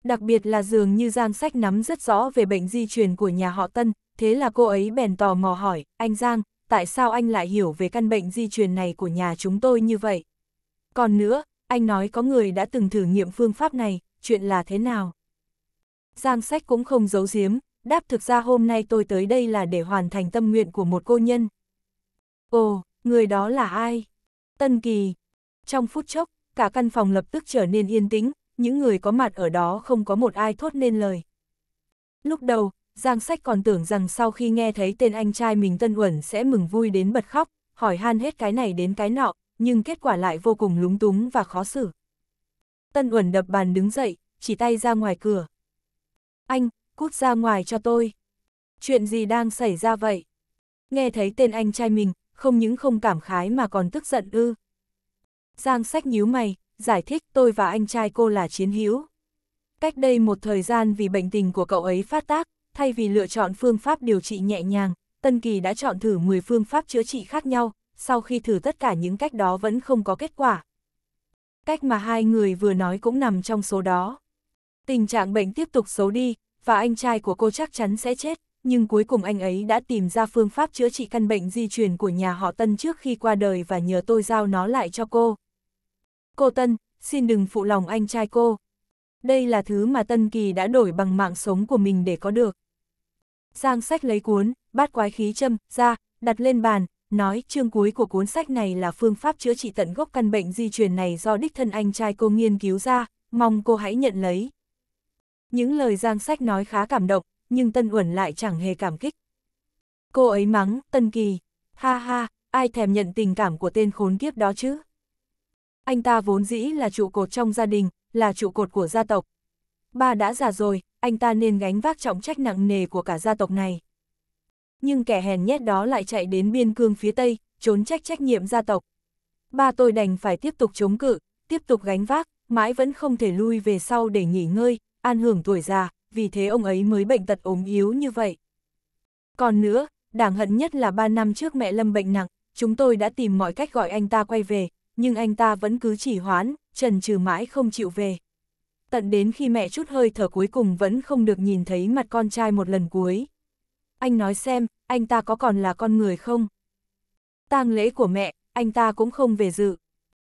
Đặc biệt là dường như Giang Sách nắm rất rõ về bệnh di truyền của nhà họ Tân, thế là cô ấy bèn tò mò hỏi, anh Giang, tại sao anh lại hiểu về căn bệnh di truyền này của nhà chúng tôi như vậy? Còn nữa, anh nói có người đã từng thử nghiệm phương pháp này, chuyện là thế nào? Giang Sách cũng không giấu giếm, đáp thực ra hôm nay tôi tới đây là để hoàn thành tâm nguyện của một cô nhân. Ồ, người đó là ai? Tân Kỳ. Trong phút chốc, cả căn phòng lập tức trở nên yên tĩnh, những người có mặt ở đó không có một ai thốt nên lời. Lúc đầu, Giang Sách còn tưởng rằng sau khi nghe thấy tên anh trai mình Tân Uẩn sẽ mừng vui đến bật khóc, hỏi han hết cái này đến cái nọ, nhưng kết quả lại vô cùng lúng túng và khó xử. Tân Uẩn đập bàn đứng dậy, chỉ tay ra ngoài cửa. Anh, cút ra ngoài cho tôi. Chuyện gì đang xảy ra vậy? Nghe thấy tên anh trai mình, không những không cảm khái mà còn tức giận ư. Giang sách nhíu mày, giải thích tôi và anh trai cô là chiến hữu. Cách đây một thời gian vì bệnh tình của cậu ấy phát tác, thay vì lựa chọn phương pháp điều trị nhẹ nhàng, Tân Kỳ đã chọn thử 10 phương pháp chữa trị khác nhau, sau khi thử tất cả những cách đó vẫn không có kết quả. Cách mà hai người vừa nói cũng nằm trong số đó. Tình trạng bệnh tiếp tục xấu đi, và anh trai của cô chắc chắn sẽ chết, nhưng cuối cùng anh ấy đã tìm ra phương pháp chữa trị căn bệnh di truyền của nhà họ Tân trước khi qua đời và nhờ tôi giao nó lại cho cô. Cô Tân, xin đừng phụ lòng anh trai cô. Đây là thứ mà Tân Kỳ đã đổi bằng mạng sống của mình để có được. Giang sách lấy cuốn, bát quái khí châm, ra, đặt lên bàn, nói chương cuối của cuốn sách này là phương pháp chữa trị tận gốc căn bệnh di truyền này do đích thân anh trai cô nghiên cứu ra, mong cô hãy nhận lấy. Những lời Giang Sách nói khá cảm động, nhưng Tân Uẩn lại chẳng hề cảm kích. Cô ấy mắng, Tân Kỳ, ha ha, ai thèm nhận tình cảm của tên khốn kiếp đó chứ? Anh ta vốn dĩ là trụ cột trong gia đình, là trụ cột của gia tộc. Ba đã già rồi, anh ta nên gánh vác trọng trách nặng nề của cả gia tộc này. Nhưng kẻ hèn nhét đó lại chạy đến biên cương phía Tây, trốn trách trách nhiệm gia tộc. Ba tôi đành phải tiếp tục chống cự, tiếp tục gánh vác, mãi vẫn không thể lui về sau để nghỉ ngơi, an hưởng tuổi già, vì thế ông ấy mới bệnh tật ốm yếu như vậy. Còn nữa, đáng hận nhất là 3 năm trước mẹ Lâm bệnh nặng, chúng tôi đã tìm mọi cách gọi anh ta quay về, nhưng anh ta vẫn cứ chỉ hoãn, trần trừ mãi không chịu về. Tận đến khi mẹ chút hơi thở cuối cùng vẫn không được nhìn thấy mặt con trai một lần cuối. Anh nói xem, anh ta có còn là con người không? tang lễ của mẹ, anh ta cũng không về dự.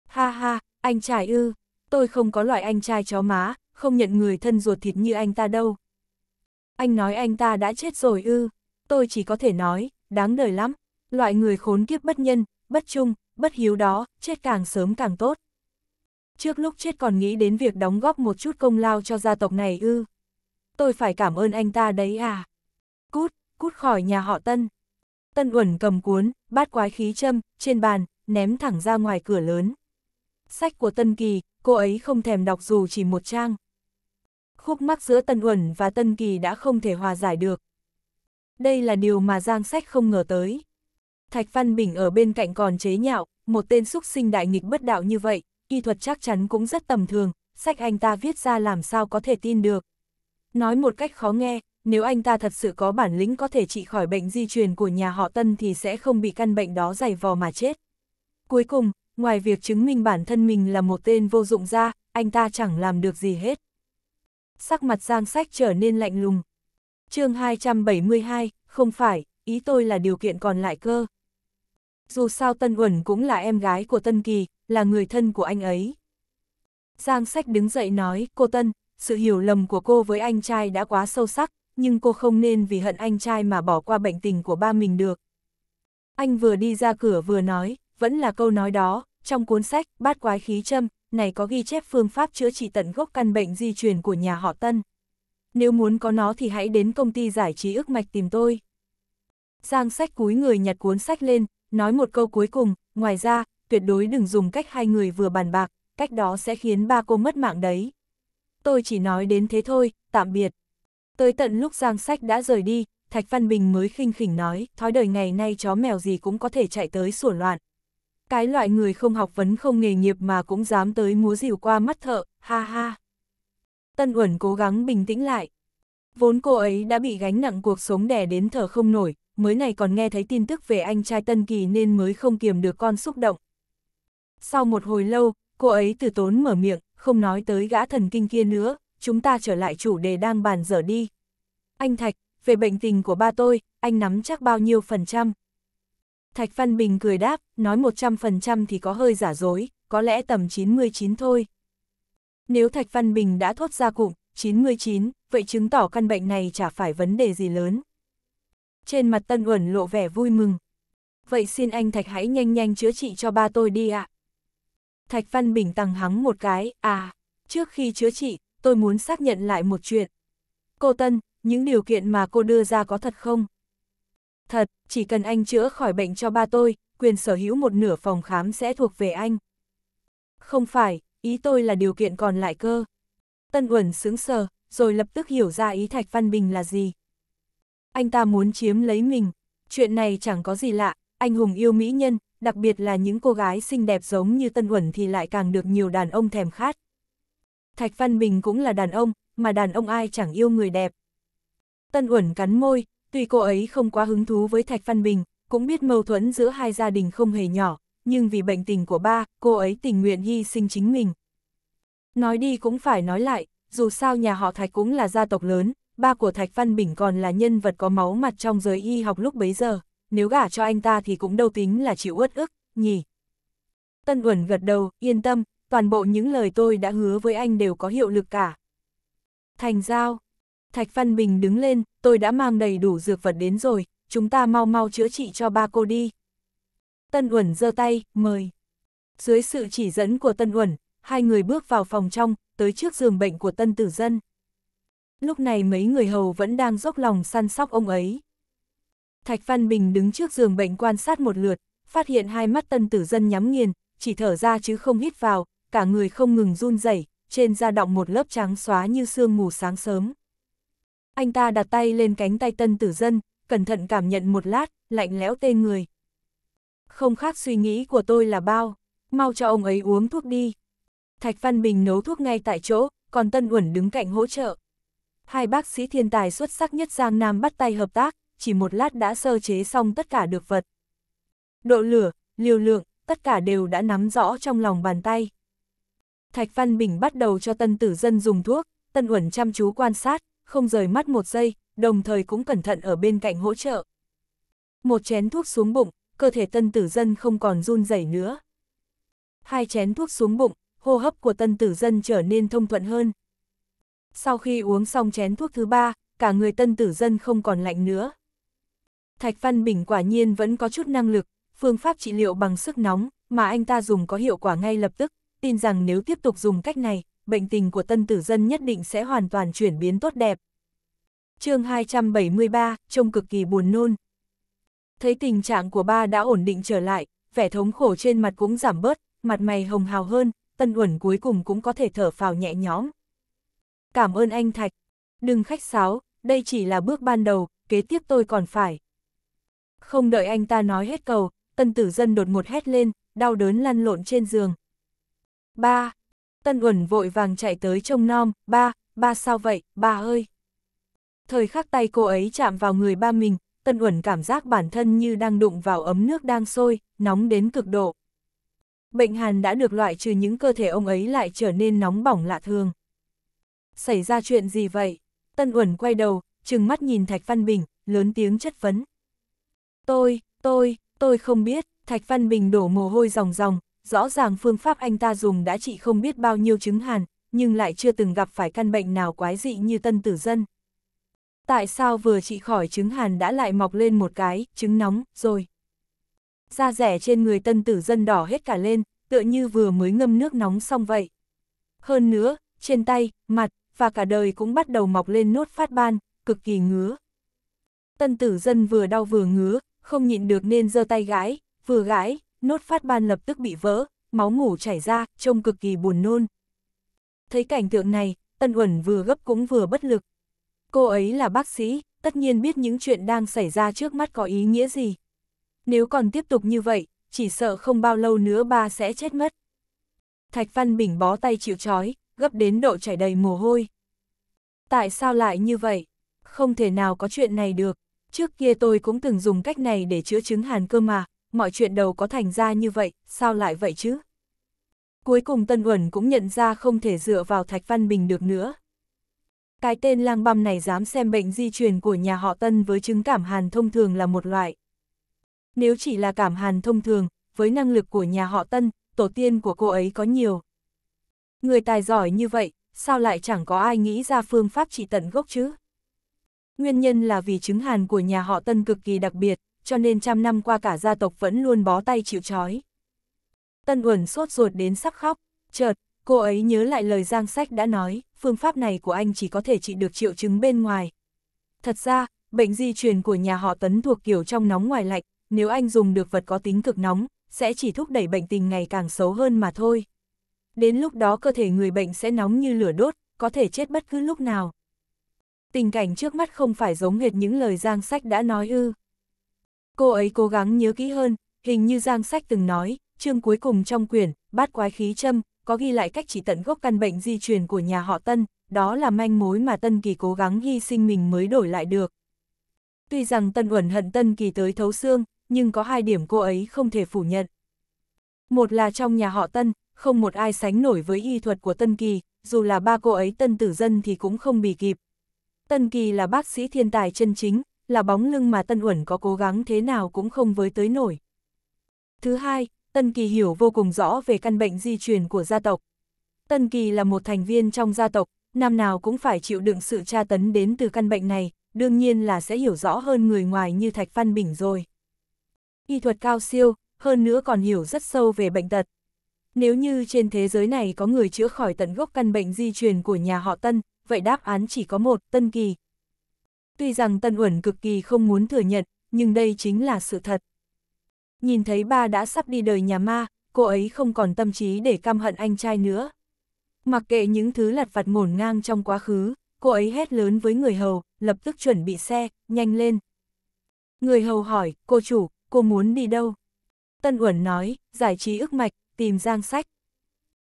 Ha ha, anh trai ư, tôi không có loại anh trai chó má, không nhận người thân ruột thịt như anh ta đâu. Anh nói anh ta đã chết rồi ư, tôi chỉ có thể nói, đáng đời lắm, loại người khốn kiếp bất nhân, bất trung, bất hiếu đó, chết càng sớm càng tốt. Trước lúc chết còn nghĩ đến việc đóng góp một chút công lao cho gia tộc này ư. Tôi phải cảm ơn anh ta đấy à. Cút, cút khỏi nhà họ Tân. Tân Uẩn cầm cuốn, bát quái khí châm, trên bàn, ném thẳng ra ngoài cửa lớn. Sách của Tân Kỳ, cô ấy không thèm đọc dù chỉ một trang khúc mắc giữa Tân Uẩn và Tân Kỳ đã không thể hòa giải được. Đây là điều mà Giang Sách không ngờ tới. Thạch Văn Bình ở bên cạnh còn chế nhạo, một tên xúc sinh đại nghịch bất đạo như vậy, kỹ thuật chắc chắn cũng rất tầm thường, sách anh ta viết ra làm sao có thể tin được. Nói một cách khó nghe, nếu anh ta thật sự có bản lĩnh có thể trị khỏi bệnh di truyền của nhà họ Tân thì sẽ không bị căn bệnh đó dày vò mà chết. Cuối cùng, ngoài việc chứng minh bản thân mình là một tên vô dụng ra, anh ta chẳng làm được gì hết sắc mặt Giang Sách trở nên lạnh lùng. chương 272, không phải, ý tôi là điều kiện còn lại cơ. Dù sao Tân Uẩn cũng là em gái của Tân Kỳ, là người thân của anh ấy. Giang Sách đứng dậy nói, cô Tân, sự hiểu lầm của cô với anh trai đã quá sâu sắc, nhưng cô không nên vì hận anh trai mà bỏ qua bệnh tình của ba mình được. Anh vừa đi ra cửa vừa nói, vẫn là câu nói đó, trong cuốn sách Bát Quái Khí Châm, này có ghi chép phương pháp chữa trị tận gốc căn bệnh di truyền của nhà họ Tân. Nếu muốn có nó thì hãy đến công ty giải trí ức mạch tìm tôi. Giang sách cúi người nhặt cuốn sách lên, nói một câu cuối cùng, ngoài ra, tuyệt đối đừng dùng cách hai người vừa bàn bạc, cách đó sẽ khiến ba cô mất mạng đấy. Tôi chỉ nói đến thế thôi, tạm biệt. Tới tận lúc Giang sách đã rời đi, Thạch Văn Bình mới khinh khỉnh nói, thói đời ngày nay chó mèo gì cũng có thể chạy tới sủa loạn, cái loại người không học vấn không nghề nghiệp mà cũng dám tới múa rìu qua mắt thợ, ha ha. Tân Uẩn cố gắng bình tĩnh lại. Vốn cô ấy đã bị gánh nặng cuộc sống đè đến thở không nổi, mới này còn nghe thấy tin tức về anh trai Tân Kỳ nên mới không kiềm được con xúc động. Sau một hồi lâu, cô ấy từ tốn mở miệng, không nói tới gã thần kinh kia nữa, chúng ta trở lại chủ đề đang bàn dở đi. Anh Thạch, về bệnh tình của ba tôi, anh nắm chắc bao nhiêu phần trăm? Thạch Văn Bình cười đáp, nói 100% thì có hơi giả dối, có lẽ tầm 99 thôi. Nếu Thạch Văn Bình đã thốt ra cụm 99, vậy chứng tỏ căn bệnh này chả phải vấn đề gì lớn. Trên mặt Tân Uẩn lộ vẻ vui mừng. Vậy xin anh Thạch hãy nhanh nhanh chữa trị cho ba tôi đi ạ. À. Thạch Văn Bình tăng hắng một cái, à, trước khi chữa trị, tôi muốn xác nhận lại một chuyện. Cô Tân, những điều kiện mà cô đưa ra có thật không? Thật, chỉ cần anh chữa khỏi bệnh cho ba tôi, quyền sở hữu một nửa phòng khám sẽ thuộc về anh. Không phải, ý tôi là điều kiện còn lại cơ. Tân Uẩn sững sờ, rồi lập tức hiểu ra ý Thạch Văn Bình là gì. Anh ta muốn chiếm lấy mình, chuyện này chẳng có gì lạ, anh hùng yêu mỹ nhân, đặc biệt là những cô gái xinh đẹp giống như Tân Uẩn thì lại càng được nhiều đàn ông thèm khát. Thạch Văn Bình cũng là đàn ông, mà đàn ông ai chẳng yêu người đẹp. Tân Uẩn cắn môi, Tuy cô ấy không quá hứng thú với Thạch Văn Bình, cũng biết mâu thuẫn giữa hai gia đình không hề nhỏ, nhưng vì bệnh tình của ba, cô ấy tình nguyện hy sinh chính mình. Nói đi cũng phải nói lại, dù sao nhà họ Thạch cũng là gia tộc lớn, ba của Thạch Văn Bình còn là nhân vật có máu mặt trong giới y học lúc bấy giờ, nếu gả cho anh ta thì cũng đâu tính là chịu uất ức, nhỉ. Tân Uẩn gật đầu, yên tâm, toàn bộ những lời tôi đã hứa với anh đều có hiệu lực cả. Thành giao, Thạch Văn Bình đứng lên, tôi đã mang đầy đủ dược vật đến rồi, chúng ta mau mau chữa trị cho ba cô đi. Tân Uẩn giơ tay, mời. Dưới sự chỉ dẫn của Tân Uẩn, hai người bước vào phòng trong, tới trước giường bệnh của Tân Tử Dân. Lúc này mấy người hầu vẫn đang dốc lòng săn sóc ông ấy. Thạch Văn Bình đứng trước giường bệnh quan sát một lượt, phát hiện hai mắt Tân Tử Dân nhắm nghiền, chỉ thở ra chứ không hít vào, cả người không ngừng run rẩy, trên da động một lớp trắng xóa như sương mù sáng sớm. Anh ta đặt tay lên cánh tay tân tử dân, cẩn thận cảm nhận một lát, lạnh lẽo tê người. Không khác suy nghĩ của tôi là bao, mau cho ông ấy uống thuốc đi. Thạch Văn Bình nấu thuốc ngay tại chỗ, còn Tân Uẩn đứng cạnh hỗ trợ. Hai bác sĩ thiên tài xuất sắc nhất Giang Nam bắt tay hợp tác, chỉ một lát đã sơ chế xong tất cả được vật. Độ lửa, liều lượng, tất cả đều đã nắm rõ trong lòng bàn tay. Thạch Văn Bình bắt đầu cho tân tử dân dùng thuốc, tân uẩn chăm chú quan sát, không rời mắt một giây, đồng thời cũng cẩn thận ở bên cạnh hỗ trợ. Một chén thuốc xuống bụng, cơ thể tân tử dân không còn run rẩy nữa. Hai chén thuốc xuống bụng, hô hấp của tân tử dân trở nên thông thuận hơn. Sau khi uống xong chén thuốc thứ ba, cả người tân tử dân không còn lạnh nữa. Thạch Văn Bình quả nhiên vẫn có chút năng lực, phương pháp trị liệu bằng sức nóng mà anh ta dùng có hiệu quả ngay lập tức, tin rằng nếu tiếp tục dùng cách này, bệnh tình của tân tử dân nhất định sẽ hoàn toàn chuyển biến tốt đẹp. chương 273, trông cực kỳ buồn nôn. Thấy tình trạng của ba đã ổn định trở lại, vẻ thống khổ trên mặt cũng giảm bớt, mặt mày hồng hào hơn, tân uẩn cuối cùng cũng có thể thở phào nhẹ nhõm. Cảm ơn anh Thạch. Đừng khách sáo, đây chỉ là bước ban đầu, kế tiếp tôi còn phải. Không đợi anh ta nói hết cầu, tân tử dân đột ngột hét lên, đau đớn lăn lộn trên giường. Ba, Tân Uẩn vội vàng chạy tới trông nom, ba, ba sao vậy, ba ơi. Thời khắc tay cô ấy chạm vào người ba mình, Tân Uẩn cảm giác bản thân như đang đụng vào ấm nước đang sôi, nóng đến cực độ. Bệnh hàn đã được loại trừ những cơ thể ông ấy lại trở nên nóng bỏng lạ thường. Xảy ra chuyện gì vậy? Tân Uẩn quay đầu, trừng mắt nhìn Thạch Văn Bình, lớn tiếng chất vấn. Tôi, tôi, tôi không biết, Thạch Văn Bình đổ mồ hôi ròng ròng, rõ ràng phương pháp anh ta dùng đã trị không biết bao nhiêu chứng hàn, nhưng lại chưa từng gặp phải căn bệnh nào quái dị như tân tử dân. Tại sao vừa trị khỏi chứng hàn đã lại mọc lên một cái, chứng nóng, rồi? Da rẻ trên người tân tử dân đỏ hết cả lên, tựa như vừa mới ngâm nước nóng xong vậy. Hơn nữa, trên tay, mặt, và cả đời cũng bắt đầu mọc lên nốt phát ban, cực kỳ ngứa. Tân tử dân vừa đau vừa ngứa, không nhịn được nên giơ tay gãi, vừa gãi, nốt phát ban lập tức bị vỡ, máu ngủ chảy ra, trông cực kỳ buồn nôn. Thấy cảnh tượng này, Tân Uẩn vừa gấp cũng vừa bất lực. Cô ấy là bác sĩ, tất nhiên biết những chuyện đang xảy ra trước mắt có ý nghĩa gì. Nếu còn tiếp tục như vậy, chỉ sợ không bao lâu nữa ba sẽ chết mất. Thạch Văn Bình bó tay chịu chói, gấp đến độ chảy đầy mồ hôi. Tại sao lại như vậy? Không thể nào có chuyện này được. Trước kia tôi cũng từng dùng cách này để chữa chứng hàn cơ mà, mọi chuyện đầu có thành ra như vậy, sao lại vậy chứ? Cuối cùng Tân Uẩn cũng nhận ra không thể dựa vào Thạch Văn Bình được nữa. Cái tên lang băm này dám xem bệnh di truyền của nhà họ Tân với chứng cảm hàn thông thường là một loại. Nếu chỉ là cảm hàn thông thường, với năng lực của nhà họ Tân, tổ tiên của cô ấy có nhiều. Người tài giỏi như vậy, sao lại chẳng có ai nghĩ ra phương pháp trị tận gốc chứ? Nguyên nhân là vì chứng hàn của nhà họ Tân cực kỳ đặc biệt, cho nên trăm năm qua cả gia tộc vẫn luôn bó tay chịu trói. Tân Uẩn sốt ruột đến sắp khóc, chợt, cô ấy nhớ lại lời Giang Sách đã nói, phương pháp này của anh chỉ có thể trị được triệu chứng bên ngoài. Thật ra, bệnh di truyền của nhà họ Tấn thuộc kiểu trong nóng ngoài lạnh, nếu anh dùng được vật có tính cực nóng, sẽ chỉ thúc đẩy bệnh tình ngày càng xấu hơn mà thôi. Đến lúc đó cơ thể người bệnh sẽ nóng như lửa đốt, có thể chết bất cứ lúc nào. Tình cảnh trước mắt không phải giống hệt những lời Giang Sách đã nói ư. Cô ấy cố gắng nhớ kỹ hơn, hình như Giang Sách từng nói, chương cuối cùng trong quyển, bát quái khí châm, có ghi lại cách chỉ tận gốc căn bệnh di truyền của nhà họ Tân, đó là manh mối mà Tân Kỳ cố gắng hy sinh mình mới đổi lại được. Tuy rằng Tân Uẩn hận Tân Kỳ tới thấu xương, nhưng có hai điểm cô ấy không thể phủ nhận. Một là trong nhà họ Tân, không một ai sánh nổi với y thuật của Tân Kỳ, dù là ba cô ấy Tân Tử Dân thì cũng không bì kịp. Tân Kỳ là bác sĩ thiên tài chân chính, là bóng lưng mà Tân Uẩn có cố gắng thế nào cũng không với tới nổi. Thứ hai, Tân Kỳ hiểu vô cùng rõ về căn bệnh di truyền của gia tộc. Tân Kỳ là một thành viên trong gia tộc, năm nào cũng phải chịu đựng sự tra tấn đến từ căn bệnh này, đương nhiên là sẽ hiểu rõ hơn người ngoài như Thạch phan Bình rồi. Y thuật cao siêu, hơn nữa còn hiểu rất sâu về bệnh tật. Nếu như trên thế giới này có người chữa khỏi tận gốc căn bệnh di truyền của nhà họ Tân, vậy đáp án chỉ có một, Tân Kỳ, Tuy rằng Tân Uẩn cực kỳ không muốn thừa nhận, nhưng đây chính là sự thật. Nhìn thấy ba đã sắp đi đời nhà ma, cô ấy không còn tâm trí để căm hận anh trai nữa. Mặc kệ những thứ lặt vặt ngổn ngang trong quá khứ, cô ấy hét lớn với người hầu, lập tức chuẩn bị xe, nhanh lên. Người hầu hỏi, cô chủ, cô muốn đi đâu? Tân Uẩn nói, giải trí ức mạch, tìm giang sách.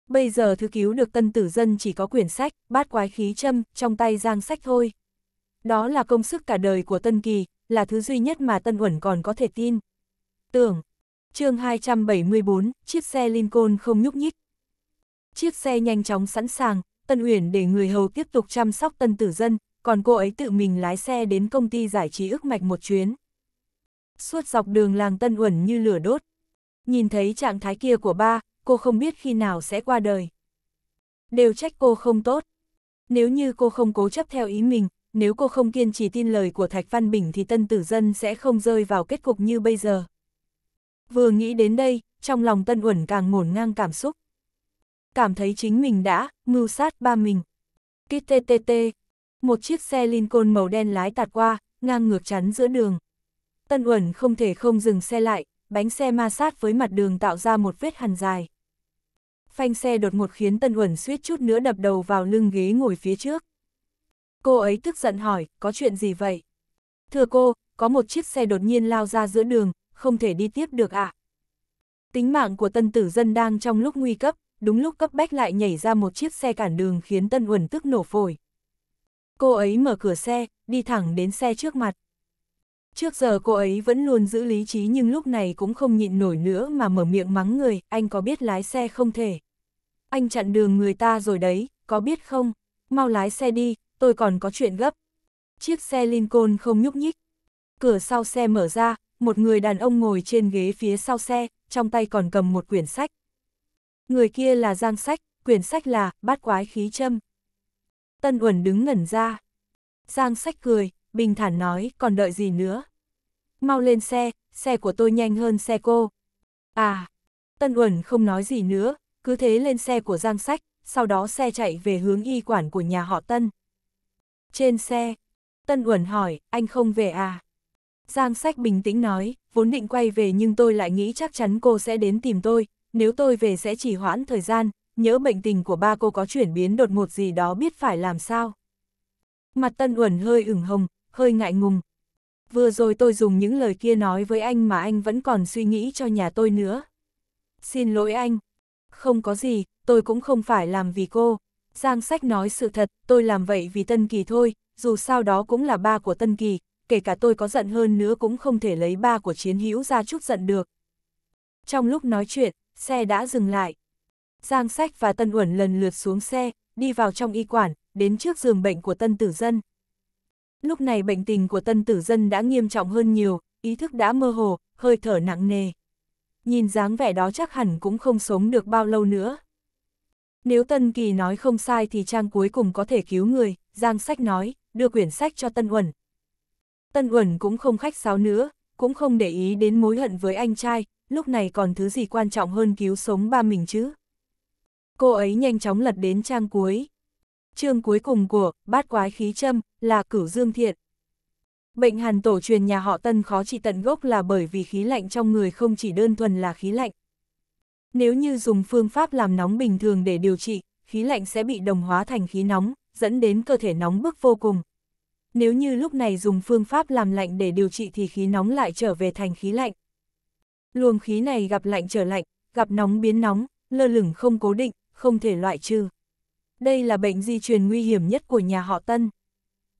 Bây giờ thứ cứu được tân tử dân chỉ có quyển sách, bát quái khí châm, trong tay giang sách thôi. Đó là công sức cả đời của Tân Kỳ, là thứ duy nhất mà Tân Uẩn còn có thể tin. Tưởng, chương 274, chiếc xe Lincoln không nhúc nhích. Chiếc xe nhanh chóng sẵn sàng, Tân Uyển để người hầu tiếp tục chăm sóc Tân Tử Dân, còn cô ấy tự mình lái xe đến công ty giải trí ước mạch một chuyến. Suốt dọc đường làng Tân Uẩn như lửa đốt. Nhìn thấy trạng thái kia của ba, cô không biết khi nào sẽ qua đời. Đều trách cô không tốt. Nếu như cô không cố chấp theo ý mình, nếu cô không kiên trì tin lời của Thạch Văn Bình thì tân tử dân sẽ không rơi vào kết cục như bây giờ. Vừa nghĩ đến đây, trong lòng tân uẩn càng ngổn ngang cảm xúc. Cảm thấy chính mình đã, mưu sát ba mình. Kít tê tê tê, một chiếc xe Lincoln màu đen lái tạt qua, ngang ngược chắn giữa đường. Tân uẩn không thể không dừng xe lại, bánh xe ma sát với mặt đường tạo ra một vết hằn dài. Phanh xe đột ngột khiến Tân Uẩn suýt chút nữa đập đầu vào lưng ghế ngồi phía trước. Cô ấy tức giận hỏi, có chuyện gì vậy? Thưa cô, có một chiếc xe đột nhiên lao ra giữa đường, không thể đi tiếp được ạ. À? Tính mạng của tân tử dân đang trong lúc nguy cấp, đúng lúc cấp bách lại nhảy ra một chiếc xe cản đường khiến tân uẩn tức nổ phổi. Cô ấy mở cửa xe, đi thẳng đến xe trước mặt. Trước giờ cô ấy vẫn luôn giữ lý trí nhưng lúc này cũng không nhịn nổi nữa mà mở miệng mắng người, anh có biết lái xe không thể. Anh chặn đường người ta rồi đấy, có biết không? Mau lái xe đi, tôi còn có chuyện gấp. Chiếc xe Lincoln không nhúc nhích. Cửa sau xe mở ra, một người đàn ông ngồi trên ghế phía sau xe, trong tay còn cầm một quyển sách. Người kia là Giang Sách, quyển sách là Bát Quái Khí Châm. Tân Uẩn đứng ngẩn ra. Giang Sách cười, bình thản nói còn đợi gì nữa. Mau lên xe, xe của tôi nhanh hơn xe cô. À, Tân Uẩn không nói gì nữa, cứ thế lên xe của Giang Sách, sau đó xe chạy về hướng y quản của nhà họ Tân. Trên xe, Tân Uẩn hỏi, anh không về à? Giang sách bình tĩnh nói, vốn định quay về nhưng tôi lại nghĩ chắc chắn cô sẽ đến tìm tôi, nếu tôi về sẽ chỉ hoãn thời gian, nhớ bệnh tình của ba cô có chuyển biến đột ngột gì đó biết phải làm sao. Mặt Tân Uẩn hơi ửng hồng, hơi ngại ngùng. Vừa rồi tôi dùng những lời kia nói với anh mà anh vẫn còn suy nghĩ cho nhà tôi nữa. Xin lỗi anh. Không có gì, tôi cũng không phải làm vì cô. Giang sách nói sự thật, tôi làm vậy vì Tân Kỳ thôi, dù sao đó cũng là ba của Tân Kỳ, kể cả tôi có giận hơn nữa cũng không thể lấy ba của chiến hữu ra chút giận được. Trong lúc nói chuyện, xe đã dừng lại. Giang sách và Tân Uẩn lần lượt xuống xe, đi vào trong y quản, đến trước giường bệnh của Tân Tử Dân. Lúc này bệnh tình của Tân Tử Dân đã nghiêm trọng hơn nhiều, ý thức đã mơ hồ, hơi thở nặng nề. Nhìn dáng vẻ đó chắc hẳn cũng không sống được bao lâu nữa. Nếu Tân Kỳ nói không sai thì Trang cuối cùng có thể cứu người, Giang Sách nói, đưa quyển sách cho Tân Uẩn. Tân Uẩn cũng không khách sáo nữa, cũng không để ý đến mối hận với anh trai, lúc này còn thứ gì quan trọng hơn cứu sống ba mình chứ. Cô ấy nhanh chóng lật đến trang cuối. Chương cuối cùng của Bát Quái Khí Châm là Cửu Dương Thiện. Bệnh hàn tổ truyền nhà họ Tân khó trị tận gốc là bởi vì khí lạnh trong người không chỉ đơn thuần là khí lạnh, nếu như dùng phương pháp làm nóng bình thường để điều trị, khí lạnh sẽ bị đồng hóa thành khí nóng, dẫn đến cơ thể nóng bức vô cùng. Nếu như lúc này dùng phương pháp làm lạnh để điều trị thì khí nóng lại trở về thành khí lạnh. Luồng khí này gặp lạnh trở lạnh, gặp nóng biến nóng, lơ lửng không cố định, không thể loại trừ. Đây là bệnh di truyền nguy hiểm nhất của nhà họ Tân.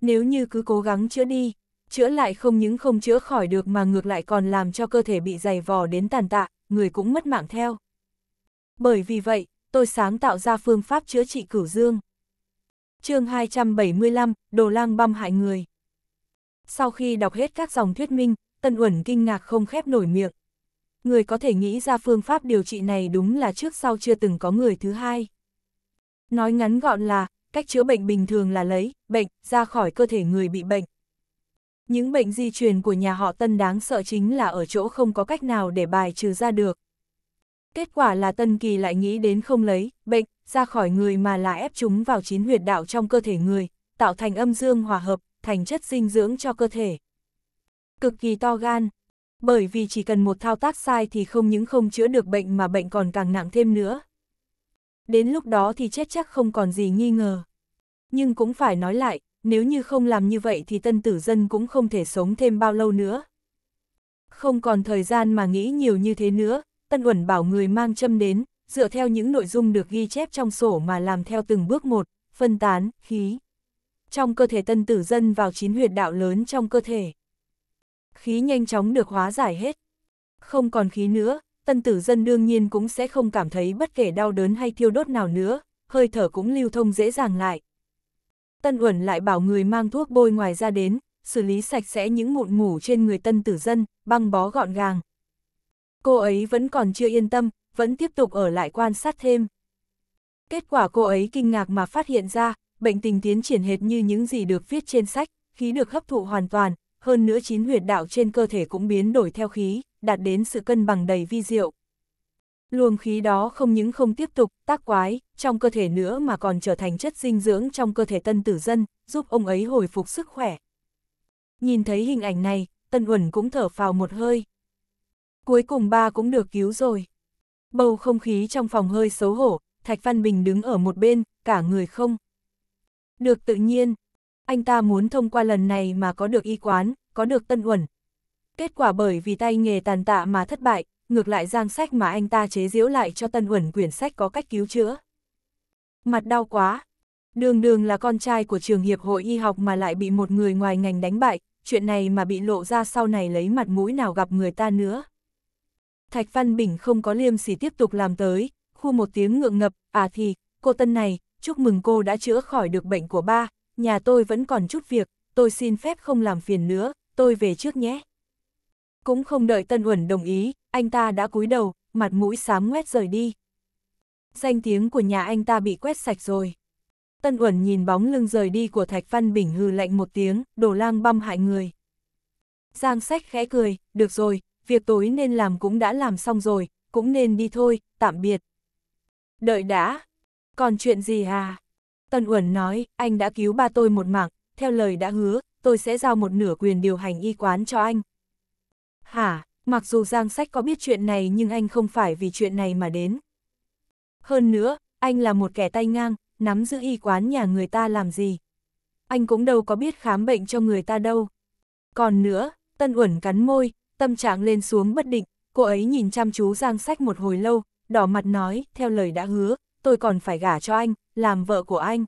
Nếu như cứ cố gắng chữa đi, chữa lại không những không chữa khỏi được mà ngược lại còn làm cho cơ thể bị dày vò đến tàn tạ, người cũng mất mạng theo. Bởi vì vậy, tôi sáng tạo ra phương pháp chữa trị cửu dương. chương 275, Đồ lang băm hại người. Sau khi đọc hết các dòng thuyết minh, Tân Uẩn kinh ngạc không khép nổi miệng. Người có thể nghĩ ra phương pháp điều trị này đúng là trước sau chưa từng có người thứ hai. Nói ngắn gọn là, cách chữa bệnh bình thường là lấy bệnh ra khỏi cơ thể người bị bệnh. Những bệnh di truyền của nhà họ Tân đáng sợ chính là ở chỗ không có cách nào để bài trừ ra được. Kết quả là Tân Kỳ lại nghĩ đến không lấy, bệnh, ra khỏi người mà là ép chúng vào chín huyệt đạo trong cơ thể người, tạo thành âm dương hòa hợp, thành chất dinh dưỡng cho cơ thể. Cực kỳ to gan, bởi vì chỉ cần một thao tác sai thì không những không chữa được bệnh mà bệnh còn càng nặng thêm nữa. Đến lúc đó thì chết chắc không còn gì nghi ngờ. Nhưng cũng phải nói lại, nếu như không làm như vậy thì tân tử dân cũng không thể sống thêm bao lâu nữa. Không còn thời gian mà nghĩ nhiều như thế nữa, Tân Uẩn bảo người mang châm đến, dựa theo những nội dung được ghi chép trong sổ mà làm theo từng bước một, phân tán, khí. Trong cơ thể tân tử dân vào chín huyệt đạo lớn trong cơ thể. Khí nhanh chóng được hóa giải hết. Không còn khí nữa, tân tử dân đương nhiên cũng sẽ không cảm thấy bất kể đau đớn hay thiêu đốt nào nữa, hơi thở cũng lưu thông dễ dàng lại. Tân Uẩn lại bảo người mang thuốc bôi ngoài ra đến, xử lý sạch sẽ những mụn mủ trên người tân tử dân, băng bó gọn gàng, Cô ấy vẫn còn chưa yên tâm, vẫn tiếp tục ở lại quan sát thêm. Kết quả cô ấy kinh ngạc mà phát hiện ra, bệnh tình tiến triển hệt như những gì được viết trên sách, khí được hấp thụ hoàn toàn, hơn nữa chín huyệt đạo trên cơ thể cũng biến đổi theo khí, đạt đến sự cân bằng đầy vi diệu. Luồng khí đó không những không tiếp tục tác quái trong cơ thể nữa mà còn trở thành chất dinh dưỡng trong cơ thể tân tử dân, giúp ông ấy hồi phục sức khỏe. Nhìn thấy hình ảnh này, Tân Uẩn cũng thở phào một hơi. Cuối cùng ba cũng được cứu rồi. Bầu không khí trong phòng hơi xấu hổ, Thạch Văn Bình đứng ở một bên, cả người không. Được tự nhiên, anh ta muốn thông qua lần này mà có được y quán, có được tân uẩn. Kết quả bởi vì tay nghề tàn tạ mà thất bại, ngược lại giang sách mà anh ta chế diễu lại cho tân uẩn quyển sách có cách cứu chữa. Mặt đau quá. Đường đường là con trai của trường hiệp hội y học mà lại bị một người ngoài ngành đánh bại, chuyện này mà bị lộ ra sau này lấy mặt mũi nào gặp người ta nữa. Thạch Văn Bình không có liêm sỉ tiếp tục làm tới, khu một tiếng ngượng ngập, à thì, cô tân này, chúc mừng cô đã chữa khỏi được bệnh của ba, nhà tôi vẫn còn chút việc, tôi xin phép không làm phiền nữa, tôi về trước nhé. Cũng không đợi Tân Uẩn đồng ý, anh ta đã cúi đầu, mặt mũi xám ngoét rời đi. Danh tiếng của nhà anh ta bị quét sạch rồi. Tân Uẩn nhìn bóng lưng rời đi của Thạch Văn Bình hừ lạnh một tiếng, đồ lang băm hại người. Giang sách khẽ cười, được rồi, việc tối nên làm cũng đã làm xong rồi, cũng nên đi thôi, tạm biệt. Đợi đã, còn chuyện gì à? Tân Uẩn nói, anh đã cứu ba tôi một mạng, theo lời đã hứa, tôi sẽ giao một nửa quyền điều hành y quán cho anh. Hả, mặc dù Giang Sách có biết chuyện này nhưng anh không phải vì chuyện này mà đến. Hơn nữa, anh là một kẻ tay ngang, nắm giữ y quán nhà người ta làm gì. Anh cũng đâu có biết khám bệnh cho người ta đâu. Còn nữa, Tân Uẩn cắn môi, tâm trạng lên xuống bất định, cô ấy nhìn chăm chú Giang Sách một hồi lâu, đỏ mặt nói, theo lời đã hứa, tôi còn phải gả cho anh, làm vợ của anh.